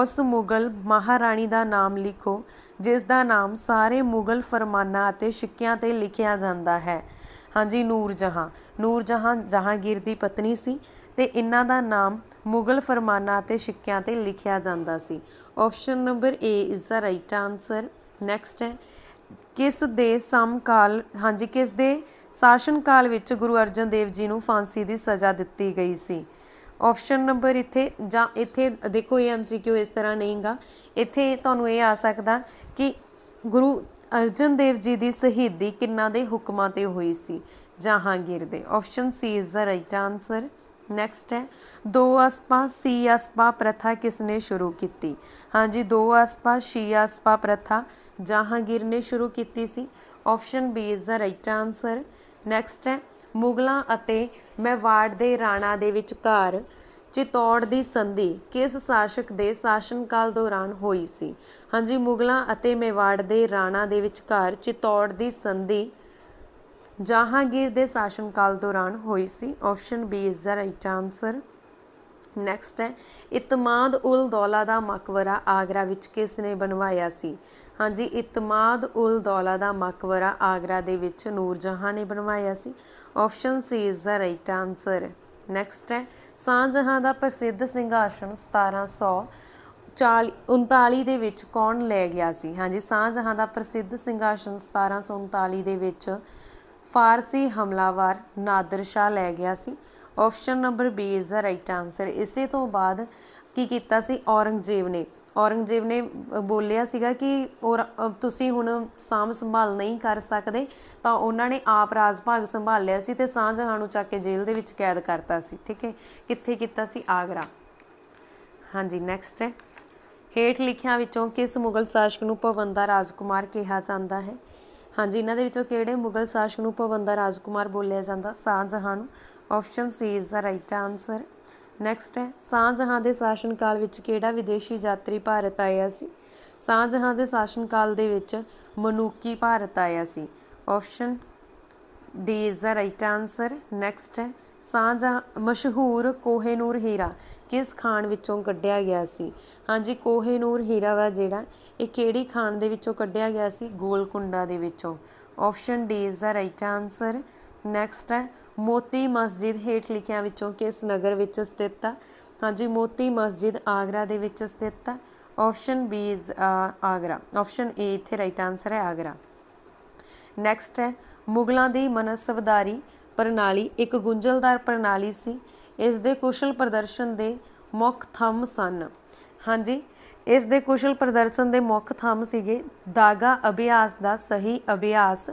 ਉਸ ਮੁਗਲ ਮਹਾਰਾਣੀ ਦਾ ਨਾਮ ਲਿਖੋ ਜਿਸ ਦਾ ਨਾਮ ਸਾਰੇ ਮੁਗਲ ਫਰਮਾਨਾਂ ਅਤੇ ਸਿੱਕਿਆਂ ਤੇ ਲਿਖਿਆ ਜਾਂਦਾ ਹੈ ਹਾਂਜੀ ਨੂਰ ਜਹਾਂ ਨੂਰ ਜਹਾਂ ਜਹਾਂਗੀਰ ਦੀ ਪਤਨੀ ਸੀ ਤੇ ਇਹਨਾਂ ਦਾ ਨਾਮ ਮੁਗਲ ਫਰਮਾਨਾ ਤੇ ਸਿੱਕਿਆਂ ਤੇ ਲਿਖਿਆ ਜਾਂਦਾ ਸੀ option number A is the right answer next ਹੈ ਕਿਸ ਦੇ ਸਮਕਾਲ ਹਾਂਜੀ ਕਿਸ ਦੇ ਸ਼ਾਸਨ ਕਾਲ ਵਿੱਚ ਗੁਰੂ ਅਰਜਨ ਦੇਵ ਜੀ ਨੂੰ ਫਾਂਸੀ ਦੀ ਸਜ਼ਾ ਦਿੱਤੀ ਗਈ ਸੀ ਆਪਸ਼ਨ ਨੰਬਰ ਇੱਥੇ ਜਾਂ ਇੱਥੇ ਦੇਖੋ ਇਹ ਐਮਸੀਕਿਊ ਇਸ ਤਰ੍ਹਾਂ ਨਹੀਂਗਾ ਇੱਥੇ ਤੁਹਾਨੂੰ ਇਹ ਆ ਸਕਦਾ ਕਿ ਗੁਰੂ ਅਰਜਨ ਦੇਵ ਜੀ ਦੀ ਸ਼ਹੀਦੀ ਕਿੰਨਾ ਦੇ ਹੁਕਮਾਂ ਤੇ ਹੋਈ ਸੀ ਜਹਾਂਗੀਰ ਦੇ option C is the right answer next ਹੈ ਦੋ ਅਸਪਾ ਸੀ ਅਸਪਾ ਪ੍ਰਥਾ ਕਿਸ ਨੇ ਸ਼ੁਰੂ ਕੀਤੀ ਹਾਂਜੀ ਦੋ ਅਸਪਾ ਸ਼ੀ ਅਸਪਾ ਪ੍ਰਥਾ ਜਹਾਂਗੀਰ ਨੇ ਸ਼ੁਰੂ ਕੀਤੀ ਸੀ option B is the right answer next ਹੈ ਮੁਗਲਾਂ ਅਤੇ ਮੈਵਾੜ ਦੇ ਰਾਣਾ ਦੇ ਵਿਚਕਾਰ ਚਿਤੌੜ ਦੀ ਸੰਧੀ ਕਿਸ ਸ਼ਾਸਕ ਦੇ ਸ਼ਾਸਨ ਕਾਲ ਦੌਰਾਨ ਹੋਈ ਸੀ ਹਾਂਜੀ ਮੁਗਲਾਂ ਅਤੇ ਮੇਵਾੜ ਦੇ ਰਾਣਾ ਦੇ ਵਿਚਕਾਰ ਚਿਤੌੜ ਦੀ ਸੰਧੀ ਜਹਾਂਗੀਰ ਦੇ ਸ਼ਾਸਨ ਕਾਲ ਦੌਰਾਨ ਹੋਈ ਸੀ option B is the right answer next ਹੈ ਇਤਮਾਦ ਉਲ ਦੌਲਾ ਦਾ ਮਕਬਰਾ ਆਗਰਾ ਵਿੱਚ ਕਿਸ ਨੇ ਬਣਵਾਇਆ ਸੀ ਹਾਂਜੀ ਇਤਮਾਦ ਉਲ ਦੌਲਾ ਦਾ ਮਕਬਰਾ ਆਗਰਾ ਦੇ ਵਿੱਚ ਨੂਰ ਜਹਾਂ ਨੇ ਬਣਵਾਇਆ ਸੀ option C is the right answer next ਹੈ ਸਾਂਝਾਂ ਦਾ ਪ੍ਰਸਿੱਧ ਸਿੰਘਾਸਣ 1739 ਦੇ ਵਿੱਚ ਕੌਣ ਲੈ ਗਿਆ ਸੀ ਹਾਂਜੀ ਸਾਂਝਾਂ ਦਾ ਪ੍ਰਸਿੱਧ ਸਿੰਘਾਸਣ 1739 ਦੇ ਵਿੱਚ ਫਾਰਸੀ ਹਮਲਾਵਰ ਨਾਦਰ ਸ਼ਾਹ ਲੈ ਗਿਆ ਸੀ option number B is the right answer ਇਸੇ ਤੋਂ ਬਾਅਦ ਕੀ ਕੀਤਾ ਸੀ ਔਰੰਗਜ਼ੇਬ ਨੇ ਔਰੰਗਜ਼ੇਬ ਨੇ ਬੋਲਿਆ ਸੀਗਾ ਕਿ ਉਹ ਤੁਸੀਂ ਹੁਣ ਸਾਂਭ ਸੰਭਾਲ ਨਹੀਂ ਕਰ ਸਕਦੇ ਤਾਂ ਉਹਨਾਂ ਨੇ ਆਪ ਰਾਜ ਭਾਗ ਸੰਭਾਲ ਲਿਆ ਸੀ ਤੇ ਸ਼ਾਹਜਹਾਂ ਨੂੰ ਚੱਕ ਕੇ ਜੇਲ੍ਹ ਦੇ ਵਿੱਚ ਕੈਦ ਕਰਤਾ ਸੀ ਠੀਕ ਹੈ ਕਿੱਥੇ ਕੀਤਾ ਸੀ ਆਗਰਾ ਹਾਂਜੀ ਨੈਕਸਟ ਹੈ ਹੇਠ ਲਿਖਿਆਂ ਵਿੱਚੋਂ ਕਿਸ ਮੁਗਲ ਸ਼ਾਸਕ ਨੂੰ ਭਵਨ ਦਾ ਰਾਜਕੁਮਾਰ ਕਿਹਾ ਜਾਂਦਾ ਹੈ ਹਾਂਜੀ ਇਹਨਾਂ ਦੇ ਵਿੱਚੋਂ ਕਿਹੜੇ ਮੁਗਲ ਸ਼ਾਸਕ ਨੂੰ ਭਵਨ ਦਾ ਰਾਜਕੁਮਾਰ ਬੋਲਿਆ ਜਾਂਦਾ ਸ਼ਾਹਜਹਾਂ ਨੂੰ option C is the right answer next ਹੈ ਸਾਂਝਾਂ ਦੇ ਸ਼ਾਸਨ ਕਾਲ ਵਿੱਚ ਕਿਹੜਾ ਵਿਦੇਸ਼ੀ ਯਾਤਰੀ ਭਾਰਤ ਆਇਆ ਸੀ ਸਾਂਝਾਂ ਦੇ ਸ਼ਾਸਨ ਕਾਲ ਦੇ ਵਿੱਚ ਮਨੂਕੀ ਭਾਰਤ ਆਇਆ ਸੀ option D is the right answer next ਹੈ ਸਾਂਝਾ ਮਸ਼ਹੂਰ ਕੋਹੇਨੂਰ ਹੀਰਾ ਕਿਸ ਖਾਨ ਵਿੱਚੋਂ ਕੱਢਿਆ ਗਿਆ ਸੀ ਹਾਂਜੀ ਕੋਹੇਨੂਰ ਹੀਰਾ ਵਾ ਜਿਹੜਾ ਇਹ ਕਿਹੜੀ ਖਾਨ ਦੇ ਵਿੱਚੋਂ ਕੱਢਿਆ ਗਿਆ ਸੀ ਗੋਲਕੁੰਡਾ ਦੇ ਵਿੱਚੋਂ option D is the right answer next ਹੈ ਮੋਤੀ ਮਸਜਿਦ ਹੇਠ ਲਿਖਿਆਂ ਵਿੱਚੋਂ ਕਿਸ ਨਗਰ ਵਿੱਚ ਸਥਿਤ ਆ ਹਾਂਜੀ ਮੋਤੀ ਮਸਜਿਦ ਆਗਰਾ ਦੇ ਵਿੱਚ ਸਥਿਤ ਆ option B is Agra option A ਇੱਥੇ ਰਾਈਟ ਆਨਸਰ ਹੈ ਆਗਰਾ ਨੈਕਸਟ ਹੈ ਮੁਗਲਾਂ ਦੀ ਮਨਸਬਦਾਰੀ ਪ੍ਰਣਾਲੀ ਇੱਕ ਗੁੰਝਲਦਾਰ ਪ੍ਰਣਾਲੀ ਸੀ ਇਸ ਦੇ ਕੁਸ਼ਲ ਪ੍ਰਦਰਸ਼ਨ ਦੇ ਮੁੱਖ ਥੰਮ ਸਨ ਹਾਂਜੀ ਇਸ ਦੇ ਕੁਸ਼ਲ ਪ੍ਰਦਰਸ਼ਨ ਦੇ ਮੁੱਖ ਥੰਮ ਸੀਗੇ ਦਾਗਾ ਅਭਿਆਸ ਦਾ ਸਹੀ ਅਭਿਆਸ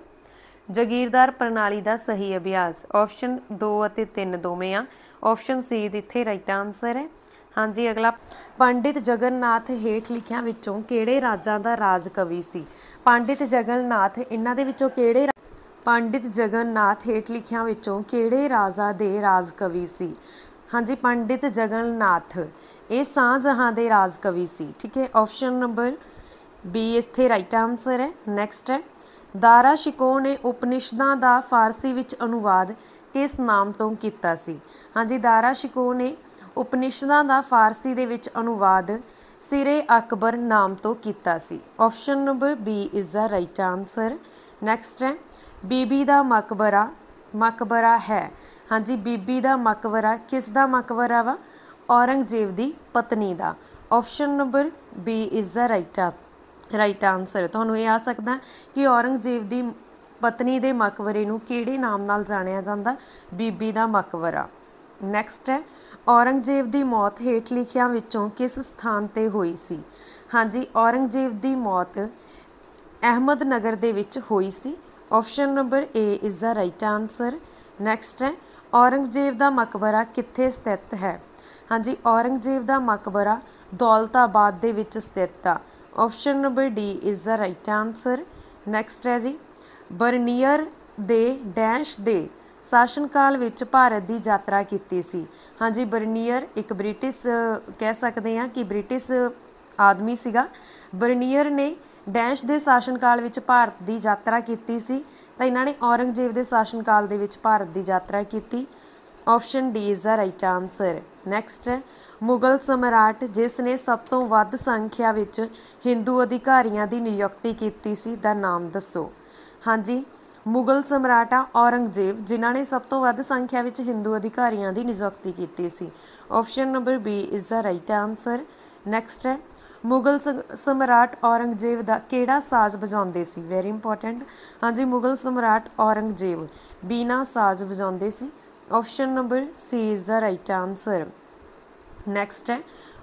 ਜਗੀਰਦਾਰ ਪ੍ਰਣਾਲੀ ਦਾ ਸਹੀ ਅਭਿਆਸ ਆਪਸ਼ਨ 2 ਅਤੇ 3 ਦੋਵੇਂ ਆ ਆਪਸ਼ਨ ਸੀ ਇੱਥੇ ਰਾਈਟ ਆਨਸਰ ਹੈ ਹਾਂਜੀ ਅਗਲਾ ਪੰਡਿਤ ਜਗਨਨਾਥ ਹੇਠ ਲਿਖਿਆਂ ਵਿੱਚੋਂ ਕਿਹੜੇ ਰਾਜਾਂ ਦਾ ਰਾਜ ਕਵੀ ਸੀ ਪੰਡਿਤ ਜਗਨਨਾਥ ਇਹਨਾਂ ਦੇ ਵਿੱਚੋਂ ਕਿਹੜੇ ਪੰਡਿਤ ਜਗਨਨਾਥ ਹੇਠ ਲਿਖਿਆਂ ਵਿੱਚੋਂ ਕਿਹੜੇ ਰਾਜਾ ਦੇ ਰਾਜ ਕਵੀ ਸੀ ਹਾਂਜੀ ਪੰਡਿਤ ਜਗਨਨਾਥ ਇਹ ਸਾਂਝਾਂ ਦੇ ਰਾਜ ਕਵੀ ਸੀ ਠੀਕ ਹੈ ਆਪਸ਼ਨ ਨੰਬਰ ਬੀ ਇਸ ਤੇ ਰਾਈਟ ਆਨਸਰ ਹੈ ਨੈਕਸਟ ਹੈ ਦਾਰਾ ਸ਼ਿਕੋ ਨੇ ਉਪਨਿਸ਼ਦਾਂ ਦਾ ਫਾਰਸੀ ਵਿੱਚ ਅਨੁਵਾਦ ਕਿਸ ਨਾਮ ਤੋਂ ਕੀਤਾ ਸੀ ਹਾਂਜੀ ਦਾਰਾ ਸ਼ਿਕੋ ਨੇ ਉਪਨਿਸ਼ਦਾਂ ਦਾ ਫਾਰਸੀ ਦੇ ਵਿੱਚ ਅਨੁਵਾਦ ਸਿਰੇ ਅਕਬਰ ਨਾਮ ਤੋਂ ਕੀਤਾ ਸੀ option number B is the right answer next ਹੈ ਬੀਬੀ ਦਾ ਮਕਬਰਾ ਮਕਬਰਾ ਹੈ ਹਾਂਜੀ ਬੀਬੀ ਦਾ ਮਕਬਰਾ ਕਿਸ ਦਾ ਮਕਬਰਾ ਵਾ ਔਰੰਗਜ਼ੇਬ ਦੀ ਪਤਨੀ ਦਾ option number B is the right answer right answer ਤੁਹਾਨੂੰ ਇਹ ਆ ਸਕਦਾ ਕਿ ਔਰੰਗਜ਼ੇਬ ਦੀ ਪਤਨੀ ਦੇ ਮਕਬਰੇ ਨੂੰ ਕਿਹੜੇ ਨਾਮ ਨਾਲ ਜਾਣਿਆ ਜਾਂਦਾ ਬੀਬੀ ਦਾ ਮਕਬਰਾ ਨੈਕਸਟ ਹੈ ਔਰੰਗਜ਼ੇਬ ਦੀ ਮੌਤ ਹੇਠ ਲਿਖਿਆਂ ਵਿੱਚੋਂ ਕਿਸ ਸਥਾਨ ਤੇ ਹੋਈ ਸੀ ਹਾਂਜੀ ਔਰੰਗਜ਼ੇਬ ਦੀ ਮੌਤ ਅਹਿਮਦ ਨਗਰ ਦੇ ਵਿੱਚ ਹੋਈ ਸੀ option number A is the right answer next ਹੈ ਔਰੰਗਜ਼ੇਬ ਦਾ ਮਕਬਰਾ ਕਿੱਥੇ ਸਥਿਤ ਹੈ ਹਾਂਜੀ ਔਰੰਗਜ਼ੇਬ ਦਾ ਮਕਬਰਾ ਦੌਲਤਾਬਾਦ ਦੇ ਵਿੱਚ ਸਥਿਤ ਆ option number D is the right answer next ਹੈ ਜੀ ਬਰਨੀਅਰ ਦੇ ਡੈਸ਼ ਦੇ ਸ਼ਾਸਨ ਕਾਲ ਵਿੱਚ ਭਾਰਤ ਦੀ ਯਾਤਰਾ ਕੀਤੀ ਸੀ ਹਾਂਜੀ ਬਰਨੀਅਰ ਇੱਕ ਬ੍ਰਿਟਿਸ਼ ਕਹਿ ਸਕਦੇ ਹਾਂ ਕਿ ਬ੍ਰਿਟਿਸ਼ ਆਦਮੀ ਸੀਗਾ ਬਰਨੀਅਰ ਨੇ ਡੈਸ਼ ਦੇ ਸ਼ਾਸਨ ਕਾਲ ਵਿੱਚ ਭਾਰਤ ਦੀ ਯਾਤਰਾ ਕੀਤੀ ਸੀ ਤਾਂ ਇਹਨਾਂ ਨੇ ਔਰੰਗਜ਼ੇਬ ਦੇ ਸ਼ਾਸਨ ਕਾਲ ਦੇ ਵਿੱਚ ਭਾਰਤ ਦੀ ਯਾਤਰਾ ਕੀਤੀ option D is the right answer next ਹੈ ਮੁਗਲ ਸਮਰਾਟ ਜਿਸ ਨੇ ਸਭ ਤੋਂ ਵੱਧ ਸੰਖਿਆ ਵਿੱਚ ਹਿੰਦੂ ਅਧਿਕਾਰੀਆਂ ਦੀ ਨਿਯੁਕਤੀ ਕੀਤੀ ਸੀ ਦਾ ਨਾਮ ਦੱਸੋ ਹਾਂਜੀ ਮੁਗਲ ਸਮਰਾਟ ਔਰੰਗਜ਼ੇਬ ਜਿਨ੍ਹਾਂ ਨੇ ਸਭ ਤੋਂ ਵੱਧ ਸੰਖਿਆ ਵਿੱਚ ਹਿੰਦੂ ਅਧਿਕਾਰੀਆਂ ਦੀ ਨਿਯੁਕਤੀ ਕੀਤੀ ਸੀ option number B is the right answer next ਹੈ ਮੁਗਲ ਸਮਰਾਟ ਔਰੰਗਜ਼ੇਬ ਦਾ ਕਿਹੜਾ ਸਾਜ਼ ਵਜਾਉਂਦੇ ਸੀ ਵੈਰੀ ਇੰਪੋਰਟੈਂਟ ਹਾਂਜੀ ਮੁਗਲ ਸਮਰਾਟ ਔਰੰਗਜ਼ੇਬ ਬੀਨਾ ਸਾਜ਼ ਵਜਾਉਂਦੇ ਸੀ option number C is the right answer next ਹੈ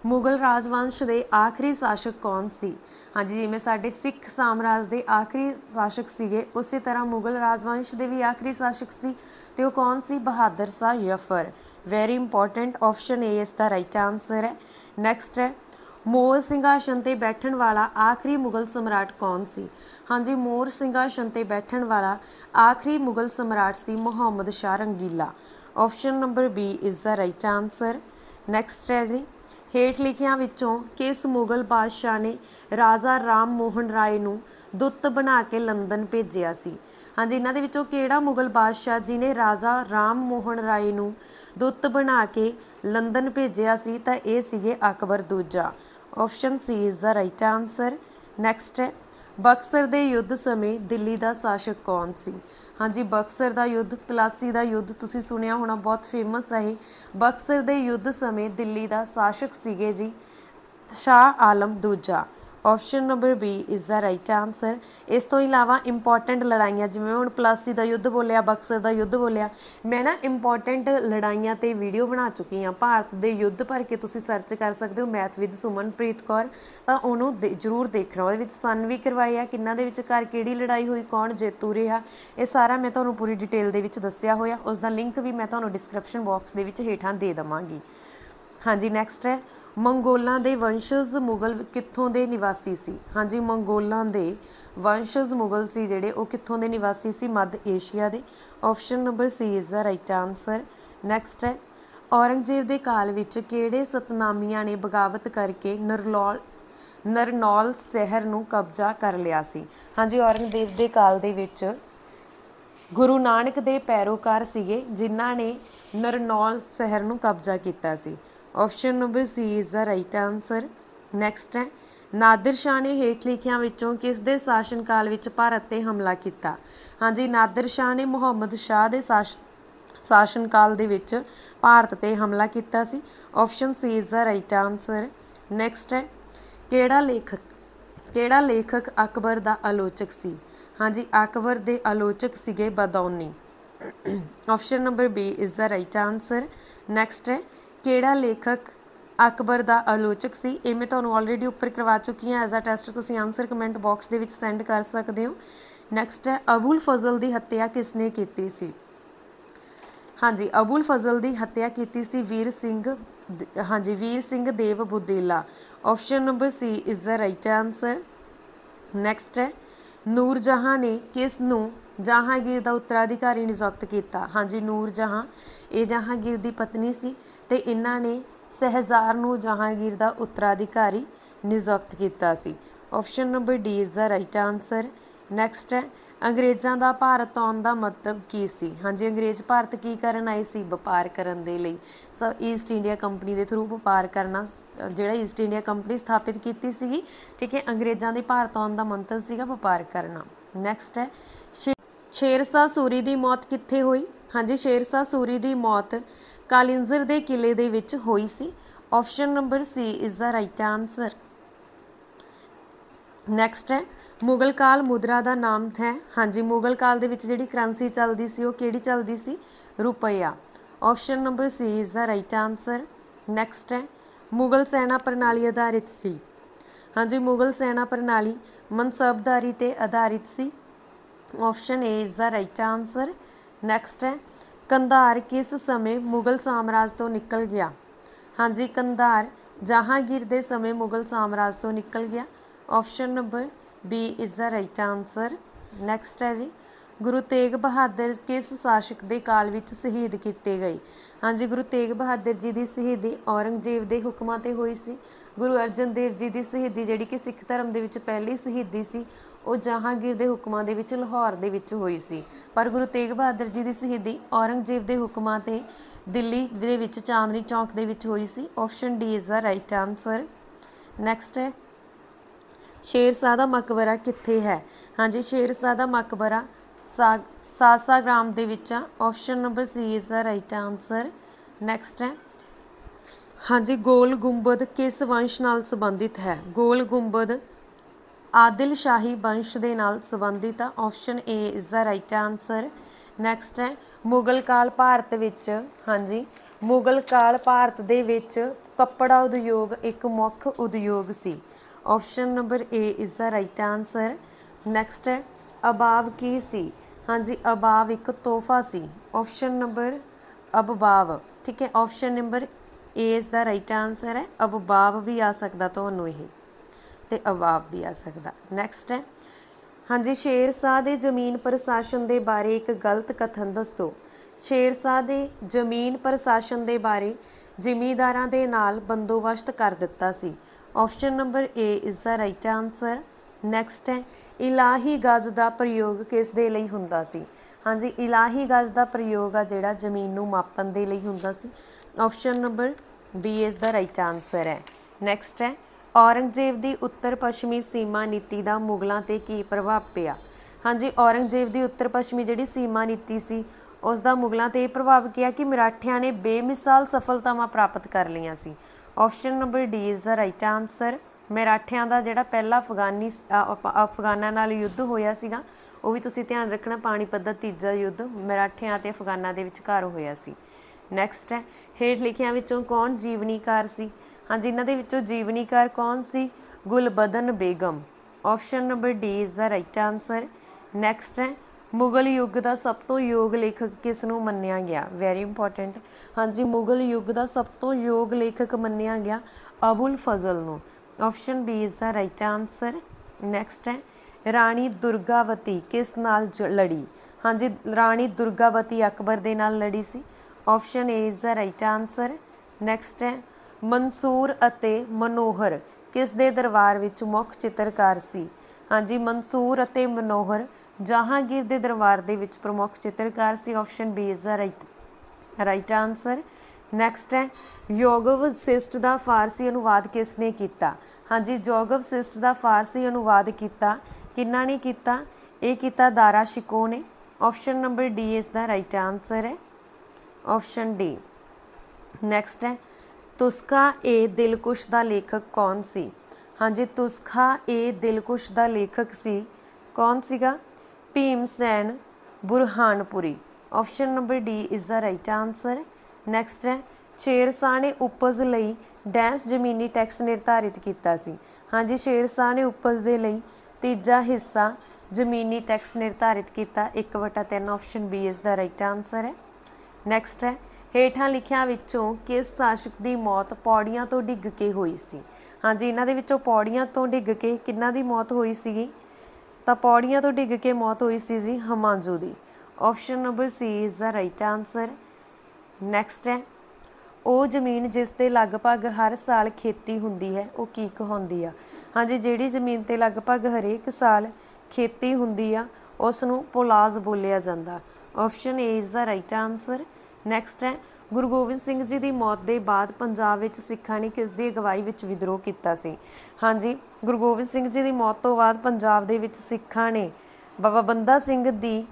ਮੁਗਲ ਰਾਜਵੰਸ਼ ਦੇ ਆਖਰੀ ਸ਼ਾਸਕ ਕੌਣ ਸੀ ਹਾਂਜੀ ਜਿਵੇਂ ਸਾਡੇ ਸਿੱਖ ਸਾਮਰਾਜ ਦੇ ਆਖਰੀ ਸ਼ਾਸਕ ਸੀਗੇ ਉਸੇ ਤਰ੍ਹਾਂ ਮੁਗਲ ਰਾਜਵੰਸ਼ ਦੇ ਵੀ ਆਖਰੀ ਸ਼ਾਸਕ ਸੀ ਤੇ ਉਹ ਕੌਣ ਸੀ Bahadur Shah Zafar very important option A ਇਸ ਦਾ ਰਾਈਟ ਆਨਸਰ ਹੈ ਨੈਕਸਟ ਹੈ ਮੋਰ ਸਿੰਘਾਸਨ ਤੇ ਬੈਠਣ ਵਾਲਾ ਆਖਰੀ ਮੁਗਲ ਸਮਰਾਟ ਕੌਣ ਸੀ ਹਾਂਜੀ ਮੋਰ ਸਿੰਘਾਸਨ ਤੇ ਬੈਠਣ ਵਾਲਾ ਆਖਰੀ ਮੁਗਲ ਸਮਰਾਟ ਸੀ Muhammad Shah Rangila option number B is the right answer next ਹੈ ਜੀ ਹੇਠ ਲਿਖਿਆਂ ਵਿੱਚੋਂ ਕਿਸ ਮੁਗਲ ਬਾਦਸ਼ਾਹ ਨੇ ਰਾਜਾ ਰਾਮ ਮੋਹਨ ਰਾਏ ਨੂੰ ਦੁੱਤ ਬਣਾ ਕੇ ਲੰਡਨ ਭੇਜਿਆ ਸੀ ਹਾਂਜੀ ਇਹਨਾਂ ਦੇ ਵਿੱਚੋਂ ਕਿਹੜਾ ਮੁਗਲ ਬਾਦਸ਼ਾਹ ਜੀ ਨੇ ਰਾਜਾ ਰਾਮ ਮੋਹਨ ਰਾਏ ਨੂੰ ਦੁੱਤ ਬਣਾ ਕੇ ਲੰਡਨ ਭੇਜਿਆ ਸੀ ਤਾਂ ਇਹ ਸੀਗੇ ਅਕਬਰ ਦੂਜਾ option C is the right answer next ਹੈ ਬਕਸਰ ਦੇ ਯੁੱਧ ਸਮੇਂ ਦਿੱਲੀ ਦਾ ਸ਼ਾਸਕ ਕੌਣ ਸੀ ਹਾਂਜੀ ਬਕਸਰ ਦਾ ਯੁੱਧ ਪਲਾਸੀ ਦਾ ਯੁੱਧ ਤੁਸੀਂ ਸੁਣਿਆ ਹੋਣਾ ਬਹੁਤ ਫੇਮਸ ਹੈ ਇਹ ਬਕਸਰ ਦੇ ਯੁੱਧ ਸਮੇਂ ਦਿੱਲੀ ਦਾ ਸ਼ਾਸਕ ਸੀਗੇ ਜੀ ਸ਼ਾਹ ਆਲਮ ਦੂਜਾ option number B is the right answer ਇਸ ਤੋਂ ਇਲਾਵਾ ਇੰਪੋਰਟੈਂਟ ਲੜਾਈਆਂ ਜਿਵੇਂ ਹੁਣ ਪਲਾਸੀ ਦਾ ਯੁੱਧ ਬੋਲਿਆ ਬਕਸਰ ਦਾ ਯੁੱਧ ਬੋਲਿਆ ਮੈਂ ਨਾ ਇੰਪੋਰਟੈਂਟ ਲੜਾਈਆਂ ਤੇ ਵੀਡੀਓ ਬਣਾ ਚੁੱਕੀ ਹਾਂ ਭਾਰਤ ਦੇ ਯੁੱਧ ਭਰ ਕੇ ਤੁਸੀਂ ਸਰਚ ਕਰ ਸਕਦੇ ਹੋ ਮੈਥ ਵਿਦ ਸੁਮਨਪ੍ਰੀਤ ਕੌਰ ਤਾਂ ਉਹਨੂੰ ਜ਼ਰੂਰ ਦੇਖਣਾ ਉਹਦੇ ਵਿੱਚ ਸਨ ਵੀ ਕਰਵਾਏ ਆ ਕਿੰਨਾ ਦੇ ਵਿੱਚ ਕਰ ਕਿਹੜੀ ਲੜਾਈ ਹੋਈ ਕੌਣ ਜੇਤੂ ਰਿਹਾ ਇਹ ਸਾਰਾ ਮੈਂ ਤੁਹਾਨੂੰ ਪੂਰੀ ਡਿਟੇਲ ਦੇ ਵਿੱਚ ਦੱਸਿਆ ਹੋਇਆ ਉਸ ਦਾ ਲਿੰਕ ਵੀ ਮੈਂ ਤੁਹਾਨੂੰ ਡਿਸਕ੍ਰਿਪਸ਼ਨ ਬਾਕਸ ਦੇ ਵਿੱਚ ਹੇਠਾਂ ਦੇ ਦਵਾਂਗੀ ਹਾਂਜੀ ਨੈਕਸਟ ਹੈ ਮੰਗੋਲਾਂ ਦੇ ਵੰਸ਼ਜ ਮੁਗਲ ਕਿੱਥੋਂ ਦੇ ਨਿਵਾਸੀ ਸੀ ਹਾਂਜੀ ਮੰਗੋਲਾਂ ਦੇ ਵੰਸ਼ਜ ਮੁਗਲ ਸੀ ਜਿਹੜੇ ਉਹ ਕਿੱਥੋਂ ਦੇ ਨਿਵਾਸੀ ਸੀ ਮੱਧ ਏਸ਼ੀਆ ਦੇ option number C is the right answer next ਹੈ ਔਰੰਗਜ਼ੇਬ ਦੇ ਕਾਲ ਵਿੱਚ ਕਿਹੜੇ ਸਤਨਾਮੀਆਂ ਨੇ ਬਗਾਵਤ ਕਰਕੇ ਨਰਲੌਲ ਨਰਨੌਲ ਸ਼ਹਿਰ ਨੂੰ ਕਬਜ਼ਾ ਕਰ ਲਿਆ ਸੀ ਹਾਂਜੀ ਔਰੰਗਜ਼ੇਬ ਦੇ ਕਾਲ ਦੇ ਵਿੱਚ ਗੁਰੂ ਨਾਨਕ ਦੇ ਪੈਰੋਕਾਰ ਸੀਗੇ ਜਿਨ੍ਹਾਂ ਨੇ ਨਰਨੌਲ ਸ਼ਹਿਰ ਨੂੰ ਕਬਜ਼ਾ ਕੀਤਾ ਸੀ option number C is the right answer next ਹੈ ਨਾਦਰ ਸ਼ਾਹ ਨੇ ਹੇਠ ਲਿਖਿਆਂ ਵਿੱਚੋਂ ਕਿਸ ਦੇ ਸ਼ਾਸਨ ਕਾਲ ਵਿੱਚ ਭਾਰਤ ਤੇ ਹਮਲਾ ਕੀਤਾ ਹਾਂਜੀ ਨਾਦਰ ਸ਼ਾਹ ਨੇ ਮੁਹੰਮਦ ਸ਼ਾਹ ਦੇ ਸ਼ਾਸਨ ਕਾਲ ਦੇ ਵਿੱਚ ਭਾਰਤ ਤੇ ਹਮਲਾ ਕੀਤਾ ਸੀ option C is the right answer next ਹੈ ਕਿਹੜਾ ਲੇਖਕ ਕਿਹੜਾ ਲੇਖਕ ਅਕਬਰ ਦਾ ਆਲੋਚਕ ਸੀ ਹਾਂਜੀ ਅਕਬਰ ਦੇ ਆਲੋਚਕ ਸੀਗੇ Badauni option number B is the right answer next ਹੈ ਕਿਹੜਾ ਲੇਖਕ ਅਕਬਰ ਦਾ ਆਲੋਚਕ ਸੀ ਇਹ ਮੈਂ ਤੁਹਾਨੂੰ ਆਲਰੇਡੀ ਉੱਪਰ ਕਰਵਾ ਚੁੱਕੀ ਹਾਂ ਐਜ਼ ਅ ਟੈਸਟ ਤੁਸੀਂ ਆਨਸਰ ਕਮੈਂਟ ਬਾਕਸ ਦੇ ਵਿੱਚ ਸੈਂਡ ਕਰ ਸਕਦੇ ਹੋ ਨੈਕਸਟ ਹੈ ਅਬੂਲ ਫਜ਼ਲ ਦੀ ਹੱਤਿਆ ਕਿਸ ਨੇ ਕੀਤੀ ਸੀ ਹਾਂਜੀ ਅਬੂਲ ਫਜ਼ਲ ਦੀ ਹੱਤਿਆ ਕੀਤੀ ਸੀ ਵੀਰ ਸਿੰਘ ਹਾਂਜੀ Veer Singh Dev Bundela option number C is the right answer next ਹੈ ਨੂਰ ਜਹਾਂ ਨੇ ਕਿਸ ਨੂੰ ਜਹਾਂਗੀਰ ਦਾ ਉੱਤਰਾਧਿਕਾਰੀ ਨਿਯੁਕਤ ਕੀਤਾ ਹਾਂਜੀ ਨੂਰ ਜਹਾਂ ਇਹ ਜਹਾਂਗੀਰ ਦੀ ਪਤਨੀ ਸੀ ਤੇ ਇਹਨਾਂ ਨੇ ਸਹਿਜ਼ਾਰ ਨੂੰ ਜਹਾਂਗੀਰ ਦਾ ਉੱਤਰਾਧਿਕਾਰੀ ਨਿਯੁਕਤ ਕੀਤਾ ਸੀ option number D is the right answer next ਹੈ ਅੰਗਰੇਜ਼ਾਂ ਦਾ ਭਾਰਤ ਆਉਣ ਦਾ ਮਤਲਬ ਕੀ ਸੀ ਹਾਂਜੀ ਅੰਗਰੇਜ਼ ਭਾਰਤ ਕੀ ਕਰਨ ਆਏ ਸੀ ਵਪਾਰ ਕਰਨ ਦੇ ਲਈ ਸੋ ਈਸਟ ਇੰਡੀਆ ਕੰਪਨੀ ਦੇ ਥਰੂ ਵਪਾਰ ਕਰਨਾ ਜਿਹੜਾ ਈਸਟ ਇੰਡੀਆ ਕੰਪਨੀ ਸਥਾਪਿਤ ਕੀਤੀ ਸੀਗੀ ਠੀਕ ਹੈ ਅੰਗਰੇਜ਼ਾਂ ਦੇ ਭਾਰਤ ਆਉਣ ਦਾ ਮੰਤਵ ਸੀਗਾ ਵਪਾਰ ਕਰਨਾ ਨੈਕਸਟ ਹੈ ਸ਼ੇਰਸ਼ਾ ਸੂਰੀ ਦੀ ਮੌਤ ਕਿੱਥੇ ਹੋਈ ਹਾਂਜੀ ਸ਼ੇਰਸ਼ਾ ਸੂਰੀ ਦੀ ਮੌਤ ਕਾਲਿੰਜ਼ਰ ਦੇ ਕਿਲੇ ਦੇ ਵਿੱਚ ਹੋਈ ਸੀ option number C is the right answer next ਹੈ ਮੁਗਲ ਕਾਲ ਮੁਦਰਾ ਦਾ ਨਾਮ ਹੈ ਹਾਂਜੀ ਮੁਗਲ ਕਾਲ ਦੇ ਵਿੱਚ ਜਿਹੜੀ ਕਰੰਸੀ ਚੱਲਦੀ ਸੀ ਉਹ ਕਿਹੜੀ ਚੱਲਦੀ ਸੀ ਰੁਪਈਆ option number C is the right answer next ਹੈ ਮੁਗਲ ਸੈਨਾ ਪ੍ਰਣਾਲੀ ਆਧਾਰਿਤ ਸੀ ਹਾਂਜੀ ਮੁਗਲ ਸੈਨਾ ਪ੍ਰਣਾਲੀ ਮਨਸਬਦਾਰੀ ਤੇ ਆਧਾਰਿਤ ਸੀ option A is the right answer next ਹੈ ਕੰਧਾਰ ਕਿਸ ਸਮੇਂ ਮੁਗਲ ਸਾਮਰਾਜ ਤੋਂ ਨਿਕਲ ਗਿਆ ਹਾਂਜੀ ਕੰਧਾਰ ਜਹਾਂਗੀਰ ਦੇ ਸਮੇਂ ਮੁਗਲ ਸਾਮਰਾਜ ਤੋਂ ਨਿਕਲ ਗਿਆ option number B is the right answer next ਹੈ ਜੀ ਗੁਰੂ ਤੇਗ ਬਹਾਦਰ ਕਿਸ ਸ਼ਾਸਕ ਦੇ ਕਾਲ ਵਿੱਚ ਸ਼ਹੀਦ ਕੀਤੇ ਗਏ ਹਾਂਜੀ ਗੁਰੂ ਤੇਗ ਬਹਾਦਰ ਜੀ ਦੀ ਸ਼ਹੀਦੀ ਔਰੰਗਜ਼ੇਬ ਦੇ ਹੁਕਮਾਂ ਤੇ ਹੋਈ ਸੀ ਗੁਰੂ ਅਰਜਨ ਦੇਵ ਜੀ ਦੀ ਸ਼ਹੀਦੀ ਜਿਹੜੀ ਕਿ ਸਿੱਖ ਧਰਮ ਦੇ ਵਿੱਚ ਪਹਿਲੀ ਸ਼ਹੀਦੀ ਸੀ ਉਹ ਜਹਾਂਗੀਰ ਦੇ ਹੁਕਮਾਂ ਦੇ ਵਿੱਚ ਲਾਹੌਰ ਦੇ ਵਿੱਚ ਹੋਈ ਸੀ ਪਰ ਗੁਰੂ ਤੇਗ ਬਹਾਦਰ ਜੀ ਦੀ ਸ਼ਹੀਦੀ ਔਰੰਗਜ਼ੇਬ ਦੇ ਹੁਕਮਾਂ ਤੇ ਦਿੱਲੀ ਦੇ ਵਿੱਚ ਚਾਂਦਨੀ ਚੌਕ ਦੇ ਵਿੱਚ ਹੋਈ ਸੀ option D is the right answer next ਹੈ ਸ਼ੇਰ ਸ਼ਾਹ ਦਾ ਮਕਬਰਾ ਕਿੱਥੇ ਹੈ ਹਾਂਜੀ ਸ਼ੇਰ ਸ਼ਾਹ ਦਾ ਮਕਬਰਾ ਸਾਸਾਗ੍ਰਾਮ ਦੇ ਵਿੱਚ ਆ option number C is the right answer next ਹੈ ਹਾਂਜੀ ਗੋਲ ਗੁੰਬਦ ਕਿਸ ਵੰਸ਼ ਨਾਲ ਸੰਬੰਧਿਤ ਹੈ ਗੋਲ ਗੁੰਬਦ ਆਦਿਲ ਸ਼ਾਹੀ ਵੰਸ਼ ਦੇ ਨਾਲ ਸੰਬੰਧਿਤ ਆ option A is the right answer next ਹੈ ਮੁਗਲ ਕਾਲ ਭਾਰਤ ਵਿੱਚ ਹਾਂਜੀ ਮੁਗਲ ਕਾਲ ਭਾਰਤ ਦੇ ਵਿੱਚ ਕੱਪੜਾ ਉਦਯੋਗ ਇੱਕ ਮੁੱਖ ਉਦਯੋਗ ਸੀ option number A is the right answer next above ਅਬਾਵ ਕੀ ਸੀ ਹਾਂਜੀ ਅਬਾਵ ਇੱਕ ਤੋਹਫਾ ਸੀ ਆਪਸ਼ਨ ਨੰਬਰ ਅਬਾਬ ਠੀਕ ਹੈ option number A is the right answer ਹੈ ਅਬਾਬ ਵੀ ਆ ਸਕਦਾ ਤੁਹਾਨੂੰ ਇਹ ਤੇ ਅਵਾਬ ਵੀ ਆ ਸਕਦਾ ਨੈਕਸਟ ਹੈ ਹਾਂਜੀ ਸ਼ੇਰ ਸਾਹ ਦੇ ਜ਼ਮੀਨ ਪ੍ਰਸ਼ਾਸਨ ਦੇ ਬਾਰੇ ਇੱਕ ਗਲਤ ਕਥਨ ਦੱਸੋ ਸ਼ੇਰ ਸਾਹ ਦੇ ਜ਼ਮੀਨ ਪ੍ਰਸ਼ਾਸਨ ਦੇ ਬਾਰੇ ਜ਼ਿਮੀਦਾਰਾਂ ਦੇ ਨਾਲ ਬੰਦੋਬਸਤ ਕਰ ਦਿੱਤਾ ਸੀ option number A is the right answer next ਹੈ ਇਲਾਹੀ ਗਜ਼ ਦਾ ਪ੍ਰਯੋਗ ਕਿਸ ਦੇ ਲਈ ਹੁੰਦਾ ਸੀ ਹਾਂਜੀ ਇਲਾਹੀ ਗਜ਼ ਦਾ ਪ੍ਰਯੋਗ ਆ ਜਿਹੜਾ ਜ਼ਮੀਨ ਨੂੰ ਮਾਪਣ ਦੇ ਲਈ ਹੁੰਦਾ ਸੀ option number B is the right answer ਹੈ ਨੈਕਸਟ ਹੈ ਔਰੰਗਜ਼ੇਬ ਦੀ ਉੱਤਰ ਪੱਛਮੀ ਸੀਮਾ ਨੀਤੀ ਦਾ ਮੁਗਲਾਂ ਤੇ ਕੀ ਪ੍ਰਭਾਵ ਪਿਆ ਹਾਂਜੀ ਔਰੰਗਜ਼ੇਬ ਦੀ ਉੱਤਰ ਪੱਛਮੀ ਜਿਹੜੀ ਸੀਮਾ ਨੀਤੀ ਸੀ ਉਸ ਦਾ ਮੁਗਲਾਂ ਤੇ ਇਹ ਪ੍ਰਭਾਵ ਕਿਹਾ ਕਿ ਮਰਾਠਿਆਂ ਨੇ ਬੇਮਿਸਾਲ ਸਫਲਤਾਵਾਂ ਪ੍ਰਾਪਤ ਕਰ ਲਈਆਂ ਸੀ option number D is the right answer ਮਰਾਠਿਆਂ ਦਾ ਜਿਹੜਾ ਪਹਿਲਾ ਅਫਗਾਨੀ ਅਫਗਾਨਾਂ ਨਾਲ ਯੁੱਧ ਹੋਇਆ ਸੀਗਾ ਉਹ ਵੀ ਤੁਸੀਂ ਧਿਆਨ ਰੱਖਣਾ ਪਾਣੀ ਪੱਧਰ ਤੀਜਾ ਯੁੱਧ ਮਰਾਠਿਆਂ ਤੇ ਅਫਗਾਨਾਂ ਦੇ ਵਿਚਕਾਰ ਹੋਇਆ ਸੀ ਨੈਕਸਟ ਹੈ ਹੇਠ ਲਿਖਿਆਂ ਵਿੱਚੋਂ ਕੌਣ ਜੀਵਨੀਕਾਰ ਸੀ ਹਾਂਜੀ ਇਹਨਾਂ ਦੇ ਵਿੱਚੋਂ ਜੀਵਨੀਕਾਰ ਕੌਣ ਸੀ Gulbadan Begum option number D is the right answer next ਹੈ ਮੁਗਲ ਯੁੱਗ ਦਾ ਸਭ ਤੋਂ ਯੋਗ ਲੇਖਕ ਕਿਸ ਨੂੰ ਮੰਨਿਆ ਗਿਆ ਵੈਰੀ ਇੰਪੋਰਟੈਂਟ ਹਾਂਜੀ ਮੁਗਲ ਯੁੱਗ ਦਾ ਸਭ ਤੋਂ ਯੋਗ ਲੇਖਕ ਮੰਨਿਆ ਗਿਆ ਅਬੁਲ ਫਜ਼ਲ ਨੂੰ option B is the right answer next ਹੈ ਰਾਣੀ ਦੁਰਗਾਵਤੀ ਕਿਸ ਨਾਲ ਲੜੀ ਹਾਂਜੀ ਰਾਣੀ ਦੁਰਗਾਵਤੀ ਅਕਬਰ ਦੇ ਨਾਲ ਲੜੀ ਸੀ option A is the right answer next ਹੈ ਮਨਸੂਰ ਅਤੇ ਮਨੋਹਰ ਕਿਸ ਦੇ ਦਰਬਾਰ ਵਿੱਚ ਮੁੱਖ ਚਿੱਤਰਕਾਰ ਸੀ ਹਾਂਜੀ ਮਨਸੂਰ ਅਤੇ ਮਨੋਹਰ ਜਹਾਂਗੀਰ ਦੇ ਦਰਬਾਰ ਦੇ ਵਿੱਚ ਪ੍ਰਮੁੱਖ ਚਿੱਤਰਕਾਰ ਸੀ option B is the right right answer next ਹੈ ਯੋਗਵ ਸਿਸਟ ਦਾ ਫਾਰਸੀ ਅਨੁਵਾਦ ਕਿਸ ਨੇ ਕੀਤਾ ਹਾਂਜੀ ਯੋਗਵ ਸਿਸਟ ਦਾ ਫਾਰਸੀ ਅਨੁਵਾਦ ਕੀਤਾ ਕਿੰਨਾ ਨੇ ਕੀਤਾ ਇਹ ਕੀਤਾ ਦਾਰਾ ਸ਼ਿਕੋ ਨੇ option number D is the right answer ਹੈ ਆਪਸ਼ਨ ਡੀ ਨੈਕਸਟ ਹੈ ਤੁਸਕਾ ਇਹ ਦਿਲਕੁਸ਼ ਦਾ ਲੇਖਕ ਕੌਣ ਸੀ ਹਾਂਜੀ ਤੁਸਖਾ ਇਹ ਦਿਲਕੁਸ਼ ਦਾ ਲੇਖਕ ਸੀ ਕੌਣ ਸੀਗਾ Bhim Sen Burhanpuri option number D is the right answer next ਹੈ ਸ਼ੇਰਸ਼ਾਹ ਨੇ ਉਪਜ ਲਈ ਡੈਂਸ ਜ਼ਮੀਨੀ ਟੈਕਸ ਨਿਰਧਾਰਿਤ ਕੀਤਾ ਸੀ ਹਾਂਜੀ ਸ਼ੇਰਸ਼ਾਹ ਨੇ ਉਪਜ ਦੇ ਲਈ ਤੀਜਾ ਹਿੱਸਾ ਜ਼ਮੀਨੀ ਟੈਕਸ ਨਿਰਧਾਰਿਤ ਕੀਤਾ 1/3 option B is the right answer ਹੈ ਨੈਕਸਟ ਹੈ ਹੇਠਾਂ ਲਿਖਿਆਂ ਵਿੱਚੋਂ ਕਿਸ ਸ਼ਾਸਕ ਦੀ ਮੌਤ ਪੌੜੀਆਂ ਤੋਂ ਡਿੱਗ ਕੇ ਹੋਈ ਸੀ ਹਾਂਜੀ ਇਹਨਾਂ ਦੇ ਵਿੱਚੋਂ ਪੌੜੀਆਂ ਤੋਂ ਡਿੱਗ ਕੇ ਕਿੰਨਾ ਦੀ ਮੌਤ ਹੋਈ ਸੀਗੀ ਤਾਂ ਪੌੜੀਆਂ ਤੋਂ ਡਿੱਗ ਕੇ ਮੌਤ ਹੋਈ ਸੀ ਜੀ ਹਮਾਂਜੂ ਦੀ option number C is the right answer next ਹੈ ਉਹ ਜ਼ਮੀਨ ਜਿਸ ਤੇ ਲਗਭਗ ਹਰ ਸਾਲ ਖੇਤੀ ਹੁੰਦੀ ਹੈ ਉਹ ਕੀ ਕਹਾਉਂਦੀ ਆ ਹਾਂਜੀ ਜਿਹੜੀ ਜ਼ਮੀਨ ਤੇ ਲਗਭਗ ਹਰੇਕ ਸਾਲ ਖੇਤੀ ਹੁੰਦੀ ਆ ਉਸ ਨੂੰ ਪੋਲਾਜ਼ ਬੋਲਿਆ ਜਾਂਦਾ option A is the right answer next ਹੈ ਗੁਰੂ ਗੋਬਿੰਦ ਸਿੰਘ ਜੀ ਦੀ ਮੌਤ ਦੇ ਬਾਅਦ ਪੰਜਾਬ ਵਿੱਚ ਸਿੱਖਾਂ ਨੇ ਕਿਸ ਦੀ ਅਗਵਾਈ ਵਿੱਚ ਵਿਦਰੋਹ ਕੀਤਾ ਸੀ ਹਾਂਜੀ ਗੁਰੂ ਗੋਬਿੰਦ ਸਿੰਘ ਜੀ ਦੀ ਮੌਤ ਤੋਂ ਬਾਅਦ ਪੰਜਾਬ ਦੇ ਵਿੱਚ ਸਿੱਖਾਂ ਨੇ ਬਾਬਾ ਬੰਦਾ ਸਿੰਘ ਦੀ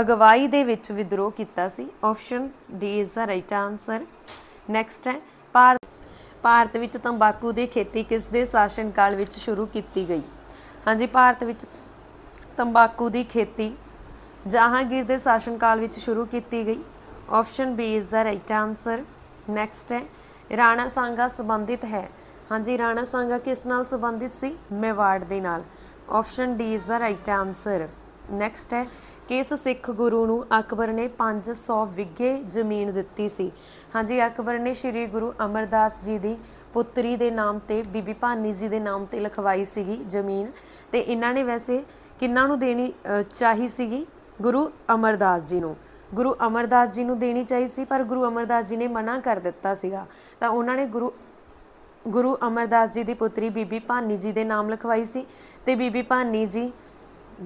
ਅਗਵਾਈ ਦੇ ਵਿੱਚ ਵਿਦਰੋਹ ਕੀਤਾ ਸੀ option D is the right answer next ਹੈ ਭਾਰਤ ਭਾਰਤ ਵਿੱਚ ਤੰਬਾਕੂ ਦੀ ਖੇਤੀ ਕਿਸ ਦੇ ਸ਼ਾਸਨ ਕਾਲ ਵਿੱਚ ਸ਼ੁਰੂ ਕੀਤੀ ਗਈ ਹਾਂਜੀ ਭਾਰਤ ਵਿੱਚ ਤੰਬਾਕੂ ਦੀ ਖੇਤੀ ਜਹਾਂਗੀਰ ਦੇ ਸ਼ਾਸਨ ਕਾਲ ਵਿੱਚ ਸ਼ੁਰੂ ਕੀਤੀ ਗਈ option B is the right answer next ਹੈ ਰਾਣਾ ਸੰਗਾ ਸੰਬੰਧਿਤ ਹੈ ਹਾਂਜੀ ਰਾਣਾ ਸੰਗਾ ਕਿਸ ਨਾਲ ਸੰਬੰਧਿਤ ਸੀ ਮੇਵਾੜ ਦੇ ਨਾਲ option D is the right answer next ਹੈ ਕਿਸ ਸਿੱਖ ਗੁਰੂ ਨੂੰ ਅਕਬਰ ਨੇ 500 ਵਿੱਗੇ ਜ਼ਮੀਨ ਦਿੱਤੀ ਸੀ ਹਾਂਜੀ ਅਕਬਰ ਨੇ ਸ੍ਰੀ ਗੁਰੂ ਅਮਰਦਾਸ ਜੀ ਦੀ ਪੁੱਤਰੀ ਦੇ ਨਾਮ ਤੇ ਬੀਬੀ ਭਾਨੀ ਜੀ ਦੇ ਨਾਮ ਤੇ ਲਿਖਵਾਈ ਸੀਗੀ ਜ਼ਮੀਨ ਤੇ ਇਹਨਾਂ ਨੇ ਵੈਸੇ ਕਿੰਨਾਂ ਨੂੰ ਦੇਣੀ ਚਾਹੀ ਸੀਗੀ ਗੁਰੂ ਅਮਰਦਾਸ ਜੀ ਨੂੰ ਗੁਰੂ ਅਮਰਦਾਸ ਜੀ ਨੂੰ ਦੇਣੀ ਚਾਹੀ ਸੀ ਪਰ ਗੁਰੂ ਅਮਰਦਾਸ ਜੀ ਨੇ ਮਨਾ ਕਰ ਦਿੱਤਾ ਸੀਗਾ ਤਾਂ ਉਹਨਾਂ ਨੇ ਗੁਰੂ ਗੁਰੂ ਅਮਰਦਾਸ ਜੀ ਦੀ ਪੁੱਤਰੀ ਬੀਬੀ ਭਾਨੀ ਜੀ ਦੇ ਨਾਮ ਲਿਖਵਾਈ ਸੀ ਤੇ ਬੀਬੀ ਭਾਨੀ ਜੀ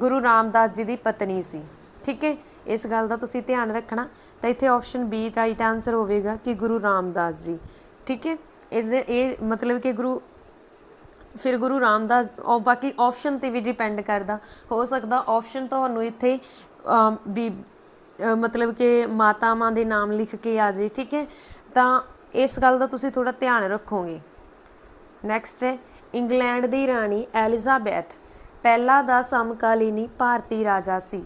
ਗੁਰੂ ਰਾਮਦਾਸ ਜੀ ਦੀ ਪਤਨੀ ਸੀ ਠੀਕ ਹੈ ਇਸ ਗੱਲ ਦਾ ਤੁਸੀਂ ਧਿਆਨ ਰੱਖਣਾ ਤਾਂ ਇੱਥੇ ਆਪਸ਼ਨ ਬੀ ਰਾਈਟ ਆਨਸਰ ਹੋਵੇਗਾ ਕਿ ਗੁਰੂ ਰਾਮਦਾਸ ਜੀ ਠੀਕ ਹੈ ਇਸ ਦੇ ਇਹ ਮਤਲਬ ਕਿ ਗੁਰੂ ਫਿਰ ਗੁਰੂ ਰਾਮਦਾਸ ਉਹ ਬਾਕੀ ਆਪਸ਼ਨ ਤੇ ਵੀ ਡਿਪੈਂਡ ਕਰਦਾ ਹੋ ਸਕਦਾ ਆਪਸ਼ਨ ਤੁਹਾਨੂੰ ਇੱਥੇ ਬੀ ਮਤਲਬ ਕਿ ਮਾਤਾਵਾਂ ਦੇ ਨਾਮ ਲਿਖ ਕੇ ਆ ਜੇ ਠੀਕ ਹੈ ਤਾਂ ਇਸ ਗੱਲ ਦਾ ਤੁਸੀਂ ਥੋੜਾ ਧਿਆਨ ਰੱਖੋਗੇ ਨੈਕਸਟ ਹੈ ਇੰਗਲੈਂਡ ਦੀ ਰਾਣੀ ਐਲਿਜ਼ਾਬੈਥ ਪਹਿਲਾ ਦਾ ਸਮਕਾਲੀਨੀ ਭਾਰਤੀ ਰਾਜਾ ਸੀ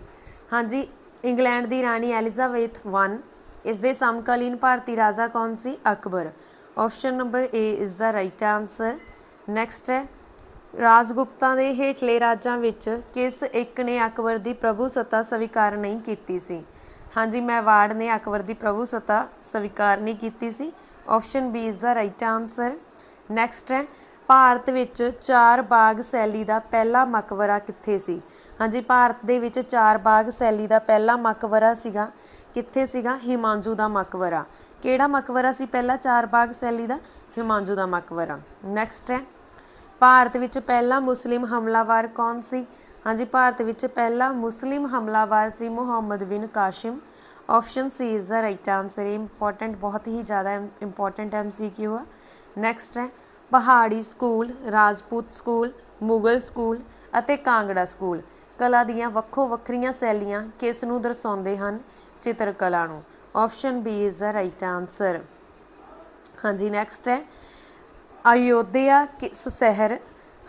ਹਾਂਜੀ ਇੰਗਲੈਂਡ ਦੀ ਰਾਣੀ ਐਲਿਜ਼ਾਬੈਥ 1 ਇਸ ਦੇ ਸਮਕਾਲੀਨ ਭਾਰਤੀ ਰਾਜਾ ਕੌਣ ਸੀ Akbar option number A is the right answer next ਹੈ ਰਾਜਗੁਪਤਾ ਦੇ ਹੇਠਲੇ ਰਾਜਾਂ ਵਿੱਚ ਕਿਸ ਇੱਕ ਨੇ ਅਕਬਰ ਦੀ ਪ੍ਰਭੂ ਸੱਤਾ ਸਵੀਕਾਰ ਨਹੀਂ ਕੀਤੀ ਸੀ ਹਾਂਜੀ ਮੈਂ ਵਾਰਡ ਨੇ ਅਕਬਰ ਦੀ ਪ੍ਰਭੂ ਸਤਾ ਸਵੀਕਾਰ ਨਹੀਂ ਕੀਤੀ ਸੀ option B is the right answer next ਹੈ ਭਾਰਤ ਵਿੱਚ ਚਾਰ ਬਾਗ ਸੈਲੀ ਦਾ ਪਹਿਲਾ ਮਕਬਰਾ ਕਿੱਥੇ ਸੀ ਹਾਂਜੀ ਭਾਰਤ ਦੇ ਵਿੱਚ ਚਾਰ ਬਾਗ ਸੈਲੀ ਦਾ ਪਹਿਲਾ ਮਕਬਰਾ ਸੀਗਾ ਕਿੱਥੇ ਸੀਗਾ ਹਿਮਾਂਜੂ ਦਾ ਮਕਬਰਾ ਕਿਹੜਾ ਮਕਬਰਾ ਸੀ ਪਹਿਲਾ ਚਾਰ ਬਾਗ ਸੈਲੀ ਦਾ ਹਿਮਾਂਜੂ ਦਾ ਮਕਬਰਾ ਨੈਕਸਟ ਹੈ ਭਾਰਤ ਵਿੱਚ ਪਹਿਲਾ ਮੁਸਲਿਮ ਹਮਲਾਵਰ ਕੌਣ ਸੀ ਹਾਂਜੀ ਭਾਰਤ ਵਿੱਚ ਪਹਿਲਾ ਮੁਸਲਿਮ ਹਮਲਾਵਰ ਸੀ Muhammad bin Qasim option C is the right answer important ਬਹੁਤ ਹੀ ਜ਼ਿਆਦਾ ਇੰਪੋਰਟੈਂਟ ਐਮਸੀਕਿਊ ਆ ਨੈਕਸਟ ਹੈ Pahari school Rajput school Mughal school ਅਤੇ ਕਾਂਗੜਾ ਸਕੂਲ ਕਲਾ ਦੀਆਂ ਵੱਖੋ ਵੱਖਰੀਆਂ ਸ਼ੈਲੀਆਂ ਕਿਸ ਨੂੰ ਦਰਸਾਉਂਦੇ ਹਨ ਚਿੱਤਰ ਕਲਾ ਨੂੰ option B is the right answer ਹਾਂਜੀ ਨੈਕਸਟ ਹੈ ਅਯੋਧਿਆ ਕਿਸ ਸ਼ਹਿਰ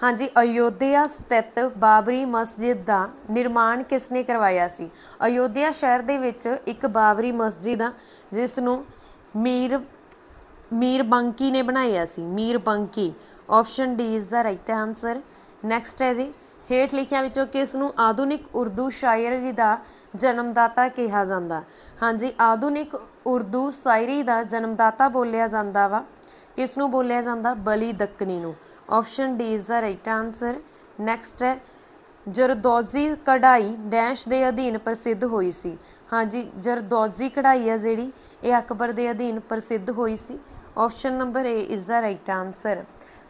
ਹਾਂਜੀ ਅਯੋਧਿਆ ਸਥਿਤ ਬਾਬਰੀ ਮਸਜਿਦ ਦਾ ਨਿਰਮਾਣ ਕਿਸ ਨੇ ਕਰਵਾਇਆ ਸੀ ਅਯੋਧਿਆ ਸ਼ਹਿਰ ਦੇ ਵਿੱਚ ਇੱਕ ਬਾਬਰੀ ਮਸਜਿਦ ਆ ਜਿਸ ਨੂੰ ਮੀਰ ਮੀਰ ਬੰਕੀ ਨੇ ਬਣਾਇਆ ਸੀ Mir Banki option D is the right answer next ਹੈ ਜੀ ਹੇਠ ਲਿਖਿਆਂ ਵਿੱਚੋਂ ਕਿਸ ਨੂੰ ਆਧੁਨਿਕ ਉਰਦੂ ਸ਼ਾਇਰੀ ਦਾ ਜਨਮਦਾਤਾ ਕਿਹਾ ਜਾਂਦਾ ਹਾਂਜੀ ਆਧੁਨਿਕ ਉਰਦੂ ਸ਼ਾਇਰੀ ਦਾ ਜਨਮਦਾਤਾ ਬੋਲਿਆ ਜਾਂਦਾ ਵਾ ਕਿਸ ਨੂੰ ਬੋਲਿਆ ਜਾਂਦਾ ਬਲੀ ਦੱਕਨੀ ਨੂੰ option D is the right answer next ਹੈ ਜਰਦੋਜ਼ੀ ਕਢਾਈ ਡੈਸ਼ ਦੇ ਅਧੀਨ ਪ੍ਰਸਿੱਧ ਹੋਈ ਸੀ ਹਾਂਜੀ ਜਰਦੋਜ਼ੀ ਕਢਾਈ ਹੈ ਜਿਹੜੀ ਇਹ ਅਕਬਰ ਦੇ ਅਧੀਨ ਪ੍ਰਸਿੱਧ ਹੋਈ ਸੀ option number A is the right answer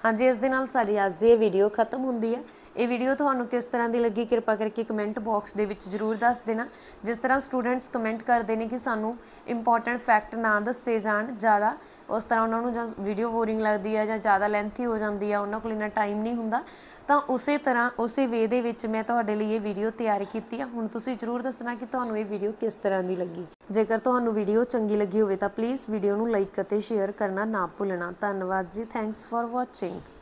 ਹਾਂਜੀ ਇਸ ਦੇ ਨਾਲ ਸਾਡੀ ਅੱਜ ਦੀ ਇਹ ਵੀਡੀਓ ਖਤਮ ਹੁੰਦੀ ਹੈ ਇਹ ਵੀਡੀਓ ਤੁਹਾਨੂੰ ਕਿਸ ਤਰ੍ਹਾਂ ਦੀ ਲੱਗੀ ਕਿਰਪਾ ਕਰਕੇ ਕਮੈਂਟ ਬਾਕਸ ਦੇ ਵਿੱਚ ਜਰੂਰ ਦੱਸ ਦੇਣਾ ਜਿਸ ਤਰ੍ਹਾਂ ਸਟੂਡੈਂਟਸ ਕਮੈਂਟ ਕਰਦੇ ਨੇ ਕਿ ਸਾਨੂੰ ਇੰਪੋਰਟੈਂਟ ਫੈਕਟ ਨਾ ਦੱਸੇ ਜਾਣ ਜ਼ਿਆਦਾ ਉਸ ਤਰ੍ਹਾਂ ਉਹਨਾਂ ਨੂੰ ਜਾਂ ਵੀਡੀਓ ਬੋਰਿੰਗ ਲੱਗਦੀ ਹੈ ਜਾਂ ਜ਼ਿਆਦਾ ਲੈਂਥੀ ਹੋ ਜਾਂਦੀ ਆ ਉਹਨਾਂ ਕੋਲ ਇਨਾ ਟਾਈਮ ਨਹੀਂ ਹੁੰਦਾ ਤਾਂ ਉਸੇ ਤਰ੍ਹਾਂ ਉਸੇ ਵੇ ਦੇ ਵਿੱਚ ਮੈਂ ਤੁਹਾਡੇ ਲਈ ਇਹ ਵੀਡੀਓ ਤਿਆਰ ਕੀਤੀ ਆ ਹੁਣ ਤੁਸੀਂ ਜਰੂਰ ਦੱਸਣਾ ਕਿ ਤੁਹਾਨੂੰ ਇਹ ਵੀਡੀਓ ਕਿਸ ਤਰ੍ਹਾਂ ਦੀ ਲੱਗੀ ਜੇਕਰ ਤੁਹਾਨੂੰ ਵੀਡੀਓ ਚੰਗੀ ਲੱਗੀ ਹੋਵੇ ਤਾਂ ਪਲੀਜ਼ ਵੀਡੀਓ ਨੂੰ ਲਾਈਕ ਅਤੇ ਸ਼ੇਅਰ ਕਰਨਾ ਨਾ ਭੁੱਲਣਾ ਧੰਨਵਾਦ ਜੀ ਥੈਂਕਸ ਫਾਰ ਵਾਚਿੰਗ